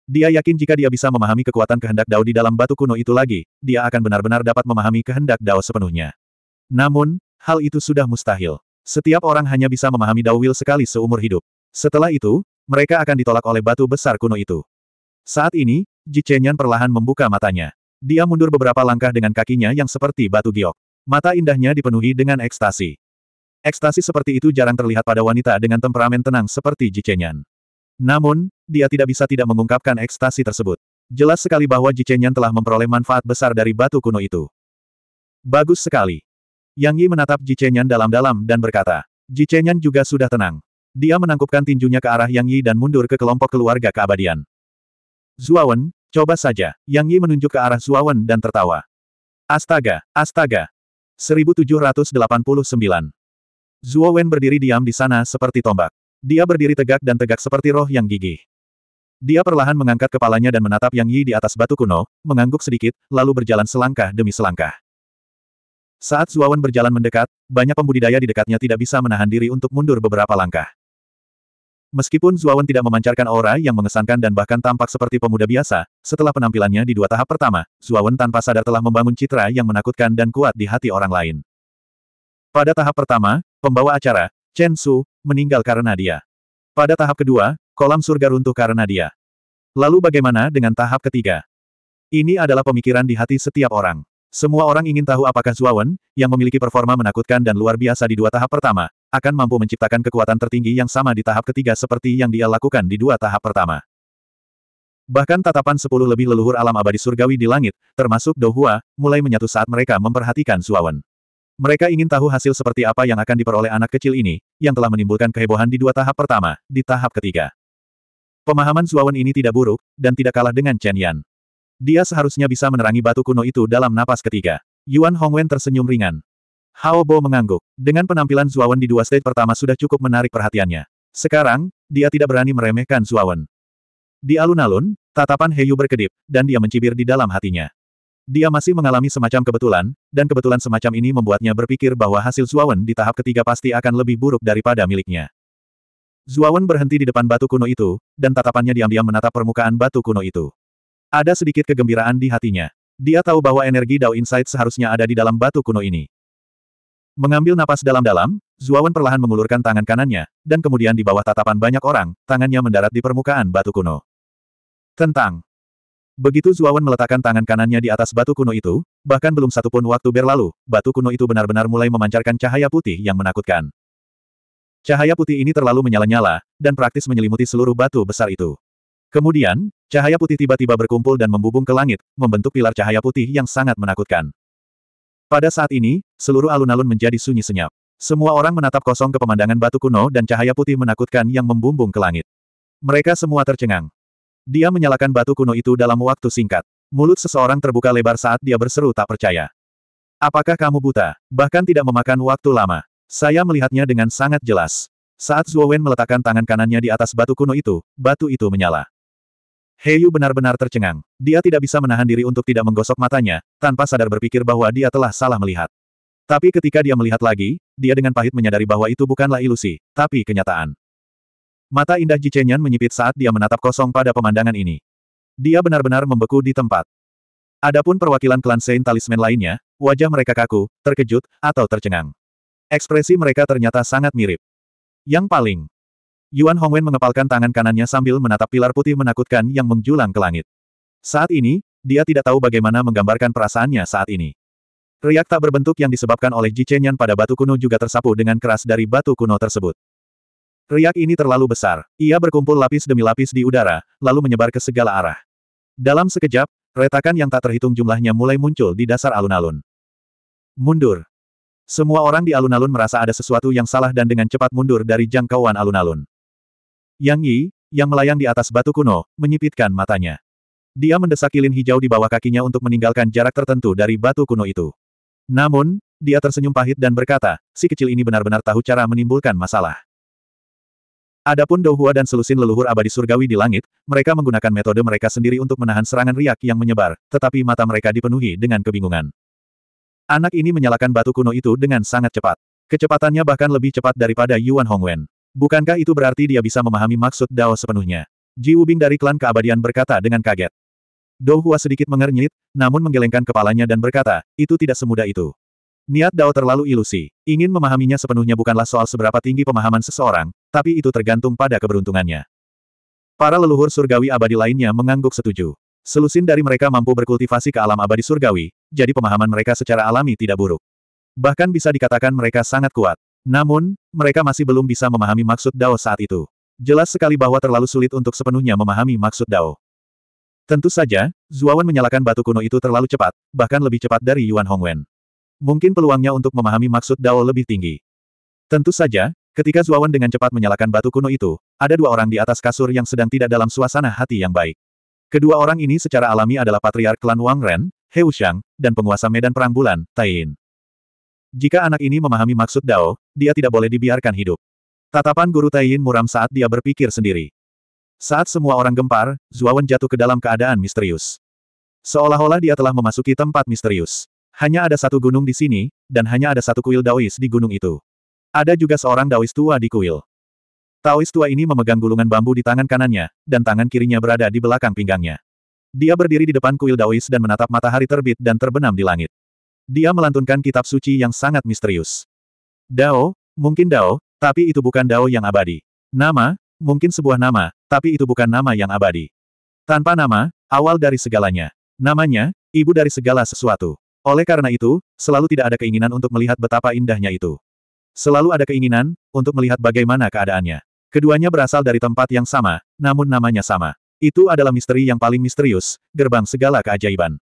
Dia yakin jika dia bisa memahami kekuatan kehendak Dao di dalam batu kuno itu lagi, dia akan benar-benar dapat memahami kehendak Dao sepenuhnya. Namun, hal itu sudah mustahil. Setiap orang hanya bisa memahami Dawil sekali seumur hidup. Setelah itu, mereka akan ditolak oleh batu besar kuno itu. Saat ini, Ji Chenyan perlahan membuka matanya. Dia mundur beberapa langkah dengan kakinya yang seperti batu giok. Mata indahnya dipenuhi dengan ekstasi. Ekstasi seperti itu jarang terlihat pada wanita dengan temperamen tenang seperti Ji Chenyan. Namun, dia tidak bisa tidak mengungkapkan ekstasi tersebut. Jelas sekali bahwa Ji Chenyan telah memperoleh manfaat besar dari batu kuno itu. Bagus sekali. Yang Yi menatap Ji Chenyan dalam-dalam dan berkata, Ji Chenyan juga sudah tenang. Dia menangkupkan tinjunya ke arah Yang Yi dan mundur ke kelompok keluarga keabadian. Zuawan, coba saja. Yang Yi menunjuk ke arah Zuawan dan tertawa. Astaga, astaga. 1789. Zuawan berdiri diam di sana seperti tombak. Dia berdiri tegak dan tegak seperti roh yang gigih. Dia perlahan mengangkat kepalanya dan menatap Yang Yi di atas batu kuno, mengangguk sedikit, lalu berjalan selangkah demi selangkah. Saat Zuawan berjalan mendekat, banyak pembudidaya di dekatnya tidak bisa menahan diri untuk mundur beberapa langkah. Meskipun Zuawan tidak memancarkan aura yang mengesankan dan bahkan tampak seperti pemuda biasa, setelah penampilannya di dua tahap pertama, Zuawan tanpa sadar telah membangun citra yang menakutkan dan kuat di hati orang lain. Pada tahap pertama, pembawa acara, Chen Su, meninggal karena dia. Pada tahap kedua, kolam surga runtuh karena dia. Lalu bagaimana dengan tahap ketiga? Ini adalah pemikiran di hati setiap orang. Semua orang ingin tahu apakah Zuawan, yang memiliki performa menakutkan dan luar biasa di dua tahap pertama, akan mampu menciptakan kekuatan tertinggi yang sama di tahap ketiga seperti yang dia lakukan di dua tahap pertama. Bahkan tatapan sepuluh lebih leluhur alam abadi surgawi di langit, termasuk Dohua, mulai menyatu saat mereka memperhatikan Zuawan. Mereka ingin tahu hasil seperti apa yang akan diperoleh anak kecil ini, yang telah menimbulkan kehebohan di dua tahap pertama, di tahap ketiga. Pemahaman Zuawan ini tidak buruk, dan tidak kalah dengan Chen Yan. Dia seharusnya bisa menerangi batu kuno itu dalam napas ketiga. Yuan Hongwen tersenyum ringan. Hao Bo mengangguk. Dengan penampilan Zuawan di dua stage pertama sudah cukup menarik perhatiannya. Sekarang, dia tidak berani meremehkan Zuawan. Di alun-alun, tatapan Heyu berkedip, dan dia mencibir di dalam hatinya. Dia masih mengalami semacam kebetulan, dan kebetulan semacam ini membuatnya berpikir bahwa hasil Zuawan di tahap ketiga pasti akan lebih buruk daripada miliknya. Zuawan berhenti di depan batu kuno itu, dan tatapannya diam-diam menatap permukaan batu kuno itu. Ada sedikit kegembiraan di hatinya. Dia tahu bahwa energi Dao Insight seharusnya ada di dalam batu kuno ini. Mengambil napas dalam-dalam, Zuawan perlahan mengulurkan tangan kanannya, dan kemudian di bawah tatapan banyak orang, tangannya mendarat di permukaan batu kuno. Tentang. Begitu Zuawan meletakkan tangan kanannya di atas batu kuno itu, bahkan belum satu pun waktu berlalu, batu kuno itu benar-benar mulai memancarkan cahaya putih yang menakutkan. Cahaya putih ini terlalu menyala-nyala, dan praktis menyelimuti seluruh batu besar itu. Kemudian, Cahaya putih tiba-tiba berkumpul dan membubung ke langit, membentuk pilar cahaya putih yang sangat menakutkan. Pada saat ini, seluruh alun-alun menjadi sunyi senyap. Semua orang menatap kosong ke pemandangan batu kuno dan cahaya putih menakutkan yang membumbung ke langit. Mereka semua tercengang. Dia menyalakan batu kuno itu dalam waktu singkat. Mulut seseorang terbuka lebar saat dia berseru tak percaya. Apakah kamu buta? Bahkan tidak memakan waktu lama. Saya melihatnya dengan sangat jelas. Saat Wen meletakkan tangan kanannya di atas batu kuno itu, batu itu menyala. Heyu benar-benar tercengang. Dia tidak bisa menahan diri untuk tidak menggosok matanya, tanpa sadar berpikir bahwa dia telah salah melihat. Tapi ketika dia melihat lagi, dia dengan pahit menyadari bahwa itu bukanlah ilusi, tapi kenyataan. Mata indah Jicenyan menyipit saat dia menatap kosong pada pemandangan ini. Dia benar-benar membeku di tempat. Adapun perwakilan klan Saint Talisman lainnya, wajah mereka kaku, terkejut, atau tercengang. Ekspresi mereka ternyata sangat mirip. Yang paling Yuan Hongwen mengepalkan tangan kanannya sambil menatap pilar putih menakutkan yang menjulang ke langit. Saat ini, dia tidak tahu bagaimana menggambarkan perasaannya saat ini. Riak tak berbentuk yang disebabkan oleh Ji Yan pada batu kuno juga tersapu dengan keras dari batu kuno tersebut. Riak ini terlalu besar. Ia berkumpul lapis demi lapis di udara, lalu menyebar ke segala arah. Dalam sekejap, retakan yang tak terhitung jumlahnya mulai muncul di dasar alun-alun. Mundur. Semua orang di alun-alun merasa ada sesuatu yang salah dan dengan cepat mundur dari jangkauan alun-alun. Yang Yi, yang melayang di atas batu kuno, menyipitkan matanya. Dia mendesak kilin hijau di bawah kakinya untuk meninggalkan jarak tertentu dari batu kuno itu. Namun, dia tersenyum pahit dan berkata, si kecil ini benar-benar tahu cara menimbulkan masalah. Adapun Douhua dan selusin leluhur abadi surgawi di langit, mereka menggunakan metode mereka sendiri untuk menahan serangan riak yang menyebar, tetapi mata mereka dipenuhi dengan kebingungan. Anak ini menyalakan batu kuno itu dengan sangat cepat. Kecepatannya bahkan lebih cepat daripada Yuan Hongwen. Bukankah itu berarti dia bisa memahami maksud Dao sepenuhnya? Ji Wubing dari klan keabadian berkata dengan kaget. Dou Hua sedikit mengernyit, namun menggelengkan kepalanya dan berkata, itu tidak semudah itu. Niat Dao terlalu ilusi. Ingin memahaminya sepenuhnya bukanlah soal seberapa tinggi pemahaman seseorang, tapi itu tergantung pada keberuntungannya. Para leluhur surgawi abadi lainnya mengangguk setuju. Selusin dari mereka mampu berkultivasi ke alam abadi surgawi, jadi pemahaman mereka secara alami tidak buruk. Bahkan bisa dikatakan mereka sangat kuat. Namun, mereka masih belum bisa memahami maksud Dao saat itu. Jelas sekali bahwa terlalu sulit untuk sepenuhnya memahami maksud Dao. Tentu saja, Zuawan menyalakan batu kuno itu terlalu cepat, bahkan lebih cepat dari Yuan Hongwen. Mungkin peluangnya untuk memahami maksud Dao lebih tinggi. Tentu saja, ketika Zuawan dengan cepat menyalakan batu kuno itu, ada dua orang di atas kasur yang sedang tidak dalam suasana hati yang baik. Kedua orang ini secara alami adalah Patriark Klan Wang Ren, He Wuxiang, dan penguasa Medan Perang Bulan, Taiyin. Jika anak ini memahami maksud Dao, dia tidak boleh dibiarkan hidup. Tatapan Guru Taiyin muram saat dia berpikir sendiri. Saat semua orang gempar, Zuawan jatuh ke dalam keadaan misterius. Seolah-olah dia telah memasuki tempat misterius. Hanya ada satu gunung di sini, dan hanya ada satu kuil Daois di gunung itu. Ada juga seorang Daois tua di kuil. Taois tua ini memegang gulungan bambu di tangan kanannya, dan tangan kirinya berada di belakang pinggangnya. Dia berdiri di depan kuil Daois dan menatap matahari terbit dan terbenam di langit. Dia melantunkan kitab suci yang sangat misterius. Dao, mungkin Dao, tapi itu bukan Dao yang abadi. Nama, mungkin sebuah nama, tapi itu bukan nama yang abadi. Tanpa nama, awal dari segalanya. Namanya, ibu dari segala sesuatu. Oleh karena itu, selalu tidak ada keinginan untuk melihat betapa indahnya itu. Selalu ada keinginan, untuk melihat bagaimana keadaannya. Keduanya berasal dari tempat yang sama, namun namanya sama. Itu adalah misteri yang paling misterius, gerbang segala keajaiban.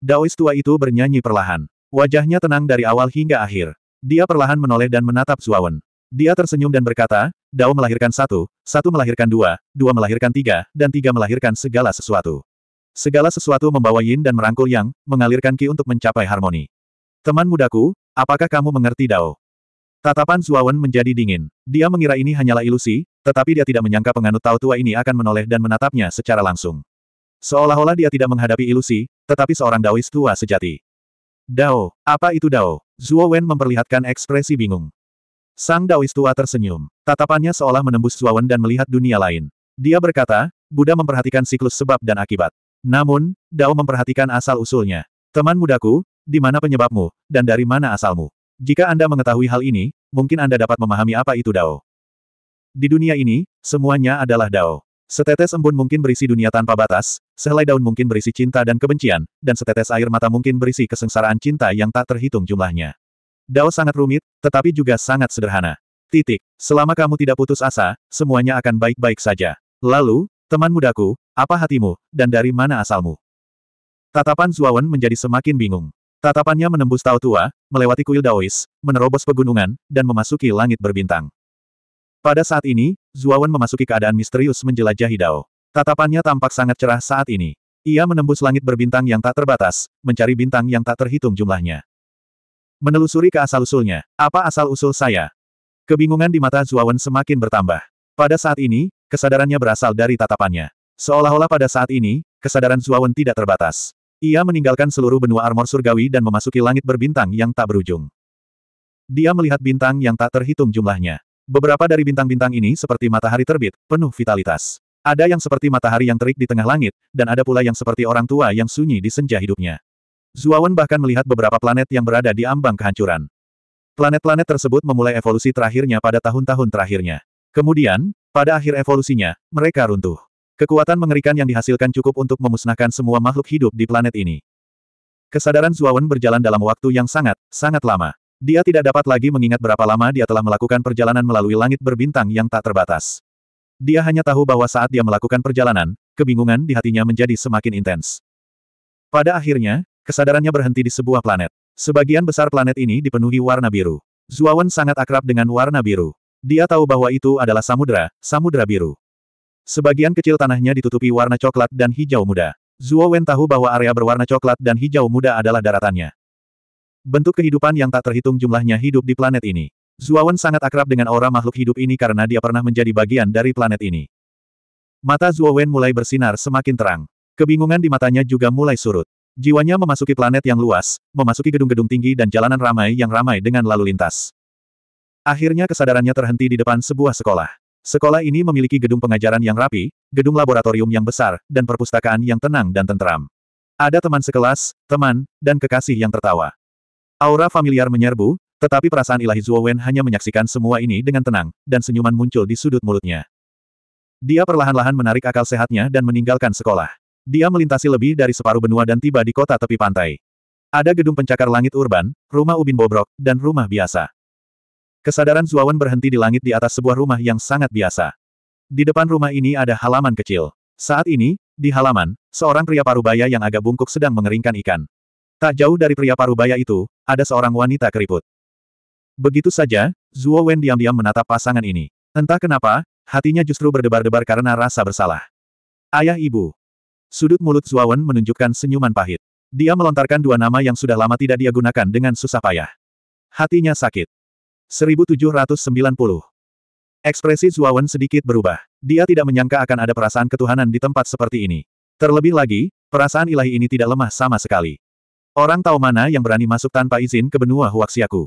Daois tua itu bernyanyi perlahan. Wajahnya tenang dari awal hingga akhir. Dia perlahan menoleh dan menatap Zuawan. Dia tersenyum dan berkata, Dao melahirkan satu, satu melahirkan dua, dua melahirkan tiga, dan tiga melahirkan segala sesuatu. Segala sesuatu membawa yin dan merangkul yang, mengalirkan ki untuk mencapai harmoni. Teman mudaku, apakah kamu mengerti Dao? Tatapan Zuawan menjadi dingin. Dia mengira ini hanyalah ilusi, tetapi dia tidak menyangka penganut Tao tua ini akan menoleh dan menatapnya secara langsung. Seolah-olah dia tidak menghadapi ilusi, tetapi seorang Daois tua sejati. Dao, apa itu Dao? Zuo Wen memperlihatkan ekspresi bingung. Sang Daois tua tersenyum. Tatapannya seolah menembus Zhuo Wen dan melihat dunia lain. Dia berkata, Buddha memperhatikan siklus sebab dan akibat. Namun, Dao memperhatikan asal-usulnya. Teman mudaku, di mana penyebabmu, dan dari mana asalmu? Jika Anda mengetahui hal ini, mungkin Anda dapat memahami apa itu Dao. Di dunia ini, semuanya adalah Dao. Setetes embun mungkin berisi dunia tanpa batas, sehelai daun mungkin berisi cinta dan kebencian, dan setetes air mata mungkin berisi kesengsaraan cinta yang tak terhitung jumlahnya. Dao sangat rumit, tetapi juga sangat sederhana. Titik, selama kamu tidak putus asa, semuanya akan baik-baik saja. Lalu, teman mudaku, apa hatimu, dan dari mana asalmu? Tatapan Zuawan menjadi semakin bingung. Tatapannya menembus tau tua, melewati kuil Daois, menerobos pegunungan, dan memasuki langit berbintang. Pada saat ini, Zuawan memasuki keadaan misterius menjelajahi Dao. Tatapannya tampak sangat cerah saat ini. Ia menembus langit berbintang yang tak terbatas, mencari bintang yang tak terhitung jumlahnya. Menelusuri ke asal-usulnya, apa asal-usul saya? Kebingungan di mata Zuawan semakin bertambah. Pada saat ini, kesadarannya berasal dari tatapannya. Seolah-olah pada saat ini, kesadaran Zuawan tidak terbatas. Ia meninggalkan seluruh benua armor surgawi dan memasuki langit berbintang yang tak berujung. Dia melihat bintang yang tak terhitung jumlahnya. Beberapa dari bintang-bintang ini seperti matahari terbit, penuh vitalitas. Ada yang seperti matahari yang terik di tengah langit, dan ada pula yang seperti orang tua yang sunyi di senja hidupnya. Zuawan bahkan melihat beberapa planet yang berada di ambang kehancuran. Planet-planet tersebut memulai evolusi terakhirnya pada tahun-tahun terakhirnya. Kemudian, pada akhir evolusinya, mereka runtuh. Kekuatan mengerikan yang dihasilkan cukup untuk memusnahkan semua makhluk hidup di planet ini. Kesadaran Zuawan berjalan dalam waktu yang sangat, sangat lama. Dia tidak dapat lagi mengingat berapa lama dia telah melakukan perjalanan melalui langit berbintang yang tak terbatas. Dia hanya tahu bahwa saat dia melakukan perjalanan, kebingungan di hatinya menjadi semakin intens. Pada akhirnya, kesadarannya berhenti di sebuah planet. Sebagian besar planet ini dipenuhi warna biru. Zuawan sangat akrab dengan warna biru. Dia tahu bahwa itu adalah samudera, samudera biru. Sebagian kecil tanahnya ditutupi warna coklat dan hijau muda. Zuo Wen tahu bahwa area berwarna coklat dan hijau muda adalah daratannya. Bentuk kehidupan yang tak terhitung jumlahnya hidup di planet ini. Zuawan sangat akrab dengan aura makhluk hidup ini karena dia pernah menjadi bagian dari planet ini. Mata Zuowen mulai bersinar semakin terang. Kebingungan di matanya juga mulai surut. Jiwanya memasuki planet yang luas, memasuki gedung-gedung tinggi dan jalanan ramai yang ramai dengan lalu lintas. Akhirnya kesadarannya terhenti di depan sebuah sekolah. Sekolah ini memiliki gedung pengajaran yang rapi, gedung laboratorium yang besar, dan perpustakaan yang tenang dan tentram. Ada teman sekelas, teman, dan kekasih yang tertawa. Aura familiar menyerbu, tetapi perasaan ilahi Zuo Wen hanya menyaksikan semua ini dengan tenang, dan senyuman muncul di sudut mulutnya. Dia perlahan-lahan menarik akal sehatnya dan meninggalkan sekolah. Dia melintasi lebih dari separuh benua dan tiba di kota tepi pantai. Ada gedung pencakar langit urban, rumah ubin bobrok, dan rumah biasa. Kesadaran Zuawan berhenti di langit di atas sebuah rumah yang sangat biasa. Di depan rumah ini ada halaman kecil. Saat ini, di halaman, seorang pria parubaya yang agak bungkuk sedang mengeringkan ikan. Tak jauh dari pria parubaya itu, ada seorang wanita keriput. Begitu saja, Zuo Wen diam-diam menatap pasangan ini. Entah kenapa, hatinya justru berdebar-debar karena rasa bersalah. Ayah ibu. Sudut mulut Zuo Wen menunjukkan senyuman pahit. Dia melontarkan dua nama yang sudah lama tidak dia gunakan dengan susah payah. Hatinya sakit. 1790. Ekspresi Zuo Wen sedikit berubah. Dia tidak menyangka akan ada perasaan ketuhanan di tempat seperti ini. Terlebih lagi, perasaan ilahi ini tidak lemah sama sekali. Orang tahu mana yang berani masuk tanpa izin ke benua Huaxiaku.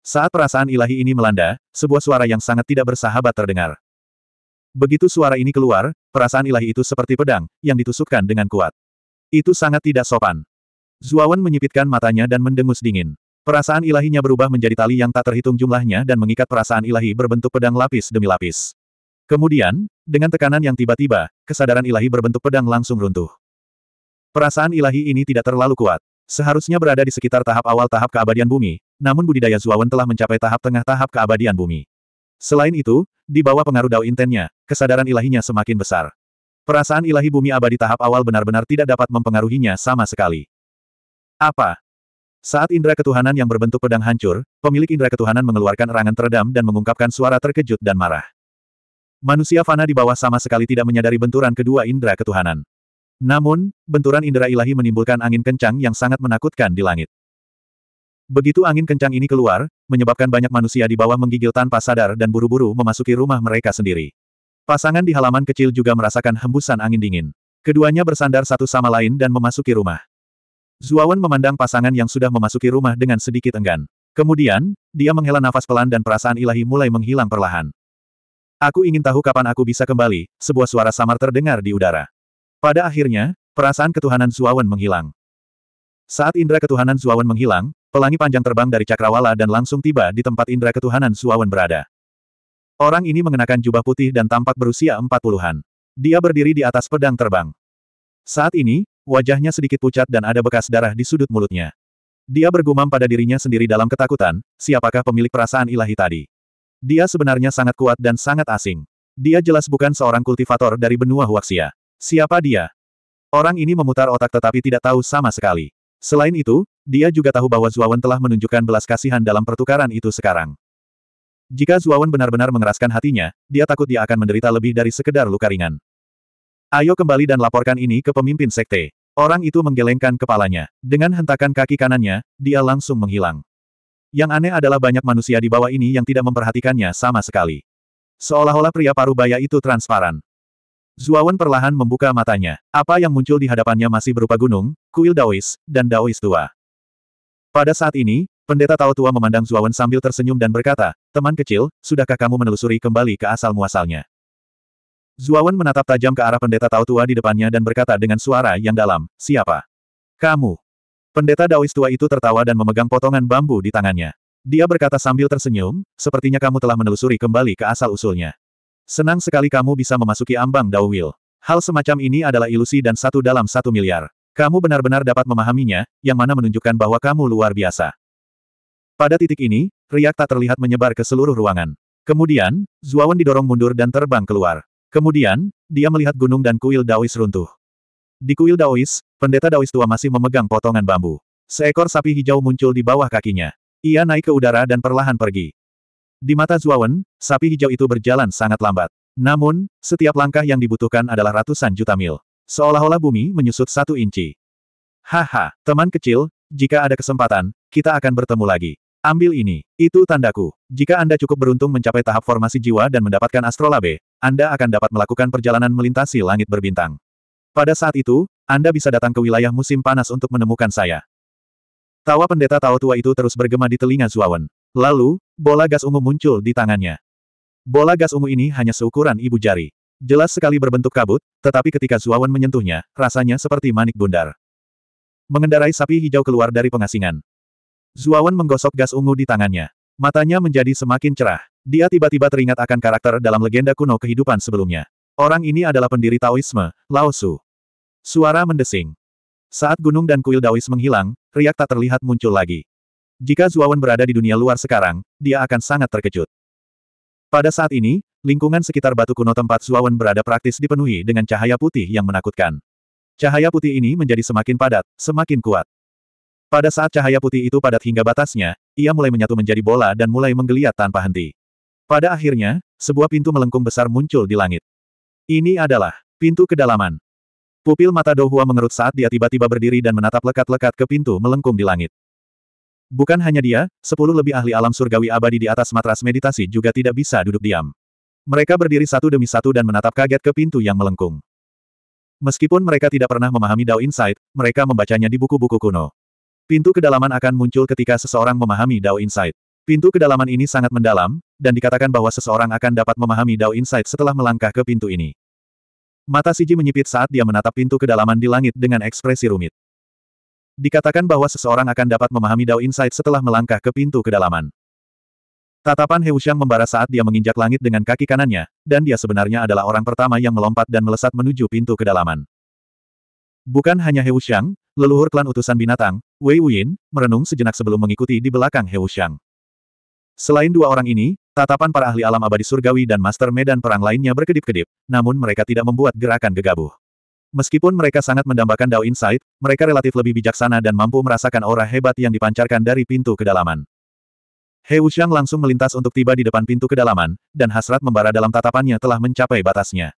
Saat perasaan ilahi ini melanda, sebuah suara yang sangat tidak bersahabat terdengar. Begitu suara ini keluar, perasaan ilahi itu seperti pedang, yang ditusukkan dengan kuat. Itu sangat tidak sopan. Zuawan menyipitkan matanya dan mendengus dingin. Perasaan ilahinya berubah menjadi tali yang tak terhitung jumlahnya dan mengikat perasaan ilahi berbentuk pedang lapis demi lapis. Kemudian, dengan tekanan yang tiba-tiba, kesadaran ilahi berbentuk pedang langsung runtuh. Perasaan ilahi ini tidak terlalu kuat. Seharusnya berada di sekitar tahap awal tahap keabadian bumi, namun budidaya Zuawan telah mencapai tahap tengah tahap keabadian bumi. Selain itu, di bawah pengaruh Dao Intennya, kesadaran ilahinya semakin besar. Perasaan ilahi bumi abadi tahap awal benar-benar tidak dapat mempengaruhinya sama sekali. Apa? Saat indera ketuhanan yang berbentuk pedang hancur, pemilik indera ketuhanan mengeluarkan erangan teredam dan mengungkapkan suara terkejut dan marah. Manusia fana di bawah sama sekali tidak menyadari benturan kedua indera ketuhanan. Namun, benturan indera ilahi menimbulkan angin kencang yang sangat menakutkan di langit. Begitu angin kencang ini keluar, menyebabkan banyak manusia di bawah menggigil tanpa sadar dan buru-buru memasuki rumah mereka sendiri. Pasangan di halaman kecil juga merasakan hembusan angin dingin. Keduanya bersandar satu sama lain dan memasuki rumah. Zuawan memandang pasangan yang sudah memasuki rumah dengan sedikit enggan. Kemudian, dia menghela nafas pelan dan perasaan ilahi mulai menghilang perlahan. Aku ingin tahu kapan aku bisa kembali, sebuah suara samar terdengar di udara. Pada akhirnya, perasaan ketuhanan Suawan menghilang. Saat indera ketuhanan Suawan menghilang, pelangi panjang terbang dari cakrawala dan langsung tiba di tempat indera ketuhanan Suawan berada. Orang ini mengenakan jubah putih dan tampak berusia empat puluhan. Dia berdiri di atas pedang terbang. Saat ini, wajahnya sedikit pucat dan ada bekas darah di sudut mulutnya. Dia bergumam pada dirinya sendiri dalam ketakutan, siapakah pemilik perasaan ilahi tadi? Dia sebenarnya sangat kuat dan sangat asing. Dia jelas bukan seorang kultivator dari benua Huaxia. Siapa dia? Orang ini memutar otak tetapi tidak tahu sama sekali. Selain itu, dia juga tahu bahwa Zuawan telah menunjukkan belas kasihan dalam pertukaran itu sekarang. Jika Zuawan benar-benar mengeraskan hatinya, dia takut dia akan menderita lebih dari sekedar luka ringan. Ayo kembali dan laporkan ini ke pemimpin sekte. Orang itu menggelengkan kepalanya. Dengan hentakan kaki kanannya, dia langsung menghilang. Yang aneh adalah banyak manusia di bawah ini yang tidak memperhatikannya sama sekali. Seolah-olah pria paruh baya itu transparan. Zuawan perlahan membuka matanya. Apa yang muncul di hadapannya masih berupa gunung, kuil Daois, dan Daois tua. Pada saat ini, pendeta Tao tua memandang Zuawan sambil tersenyum dan berkata, Teman kecil, sudahkah kamu menelusuri kembali ke asal-muasalnya? Zuawan menatap tajam ke arah pendeta Tao tua di depannya dan berkata dengan suara yang dalam, Siapa? Kamu. Pendeta Daois tua itu tertawa dan memegang potongan bambu di tangannya. Dia berkata sambil tersenyum, sepertinya kamu telah menelusuri kembali ke asal-usulnya. Senang sekali kamu bisa memasuki ambang Dawil. Hal semacam ini adalah ilusi dan satu dalam satu miliar. Kamu benar-benar dapat memahaminya, yang mana menunjukkan bahwa kamu luar biasa. Pada titik ini, riak tak terlihat menyebar ke seluruh ruangan. Kemudian, Zuawan didorong mundur dan terbang keluar. Kemudian, dia melihat gunung dan kuil Daois runtuh. Di kuil Daois, pendeta Daois tua masih memegang potongan bambu. Seekor sapi hijau muncul di bawah kakinya. Ia naik ke udara dan perlahan pergi. Di mata Zuawan, sapi hijau itu berjalan sangat lambat. Namun, setiap langkah yang dibutuhkan adalah ratusan juta mil. Seolah-olah bumi menyusut satu inci. Haha, teman kecil, jika ada kesempatan, kita akan bertemu lagi. Ambil ini, itu tandaku. Jika Anda cukup beruntung mencapai tahap formasi jiwa dan mendapatkan astrolabe, Anda akan dapat melakukan perjalanan melintasi langit berbintang. Pada saat itu, Anda bisa datang ke wilayah musim panas untuk menemukan saya. Tawa pendeta tawa tua itu terus bergema di telinga Zuawan. Lalu, bola gas ungu muncul di tangannya. Bola gas ungu ini hanya seukuran ibu jari. Jelas sekali berbentuk kabut, tetapi ketika Zuawan menyentuhnya, rasanya seperti manik bundar. Mengendarai sapi hijau keluar dari pengasingan. Zuawan menggosok gas ungu di tangannya. Matanya menjadi semakin cerah. Dia tiba-tiba teringat akan karakter dalam legenda kuno kehidupan sebelumnya. Orang ini adalah pendiri Taoisme, Lao Tzu. Suara mendesing. Saat gunung dan kuil Daois menghilang, riak tak terlihat muncul lagi. Jika Zuawan berada di dunia luar sekarang, dia akan sangat terkejut. Pada saat ini, lingkungan sekitar batu kuno tempat Zuawan berada praktis dipenuhi dengan cahaya putih yang menakutkan. Cahaya putih ini menjadi semakin padat, semakin kuat. Pada saat cahaya putih itu padat hingga batasnya, ia mulai menyatu menjadi bola dan mulai menggeliat tanpa henti. Pada akhirnya, sebuah pintu melengkung besar muncul di langit. Ini adalah pintu kedalaman. Pupil mata Dohua mengerut saat dia tiba-tiba berdiri dan menatap lekat-lekat ke pintu melengkung di langit. Bukan hanya dia, sepuluh lebih ahli alam surgawi abadi di atas matras meditasi juga tidak bisa duduk diam. Mereka berdiri satu demi satu dan menatap kaget ke pintu yang melengkung. Meskipun mereka tidak pernah memahami Dao Insight, mereka membacanya di buku-buku kuno. Pintu kedalaman akan muncul ketika seseorang memahami Dao Insight. Pintu kedalaman ini sangat mendalam, dan dikatakan bahwa seseorang akan dapat memahami Dao Insight setelah melangkah ke pintu ini. Mata Siji menyipit saat dia menatap pintu kedalaman di langit dengan ekspresi rumit. Dikatakan bahwa seseorang akan dapat memahami Dao Insight setelah melangkah ke pintu kedalaman. Tatapan Heushang membara saat dia menginjak langit dengan kaki kanannya, dan dia sebenarnya adalah orang pertama yang melompat dan melesat menuju pintu kedalaman. Bukan hanya Heushang, leluhur klan utusan binatang, Wei Wuyin, merenung sejenak sebelum mengikuti di belakang Heushang. Selain dua orang ini, tatapan para ahli alam abadi surgawi dan master medan perang lainnya berkedip-kedip, namun mereka tidak membuat gerakan gegabah. Meskipun mereka sangat mendambakan Dao Insight, mereka relatif lebih bijaksana dan mampu merasakan aura hebat yang dipancarkan dari pintu kedalaman. He Wuxiang langsung melintas untuk tiba di depan pintu kedalaman, dan hasrat membara dalam tatapannya telah mencapai batasnya.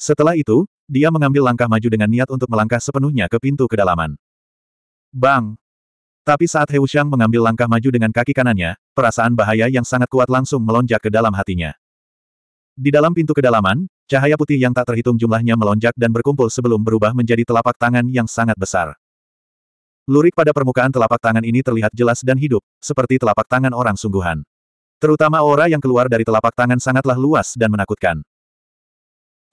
Setelah itu, dia mengambil langkah maju dengan niat untuk melangkah sepenuhnya ke pintu kedalaman. Bang! Tapi saat He Wuxiang mengambil langkah maju dengan kaki kanannya, perasaan bahaya yang sangat kuat langsung melonjak ke dalam hatinya. Di dalam pintu kedalaman, Cahaya putih yang tak terhitung jumlahnya melonjak dan berkumpul sebelum berubah menjadi telapak tangan yang sangat besar. Lurik pada permukaan telapak tangan ini terlihat jelas dan hidup, seperti telapak tangan orang sungguhan. Terutama aura yang keluar dari telapak tangan sangatlah luas dan menakutkan.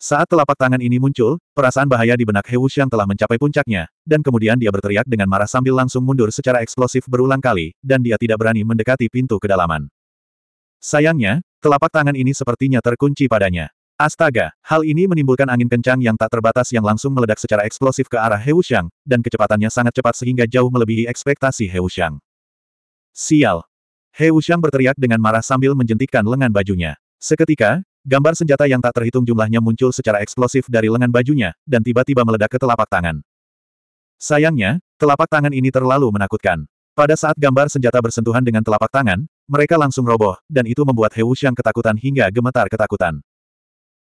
Saat telapak tangan ini muncul, perasaan bahaya di benak Hewush yang telah mencapai puncaknya, dan kemudian dia berteriak dengan marah sambil langsung mundur secara eksplosif berulang kali, dan dia tidak berani mendekati pintu kedalaman. Sayangnya, telapak tangan ini sepertinya terkunci padanya. Astaga, hal ini menimbulkan angin kencang yang tak terbatas yang langsung meledak secara eksplosif ke arah He dan kecepatannya sangat cepat sehingga jauh melebihi ekspektasi He Sial! He berteriak dengan marah sambil menjentikkan lengan bajunya. Seketika, gambar senjata yang tak terhitung jumlahnya muncul secara eksplosif dari lengan bajunya, dan tiba-tiba meledak ke telapak tangan. Sayangnya, telapak tangan ini terlalu menakutkan. Pada saat gambar senjata bersentuhan dengan telapak tangan, mereka langsung roboh, dan itu membuat He ketakutan hingga gemetar ketakutan.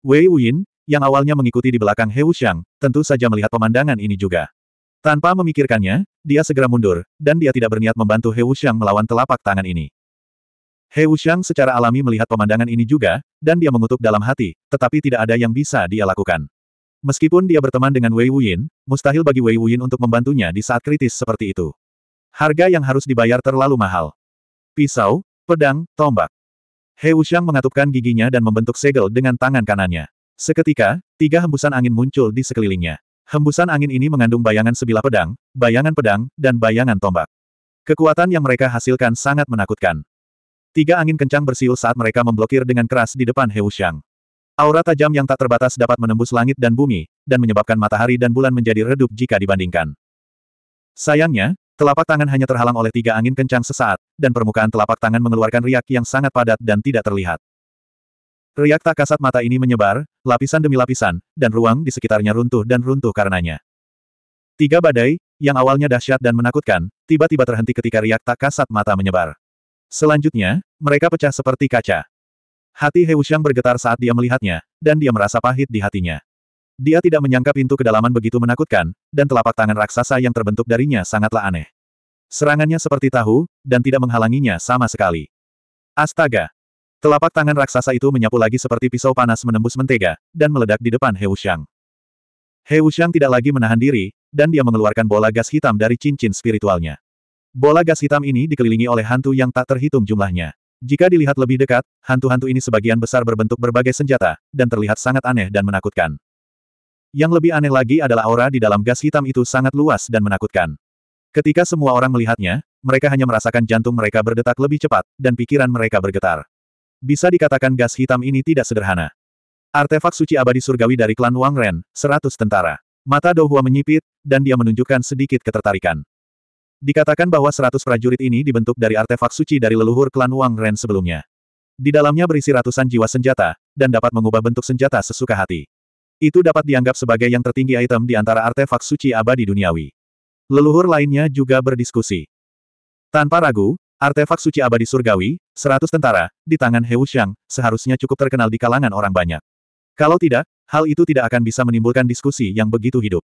Wei Wuyin, yang awalnya mengikuti di belakang He Wuxiang, tentu saja melihat pemandangan ini juga. Tanpa memikirkannya, dia segera mundur, dan dia tidak berniat membantu He Wuxiang melawan telapak tangan ini. He Wuxiang secara alami melihat pemandangan ini juga, dan dia mengutuk dalam hati, tetapi tidak ada yang bisa dia lakukan. Meskipun dia berteman dengan Wei Wuyin, mustahil bagi Wei Wuyin untuk membantunya di saat kritis seperti itu. Harga yang harus dibayar terlalu mahal. Pisau, pedang, tombak. He Wuxiang mengatupkan giginya dan membentuk segel dengan tangan kanannya. Seketika, tiga hembusan angin muncul di sekelilingnya. Hembusan angin ini mengandung bayangan sebilah pedang, bayangan pedang, dan bayangan tombak. Kekuatan yang mereka hasilkan sangat menakutkan. Tiga angin kencang bersiul saat mereka memblokir dengan keras di depan He Wuxiang. Aura tajam yang tak terbatas dapat menembus langit dan bumi, dan menyebabkan matahari dan bulan menjadi redup jika dibandingkan. Sayangnya, Telapak tangan hanya terhalang oleh tiga angin kencang sesaat, dan permukaan telapak tangan mengeluarkan riak yang sangat padat dan tidak terlihat. Riak tak kasat mata ini menyebar, lapisan demi lapisan, dan ruang di sekitarnya runtuh dan runtuh karenanya. Tiga badai, yang awalnya dahsyat dan menakutkan, tiba-tiba terhenti ketika riak tak kasat mata menyebar. Selanjutnya, mereka pecah seperti kaca. Hati Hewushang bergetar saat dia melihatnya, dan dia merasa pahit di hatinya. Dia tidak menyangka pintu kedalaman begitu menakutkan, dan telapak tangan raksasa yang terbentuk darinya sangatlah aneh. Serangannya seperti tahu, dan tidak menghalanginya sama sekali. Astaga! Telapak tangan raksasa itu menyapu lagi seperti pisau panas menembus mentega, dan meledak di depan He Wuxiang. He Wuxiang tidak lagi menahan diri, dan dia mengeluarkan bola gas hitam dari cincin spiritualnya. Bola gas hitam ini dikelilingi oleh hantu yang tak terhitung jumlahnya. Jika dilihat lebih dekat, hantu-hantu ini sebagian besar berbentuk berbagai senjata, dan terlihat sangat aneh dan menakutkan. Yang lebih aneh lagi adalah aura di dalam gas hitam itu sangat luas dan menakutkan. Ketika semua orang melihatnya, mereka hanya merasakan jantung mereka berdetak lebih cepat, dan pikiran mereka bergetar. Bisa dikatakan gas hitam ini tidak sederhana. Artefak suci abadi surgawi dari klan Wang Ren, seratus tentara. Mata Douhua menyipit, dan dia menunjukkan sedikit ketertarikan. Dikatakan bahwa seratus prajurit ini dibentuk dari artefak suci dari leluhur klan Wang Ren sebelumnya. Di dalamnya berisi ratusan jiwa senjata, dan dapat mengubah bentuk senjata sesuka hati. Itu dapat dianggap sebagai yang tertinggi item di antara artefak suci abadi duniawi. Leluhur lainnya juga berdiskusi. Tanpa ragu, artefak suci abadi surgawi, seratus tentara, di tangan Heu Shang, seharusnya cukup terkenal di kalangan orang banyak. Kalau tidak, hal itu tidak akan bisa menimbulkan diskusi yang begitu hidup.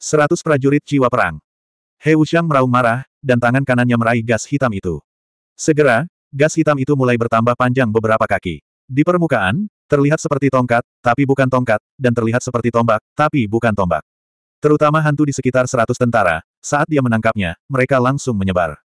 Seratus prajurit jiwa perang. He Shang meraung marah, dan tangan kanannya meraih gas hitam itu. Segera, gas hitam itu mulai bertambah panjang beberapa kaki. Di permukaan, Terlihat seperti tongkat, tapi bukan tongkat, dan terlihat seperti tombak, tapi bukan tombak. Terutama hantu di sekitar seratus tentara, saat dia menangkapnya, mereka langsung menyebar.